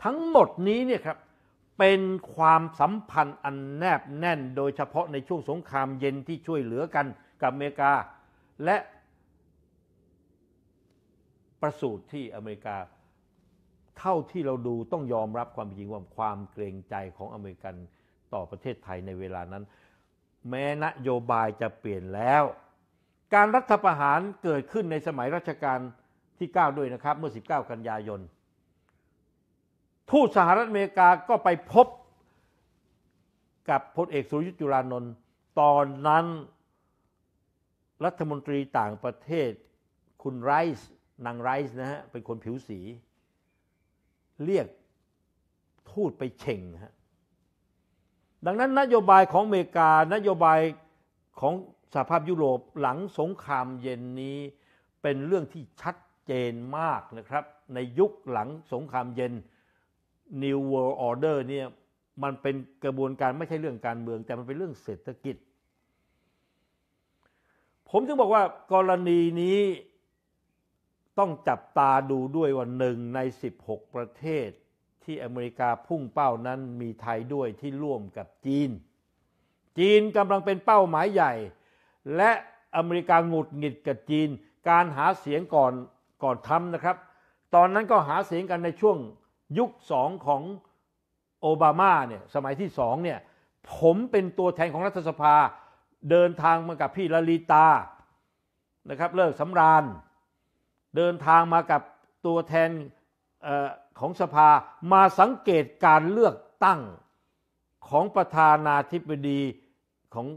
ทั้งหมดนี้เนี่ยครับเป็นความสัมพันธ์อันแนบแน่นโดยเฉพาะในช่วงสงครามเย็นที่ช่วยเหลือกันกับอเมริกาและประสูติที่อเมริกาเท่าที่เราดูต้องยอมรับความจริงว่าความเกรงใจของอเมริกันต่อประเทศไทยในเวลานั้นแม้นโยบายจะเปลี่ยนแล้ว การรัฐประหารเกิดขึ้นในสมัยรัชกาลที่ 9 ด้วยนะครับ เมื่อ 19กันยายนทูตสหรัฐอเมริกาก็ไปพบกับพลเอกสุรยุทธ์จุลานนท์ตอนนั้นรัฐมนตรีต่างประเทศคุณไรซ์นางไรส์นะฮะเป็นคนผิวสี เรียกทูตไปเช่งฮะดังนั้นนโยบายของอเมริกานโยบายของสหภาพยุโรปหลังสงครามเย็นนี้ เป็นเรื่องที่ชัดเจนมากนะครับ ในยุคหลังสงครามเย็น New World Order เนี่ยมันเป็นกระบวนการไม่ใช่เรื่องการเมือง แต่มันเป็นเรื่องเศรษฐกิจ ผมถึงบอกว่ากรณีนี้ต้องจับตาดูด้วยว่าหนึ่งใน 16 ประเทศที่อเมริกาพุ่งเป้านั้นมีไทยด้วยที่ร่วมกับจีน จีนกำลังเป็นเป้าหมายใหญ่ และอเมริกาหงุดหงิดกับจีน การหาเสียงก่อนก่อนทำนะครับ ตอนนั้นก็หาเสียงกันในช่วงยุคสองของโอบามาเนี่ยสมัยที่สองเนี่ยผมเป็นตัวแทนของรัฐสภาเดินทางมากับพี่ลลิตานะครับเลิกสำราญเดินทางมากับตัวแทนออของสภามาสังเกตการเลือกตั้งของประธานาธิบดีของ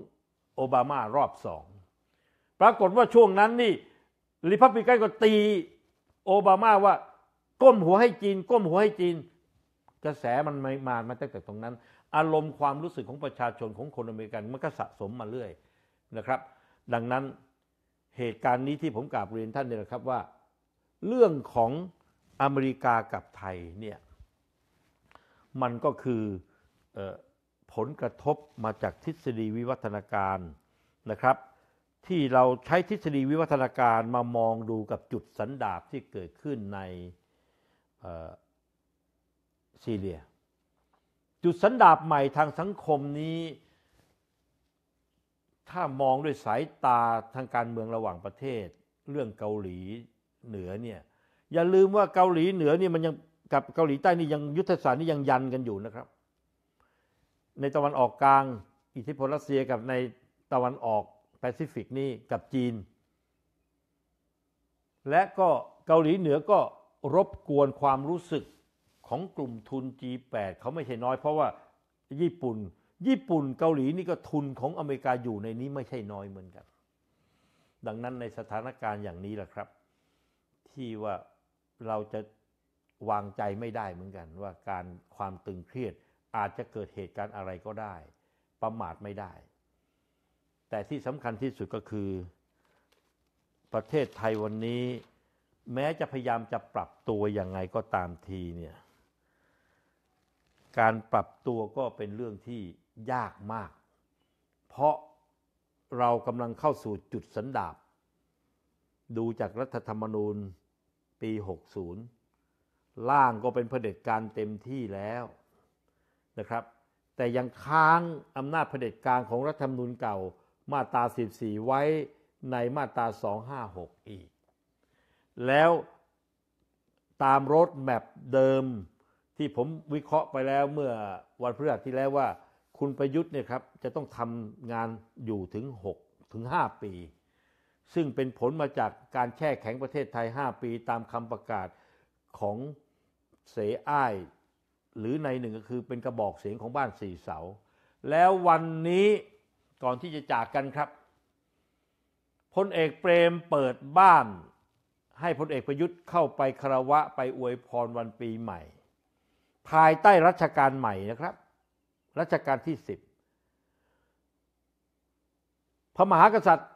โอบามารอบสองปรากฏว่าช่วงนั้นนี่ริพับลิกันก็ตีโอบามาว่าก้มหัวให้จีน ก้มหัวให้จีน กระแสมันมามาตั้งแต่ตรงนั้น อารมณ์ความรู้สึกของประชาชนของคนอเมริกันมันก็สะสมมาเรื่อยนะครับ ดังนั้นเหตุการณ์นี้ที่ผมกราบเรียนท่านเนี่ยนะครับว่าเรื่องของอเมริกากับไทยเนี่ยมันก็คืออผลกระทบมาจากทฤษฎีวิวัฒนาการนะครับ ที่เราใช้ทฤษฎีวิวัฒนาการมามองดูกับจุดสันดาบที่เกิดขึ้นในซีเรีย จุดสันดาบใหม่ทางสังคมนี้ ถ้ามองด้วยสายตาทางการเมืองระหว่างประเทศ เรื่องเกาหลีเหนือเนี่ยอย่าลืมว่าเกาหลีเหนือเนี่ยมันยังกับเกาหลีใต้นี่ยังยุทธศาสตร์นี่ยังยันกันอยู่นะครับ ในตะวันออกกลางอิทธิพลรัสเซียกับในตะวันออกแปซิฟิกนี่กับจีนและก็เกาหลีเหนือก็รบกวนความรู้สึกของกลุ่มทุน G8 เขาไม่ใช่น้อยเพราะว่าญี่ปุ่นญี่ปุ่นเกาหลีนี่ก็ทุนของอเมริกาอยู่ในนี้ไม่ใช่น้อยเหมือนกัน ดังนั้นในสถานการณ์อย่างนี้แหละครับที่ว่าเราจะวางใจไม่ได้เหมือนกันว่าการความตึงเครียดอาจจะเกิดเหตุการณ์อะไรก็ได้ ประมาทไม่ได้ แต่ที่สำคัญที่สุดก็คือประเทศไทยวันนี้ แม้จะพยายามจะปรับตัวยังไงก็ตามทีเนี่ยการปรับตัวก็เป็นเรื่องที่ยากมาก เพราะเรากำลังเข้าสู่จุดสันดาบดูจากรัฐธรรมนูญปี 60 ล่างก็เป็นเผด็จการเต็มที่แล้วนะครับ แต่ยังค้างอำนาจเผด็จการของรัฐธรรมนูญเก่ามาตรา 14 ไว้ในมาตรา 256 อีก แล้วตามรถแมพเดิมที่ผมวิเคราะห์ไปแล้วเมื่อวันพฤหัสที่แล้วว่า คุณประยุทธ์เนี่ยครับจะต้องทำงานอยู่ถึง 6 ถึง 5 ปีซึ่งเป็นผลมาจากการแช่แข็งประเทศไทย 5 ปีตามคำประกาศของเสอ้าย หรือในหนึ่งก็คือเป็นกระบอกเสียงของบ้านสี่เสา แล้ววันนี้ก่อนที่จะจากกันครับพลเอกเปรมเปิดบ้านให้พลเอกประยุทธ์เข้าไปคารวะไปอวยพรวันปีใหม่ ภายใต้รัชกาลใหม่นะครับ รัชกาลที่สิบพระมหากษัตริย์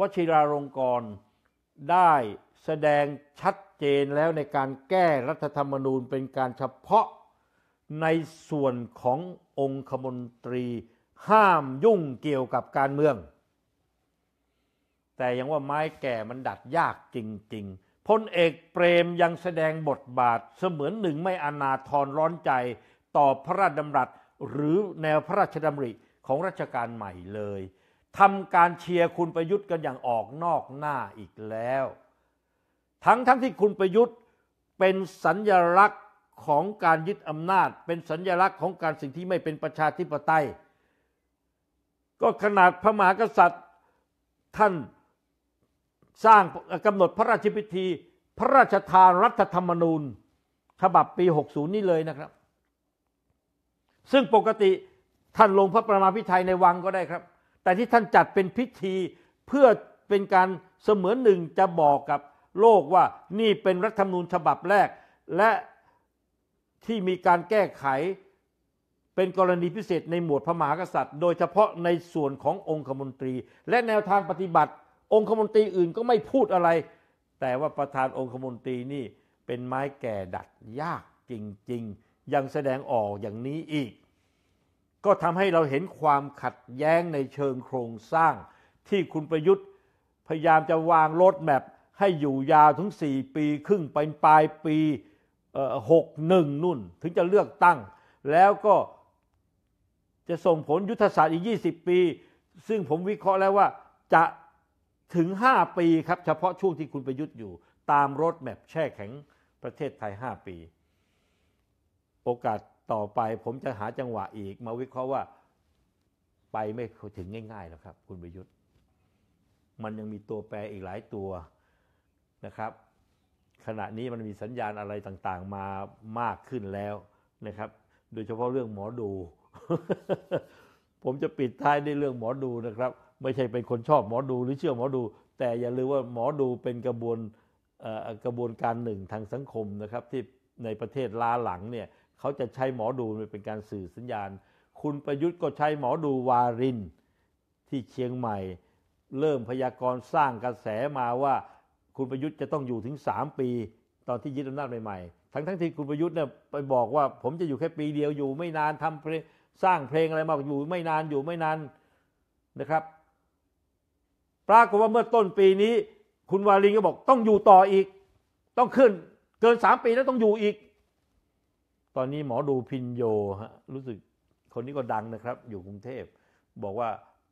วชิราลงกรณ์ได้แสดงชัดเจนแล้วในการแก้รัฐธรรมนูญเป็นการเฉพาะในส่วนขององคมนตรี ห้ามยุ่งเกี่ยวกับการเมือง แต่ยังว่าไม้แก่มันดัดยากจริงๆพลเอกเปรมยังแสดงบทบาทเสมือนหนึ่งไม่อนาทรร้อนใจต่อพระราชดำรัสหรือแนวพระราชดำริของรัชกาลใหม่เลยทำการเชียร์คุณประยุทธ์กันอย่างออกนอกหน้าอีกแล้ว ทั้งทั้งที่คุณประยุทธ์เป็นสัญญลักษณ์ของการยึดอำนาจ เป็นสัญญลักษณ์ของการสิ่งที่ไม่เป็นประชาธิปไตยก็ขนาดพระมหากษัตริย์ ท่านสร้างกำหนดพระราชพิธี พระราชทานรัฐธรรมนูญฉบับปี 60 นี่เลยนะครับ ซึ่งปกติท่านลงพระประมาพิไทยในวังก็ได้ครับแต่ที่ท่านจัดเป็นพิธีเพื่อเป็นการเสมือนหนึ่งจะบอกกับโลกว่านี่เป็นรัฐธรรมนูญฉบับแรก และที่มีการแก้ไข เป็นกรณีพิเศษในหมวดพระมหากษัตริย์ โดยเฉพาะในส่วนขององคมนตรีและแนวทางปฏิบัติ องคมนตรีอื่นก็ไม่พูดอะไร แต่ว่าประธานองคมนตรีนี่เป็นไม้แก่ดัดยากจริงๆ ยังแสดงออกอย่างนี้อีกก็ทำให้เราเห็นความขัดแย้งในเชิงโครงสร้างที่คุณประยุทธ์พยายามจะวางรถแมพให้อยู่ยาวถึง4 ปี ครึ่งไป ปลายปีหกหนึ่งนุ่น ถึงจะเลือกตั้งแล้วก็จะส่งผลยุทธศาสตร์อีก 20 ปี ซึ่งผมวิเคราะห์แล้วว่าจะถึง 5 ปีครับ เฉพาะช่วงที่คุณประยุทธ์อยู่ตามรถแมพแช่แข็งประเทศไทย 5 ปี โอกาสต่อไปผมจะหาจังหวะอีกมาวิเคราะห์ว่า ไปไม่ถึงง่ายๆหรอกครับ คุณประยุทธ์มันยังมีตัวแปรอีกหลายตัวนะครับ ขณะนี้มันมีสัญญาณอะไรต่างๆมามากขึ้นแล้วนะครับ โดยเฉพาะเรื่องหมอดู ผมจะปิดท้ายด้วยเรื่องหมอดูนะครับ ไม่ใช่เป็นคนชอบหมอดูหรือเชื่อหมอดู แต่อย่าลืมว่าหมอดูเป็นกระบวนกระบวนการหนึ่งทางสังคมนะครับ ที่ในประเทศล้าหลังเนี่ยเขาจะใช้หมอดูเป็นการสื่อสัญญาณ คุณประยุทธ์ก็ใช้หมอดูวารินที่เชียงใหม่ เริ่มพยากรณ์สร้างกระแสมาว่า คุณประยุทธ์จะต้องอยู่ถึง 3 ปี ตอนที่ยึดอำนาจใหม่ๆ ทั้งทที่คุณประยุทธ์เนี่ยไปบอกว่า ผมจะอยู่แค่ปีเดียวอยู่ไม่นานทำเพลงสร้างเพลงอะไรมาอยู่ ไม่นานอยู่ไม่นานนะครับ ปรากฏว่าเมื่อต้นปีนี้ คุณวาลินก็บอกต้องอยู่ต่ออีก ต้องขึ้นเกินสามปีแล้วต้องอยู่อีกตอนนี้หมอดูพินโยฮะรู้สึกคนนี้ก็ดังนะครับอยู่กรุงเทพบอกว่า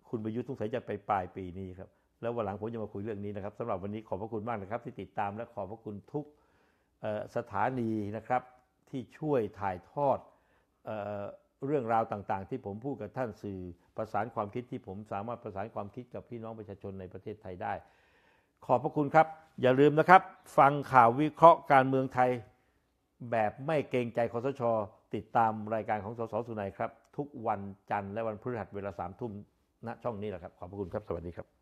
คุณประยุทธ์สงสัยจะไปปลายปีนี้ครับแล้ววันหลังผมจะมาคุยเรื่องนี้นะครับสำหรับวันนี้ขอบพระคุณมากนะครับ ที่ติดตามและขอบพระคุณทุกสถานีนะครับที่ช่วยถ่ายทอดเอเรื่องราวต่างๆที่ผมพูดกับท่านสื่อประสานความคิดที่ผมสามารถประสานความคิดกับพี่น้องประชาชนในประเทศไทยได้ ขอบพระคุณครับอย่าลืมนะครับ ฟังข่าววิเคราะห์การเมืองไทยแบบไม่เกรงใจคอสช ติดตามรายการของสสสุนัยครับ ทุกวันจันทร์และวันพฤหัสเวลาสามทุ่มณช่องนี้แหละครับ ขอบพระคุณครับ สวัสดีครับ